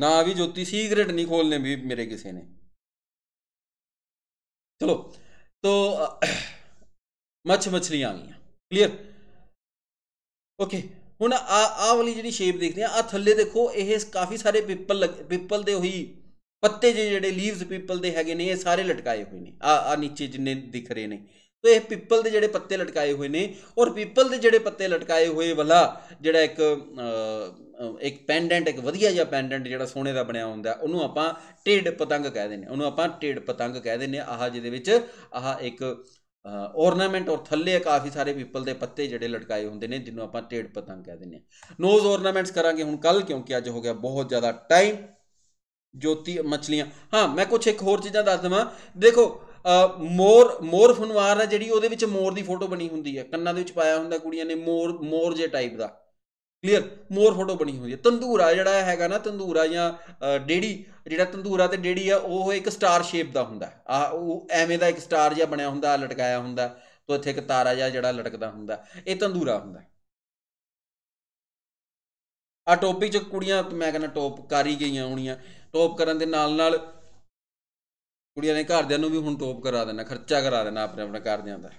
ਨਾ ਵੀ ਜੋਤੀ ਸੀਕ੍ਰੇਟ ਨਹੀਂ ਖੋਲਨੇ ਵੀ ਮੇਰੇ ਕਿਸੇ ਨੇ ਚਲੋ ਤੋ ਮੱਛ ਮੱਛਲੀਆਂ ਆ ਗਈਆਂ ਕਲੀਅਰ ਓਕੇ ਹੁਣ ਆ ਆ ਵਾਲੀ ਜਿਹੜੀ ਸ਼ੇਪ ਦੇਖਦੇ ਆ ਆ ਥੱਲੇ ਦੇਖੋ ਇਹ ਕਾਫੀ ਸਾਰੇ ਪੀਪਲ ਪੀਪਲ ਦੇ ਉਹੀ ਪੱਤੇ ਜਿਹੜੇ ਲੀਵਸ ਪੀਪਲ ਦੇ ਹੈਗੇ ਨੇ ਇਹ ਸਾਰੇ ਲਟਕਾਏ ਹੋਏ ਨੇ ਆ ਆ ਨੀਚੇ ਜਿੰਨੇ ਦਿਖ ਰਹੇ ਨੇ ਤੇ ਇਹ ਪੀਪਲ ਦੇ ਜਿਹੜੇ ਪੱਤੇ ਲਟਕਾਏ ਹੋਏ ਨੇ ਔਰ ਪੀਪਲ ਦੇ ਜਿਹੜੇ ਪੱਤੇ ਲਟਕਾਏ ਹੋਏ ਵਾਲਾ ਜਿਹੜਾ ਇੱਕ ਇੱਕ ਪੈਂਡੈਂਟ ਇੱਕ ਵਧੀਆ ਜਿਹਾ ਪੈਂਡੈਂਟ ਜਿਹੜਾ ਸੋਨੇ ਦਾ ਬਣਿਆ ਹੁੰਦਾ ਉਹਨੂੰ ਆਪਾਂ ਟੇਡ ਪਤੰਗ ਕਹਿ ਦਿੰਦੇ ਨੇ ਉਹਨੂੰ ਆਪਾਂ ਟੇਡ ਪਤੰਗ ਕਹਿ ਦਿੰਦੇ ਨੇ ਆਹ ਜਿਹਦੇ ਵਿੱਚ ਆਹ ਇੱਕ ਔਰਨਾਮੈਂਟ ਔਰ ਥੱਲੇ ਕਾਫੀ ਸਾਰੇ ਪੀਪਲ ਦੇ ਪੱਤੇ ਜਿਹੜੇ ਲਟਕਾਏ ਹੁੰਦੇ ਨੇ ਜਿਹਨੂੰ ਆਪਾਂ ਟੇੜ ਪਤੰਗ ਕਹਿੰਦੇ ਨੇ ਨੋਜ਼ ਔਰਨਾਮੈਂਟਸ ਕਰਾਂਗੇ ਹੁਣ ਕੱਲ ਕਿਉਂਕਿ ਅੱਜ ਹੋ ਗਿਆ ਬਹੁਤ ਜ਼ਿਆਦਾ ਟਾਈਮ ਜੋਤੀ ਮੱਛਲੀਆਂ ਹਾਂ ਮੈਂ ਕੁਝ ਇੱਕ ਹੋਰ ਚੀਜ਼ਾਂ ਦੱਸ ਦਵਾਂ ਦੇਖੋ ਮੋਰ ਮੋਰ ਫਨਵਾਰ ਹੈ ਜਿਹੜੀ ਉਹਦੇ ਵਿੱਚ ਮੋਰ ਦੀ ਫੋਟੋ ਬਣੀ ਹੁੰਦੀ ਹੈ ਕੰਨਾਂ ਦੇ ਵਿੱਚ ਪਾਇਆ ਹੁੰਦਾ ਕੁੜੀਆਂ ਨੇ ਮੋਰ ਮੋਰ ਜੇ ਟਾਈਪ ਦਾ ਕਲੀਅਰ ਮੋਰ ਫੋਟੋ ਬਣੀ ਹੁੰਦੀ ਹੈ ਤੰਦੂਰਾ ਜਿਹੜਾ ਹੈਗਾ ਨਾ ਤੰਦੂਰਾ ਜਾਂ ਡੇੜੀ ਜਿਹੜਾ ਤੰਦੂਰਾ ਤੇ ਡੇੜੀ ਆ ਉਹ ਇੱਕ ਸਟਾਰ ਸ਼ੇਪ ਦਾ ਹੁੰਦਾ ਆ ਉਹ ਐਵੇਂ ਦਾ ਇੱਕ ਸਟਾਰ ਜਿਹਾ ਬਣਿਆ ਹੁੰਦਾ ਲਟਕਾਇਆ ਹੁੰਦਾ ਤੋਂ ਇੱਥੇ ਇੱਕ ਤਾਰਾ ਜਿਹਾ ਜਿਹੜਾ ਲਟਕਦਾ ਹੁੰਦਾ ਇਹ ਤੰਦੂਰਾ ਹੁੰਦਾ ਆ ਟੋਪੀ ਚ ਕੁੜੀਆਂ ਮੈਂ ਕਹਿੰਦਾ ਟੋਪ ਕਰੀ ਗਈਆਂ ਹੋਣੀਆਂ ਟੋਪ ਕਰਨ ਦੇ ਨਾਲ ਨਾਲ ਕੁੜੀਆਂ ਨੇ ਘਰਦਿਆਂ ਨੂੰ ਵੀ ਹੁਣ ਟੋਪ ਕਰਾ ਦੇਣਾ ਖਰਚਾ ਕਰਾ ਦੇਣਾ ਆਪਣੇ ਆਪਣੇ ਘਰਦਿਆਂ ਦਾ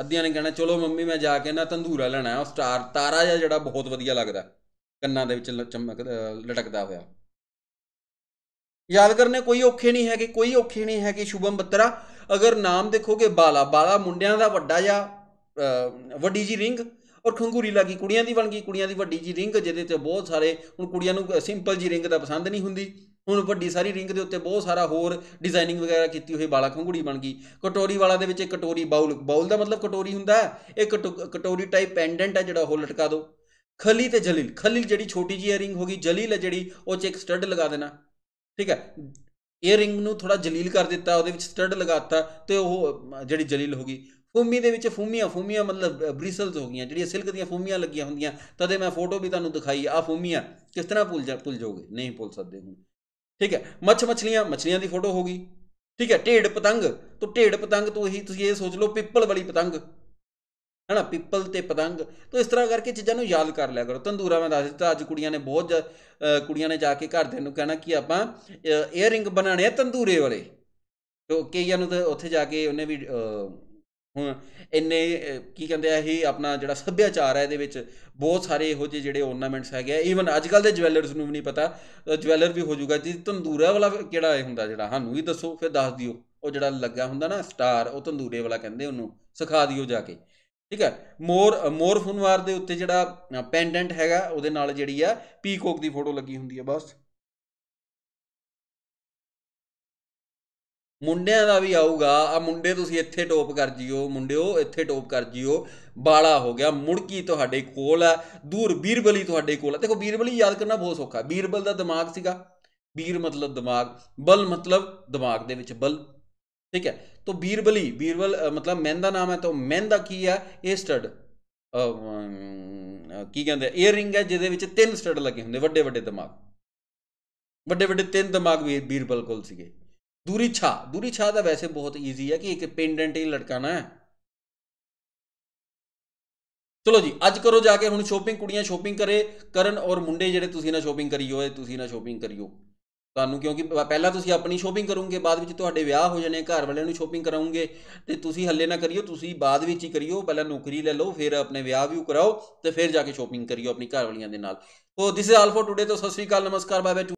ਅੱਧੀਆਂ ਨੇ ਕਹਿਣਾ ਚਲੋ ਮੰਮੀ ਮੈਂ ਜਾ ਕੇ ਨਾ ਤੰਦੂਰਾ ਲੈਣਾ ਉਹ ਸਟਾਰ ਤਾਰਾ ਜਿਹਾ ਜਿਹੜਾ ਬਹੁਤ ਵਧੀਆ ਲੱਗਦਾ ਕੰਨਾਂ ਦੇ ਵਿੱਚ ਚਮਕ ਲਟਕਦਾ ਹੋਇਆ ਯਾਦ ਕਰਨੇ ਕੋਈ ਔਖੇ ਨਹੀਂ ਹੈਗੇ ਕੋਈ ਔਖੇ ਨਹੀਂ ਹੈਗੇ ਸ਼ੁਭਮ ਬੱਤਰਾ ਅਗਰ ਨਾਮ ਦੇਖੋਗੇ ਬਾਲਾ ਬਾਲਾ ਮੁੰਡਿਆਂ ਦਾ ਵੱਡਾ ਜਾਂ ਵੱਡੀ ਜੀ ਰਿੰਗ ਔਰ ਖੰਗੂਰੀ ਲਾਗੀ ਕੁੜੀਆਂ ਦੀ ਬਣ ਗਈ ਕੁੜੀਆਂ ਦੀ ਵੱਡੀ ਜੀ ਰਿੰਗ ਜਿਹਦੇ ਤੇ ਬਹੁਤ ਸਾਰੇ ਹੁਣ ਕੁੜੀਆਂ ਨੂੰ ਸਿੰਪਲ ਜੀ ਰਿੰਗ ਦਾ ਪਸੰਦ ਨਹੀਂ ਹੁੰਦੀ ਹੁਣ ਵੱਡੀ ਸਾਰੀ ਰਿੰਗ ਦੇ ਉੱਤੇ ਬਹੁਤ ਸਾਰਾ ਹੋਰ ਡਿਜ਼ਾਈਨਿੰਗ ਵਗੈਰਾ ਕੀਤੀ ਹੋਈ ਬਾਲਾ ਖੰਗੂੜੀ ਬਣ ਗਈ ਕਟੋਰੀ ਵਾਲਾ ਦੇ ਵਿੱਚ ਇੱਕ ਕਟੋਰੀ ਬਾਉਲ ਬਾਉਲ ਦਾ ਮਤਲਬ ਕਟੋਰੀ ਹੁੰਦਾ ਹੈ ਇਹ ਕਟੋਰੀ ਟਾਈਪ ਪੈਂਡੈਂਟ ਹੈ ਜਿਹੜਾ ਉਹ ਲਟਕਾ ਦਿਓ ਖਲੀ ਤੇ ਜਲੀਲ ਖਲੀਲ ਜਿਹੜੀ ਛੋਟੀ ਜੀ ਰਿੰਗ ਹੋਗੀ ਜਲੀਲ ਜਿਹੜੀ ਉਹ ਚ ਇੱਕ ਸਟੱਡ ਲਗਾ ਦੇਣਾ ਠੀਕ ਹੈ ਇਹ ਰਿੰਗ ਨੂੰ ਥੋੜਾ ਜਲੀਲ ਕਰ ਦਿੱਤਾ ਉਹਦੇ ਵਿੱਚ ਸਟੱਡ ਲਗਾਤਾ ਤੇ ਉਹ ਜਿਹੜੀ ਜਲੀਲ ਹੋ ਗਈ ਫੂਮੀ ਦੇ ਵਿੱਚ ਫੂਮੀਆਂ ਫੂਮੀਆਂ ਮਤਲਬ ਬ੍ਰਿਸਲਸ ਹੋ ਗਈਆਂ ਜਿਹੜੀਆਂ ਸਿਲਕ ਦੀਆਂ ਫੂਮੀਆਂ ਲੱਗੀਆਂ ਹੁੰਦੀਆਂ ਤਦੇ ਮੈਂ ਫੋਟੋ ਵੀ ਤੁਹਾਨੂੰ ਦਿਖਾਈ ਆ ਫੂਮੀਆਂ ਕਿਸ ਤਰ੍ਹਾਂ ਭੁੱਲ ਜਾ ਭੁੱਲ ਜਾਓਗੇ ਨਹੀਂ ਭੁੱਲ ਸਕਦੇ ਹੁਣ ਠੀਕ ਹੈ ਮੱਛ ਮਛਲੀਆਂ ਮਛਲੀਆਂ ਦੀ ਫੋਟੋ ਹੋ ਗਈ ਠੀਕ ਹੈ ਢੇਡ ਪਤੰਗ ਤੋਂ ਢੇਡ ਪਤੰਗ ਤੋਂ ਹੀ ਤੁਸੀਂ ਇਹ ਸੋਚ ਲਓ ਪਿੱਪਲ ਵਾਲੀ ਪਤੰਗ ਹਨਾ ਪੀਪਲ ਤੇ ਪਤੰਗ ਤੋਂ ਇਸ ਤਰ੍ਹਾਂ ਕਰਕੇ ਚੀਜ਼ਾਂ ਨੂੰ ਯਾਦ ਕਰ ਲਿਆ ਕਰੋ ਤੰਦੂਰਾ ਮੈਂ ਦੱਸ ਦਿੱਤਾ ਅੱਜ ਕੁੜੀਆਂ ਨੇ ਬਹੁਤ ਕੁੜੀਆਂ ਨੇ ਜਾ ਕੇ ਘਰ ਦੇ ਨੂੰ ਕਹਿਣਾ ਕਿ ਆਪਾਂ 에ਅਰ ਬਣਾਣੇ ਆ ਤੰਦੂਰੇ ਵਾਲੇ ਤੋਂ ਕਈਆਂ ਨੂੰ ਤਾਂ ਉੱਥੇ ਜਾ ਕੇ ਉਹਨੇ ਵੀ ਹੁਣ ਇੰਨੇ ਕੀ ਕਹਿੰਦੇ ਆ ਇਹ ਆਪਣਾ ਜਿਹੜਾ ਸੱਭਿਆਚਾਰ ਹੈ ਇਹਦੇ ਵਿੱਚ ਬਹੁਤ ਸਾਰੇ ਇਹੋ ਜਿਹੇ ਜਿਹੜੇ ਔਰਨਾਮੈਂਟਸ ਹੈਗੇ ਆ ਈਵਨ ਅੱਜ ਕੱਲ ਦੇ ਜਵੈਲਰਸ ਨੂੰ ਵੀ ਨਹੀਂ ਪਤਾ ਜਵੈਲਰ ਵੀ ਹੋ ਜਾਊਗਾ ਜੀ ਤੰਦੂਰਾ ਵਾਲਾ ਕਿਹੜਾ ਇਹ ਹੁੰਦਾ ਜਿਹੜਾ ਸਾਨੂੰ ਵੀ ਦੱਸੋ ਫਿਰ ਦੱਸ ਦਿਓ ਉਹ ਜਿਹੜਾ ਲੱਗਾ ਹੁੰਦਾ ਨਾ ਸਟਾਰ ਉਹ ਤੰਦੂਰੇ ਵਾਲਾ ਕਹਿੰਦੇ ਉਹਨੂੰ ਸਿਖਾ ਦਿਓ ਜਾ ਕੇ ਠੀਕ ਹੈ ਮੋਰ ਮੋਰ ਫੁਨਵਾਰ ਦੇ ਉੱਤੇ ਜਿਹੜਾ ਪੈਂਡੈਂਟ ਹੈਗਾ ਉਹਦੇ ਨਾਲ ਜਿਹੜੀ ਆ ਪੀਕੋਕ ਦੀ ਫੋਟੋ ਲੱਗੀ ਹੁੰਦੀ ਆ ਬਸ ਮੁੰਡਿਆਂ ਦਾ ਵੀ ਆਊਗਾ ਆ ਮੁੰਡੇ ਤੁਸੀਂ ਇੱਥੇ ਟੋਪ ਕਰ ਜਿਓ ਮੁੰਡਿਓ ਇੱਥੇ ਟੋਪ ਕਰ ਜਿਓ ਬਾਲਾ ਹੋ ਗਿਆ ਮੁੜਕੀ ਤੁਹਾਡੇ ਕੋਲ ਆ ਦੂਰ ਬੀਰਬਲੀ ਤੁਹਾਡੇ ਕੋਲ ਆ ਦੇਖੋ ਬੀਰਬਲੀ ਯਾਦ ਕਰਨਾ ਬਹੁਤ ਸੌਖਾ ਬੀਰਬਲ ਦਾ ਦਿਮਾਗ ਸੀਗਾ ਬੀਰ ਮਤਲਬ ਦਿਮਾਗ ਬਲ ਮਤਲਬ ਦਿਮਾਗ ਦੇ ਵਿੱਚ ਬਲ ਠੀਕ ਹੈ तो ਬੀਰਬਲੀ ਬੀਰਬਲ ਮਤਲਬ ਮੈਨ ਦਾ ਨਾਮ ਹੈ ਤਾਂ ਮੈਨ ਦਾ ਕੀ ਹੈ ਇਹ ਸਟੱਡ ਕੀ ਕਹਿੰਦੇ 에ਅਰ ਰਿੰਗ ਹੈ ਜਿਹਦੇ ਵਿੱਚ ਤਿੰਨ ਸਟਡ ਲੱਗੇ ਹੁੰਦੇ ਵੱਡੇ ਵੱਡੇ ਦਿਮਾਗ ਵੱਡੇ ਵੱਡੇ ਤਿੰਨ ਦਿਮਾਗ ਵੀ ਬੀਰਬਲ ਕੋਲ ਸੀਗੇ ਦੂਰੀ ਛਾ ਦੂਰੀ ਛਾ ਦਾ ਵੈਸੇ ਬਹੁਤ ਈਜ਼ੀ ਹੈ ਕਿ ਇੱਕ ਪੈਂਡੈਂਟ ਹੀ ਲਟਕਾਣਾ ਹੈ ਚਲੋ ਜੀ ਅੱਜ ਕਰੋ ਜਾ ਕੇ ਹੁਣ ਸ਼ੋਪਿੰਗ ਕੁੜੀਆਂ ਸ਼ੋਪਿੰਗ ਕਰੇ ਕਰਨ ਔਰ ਮੁੰਡੇ ਜਿਹੜੇ ਤੁਸੀਂ ਨਾ ਸ਼ੋਪਿੰਗ ਹੋਏ ਤੁਸੀਂ ਨਾ ਸ਼ੋਪਿੰਗ ਕਰੀਓ ਤੁਹਾਨੂੰ ਕਿਉਂਕਿ ਪਹਿਲਾਂ ਤੁਸੀਂ ਆਪਣੀ ਸ਼ੋਪਿੰਗ ਕਰੋਗੇ ਬਾਅਦ ਵਿੱਚ ਤੁਹਾਡੇ ਵਿਆਹ ਹੋ ਜਾਣੇ ਘਰ ਵਾਲਿਆਂ ਨੂੰ ਸ਼ੋਪਿੰਗ ਕਰਾਉਂਗੇ ਤੇ ਤੁਸੀਂ ਹੱਲੇ ਨਾ ਕਰਿਓ ਤੁਸੀਂ ਬਾਅਦ ਵਿੱਚ ਹੀ ਕਰਿਓ ਪਹਿਲਾਂ ਨੌਕਰੀ ਲੈ ਲਓ ਫਿਰ ਆਪਣੇ ਵਿਆਹ ਵੀ ਕਰਾਓ ਤੇ ਫਿਰ ਜਾ ਕੇ ਸ਼ੋਪਿੰਗ ਕਰਿਓ ਆਪਣੀ ਘਰ ਵਾਲਿਆਂ ਦੇ ਨਾਲ so this is all for today ਤੋਂ ਸਤਿ ਸ੍ਰੀ ਅਕਾਲ ਨਮਸਕਾਰ ਬਾਏ ਬਾਏ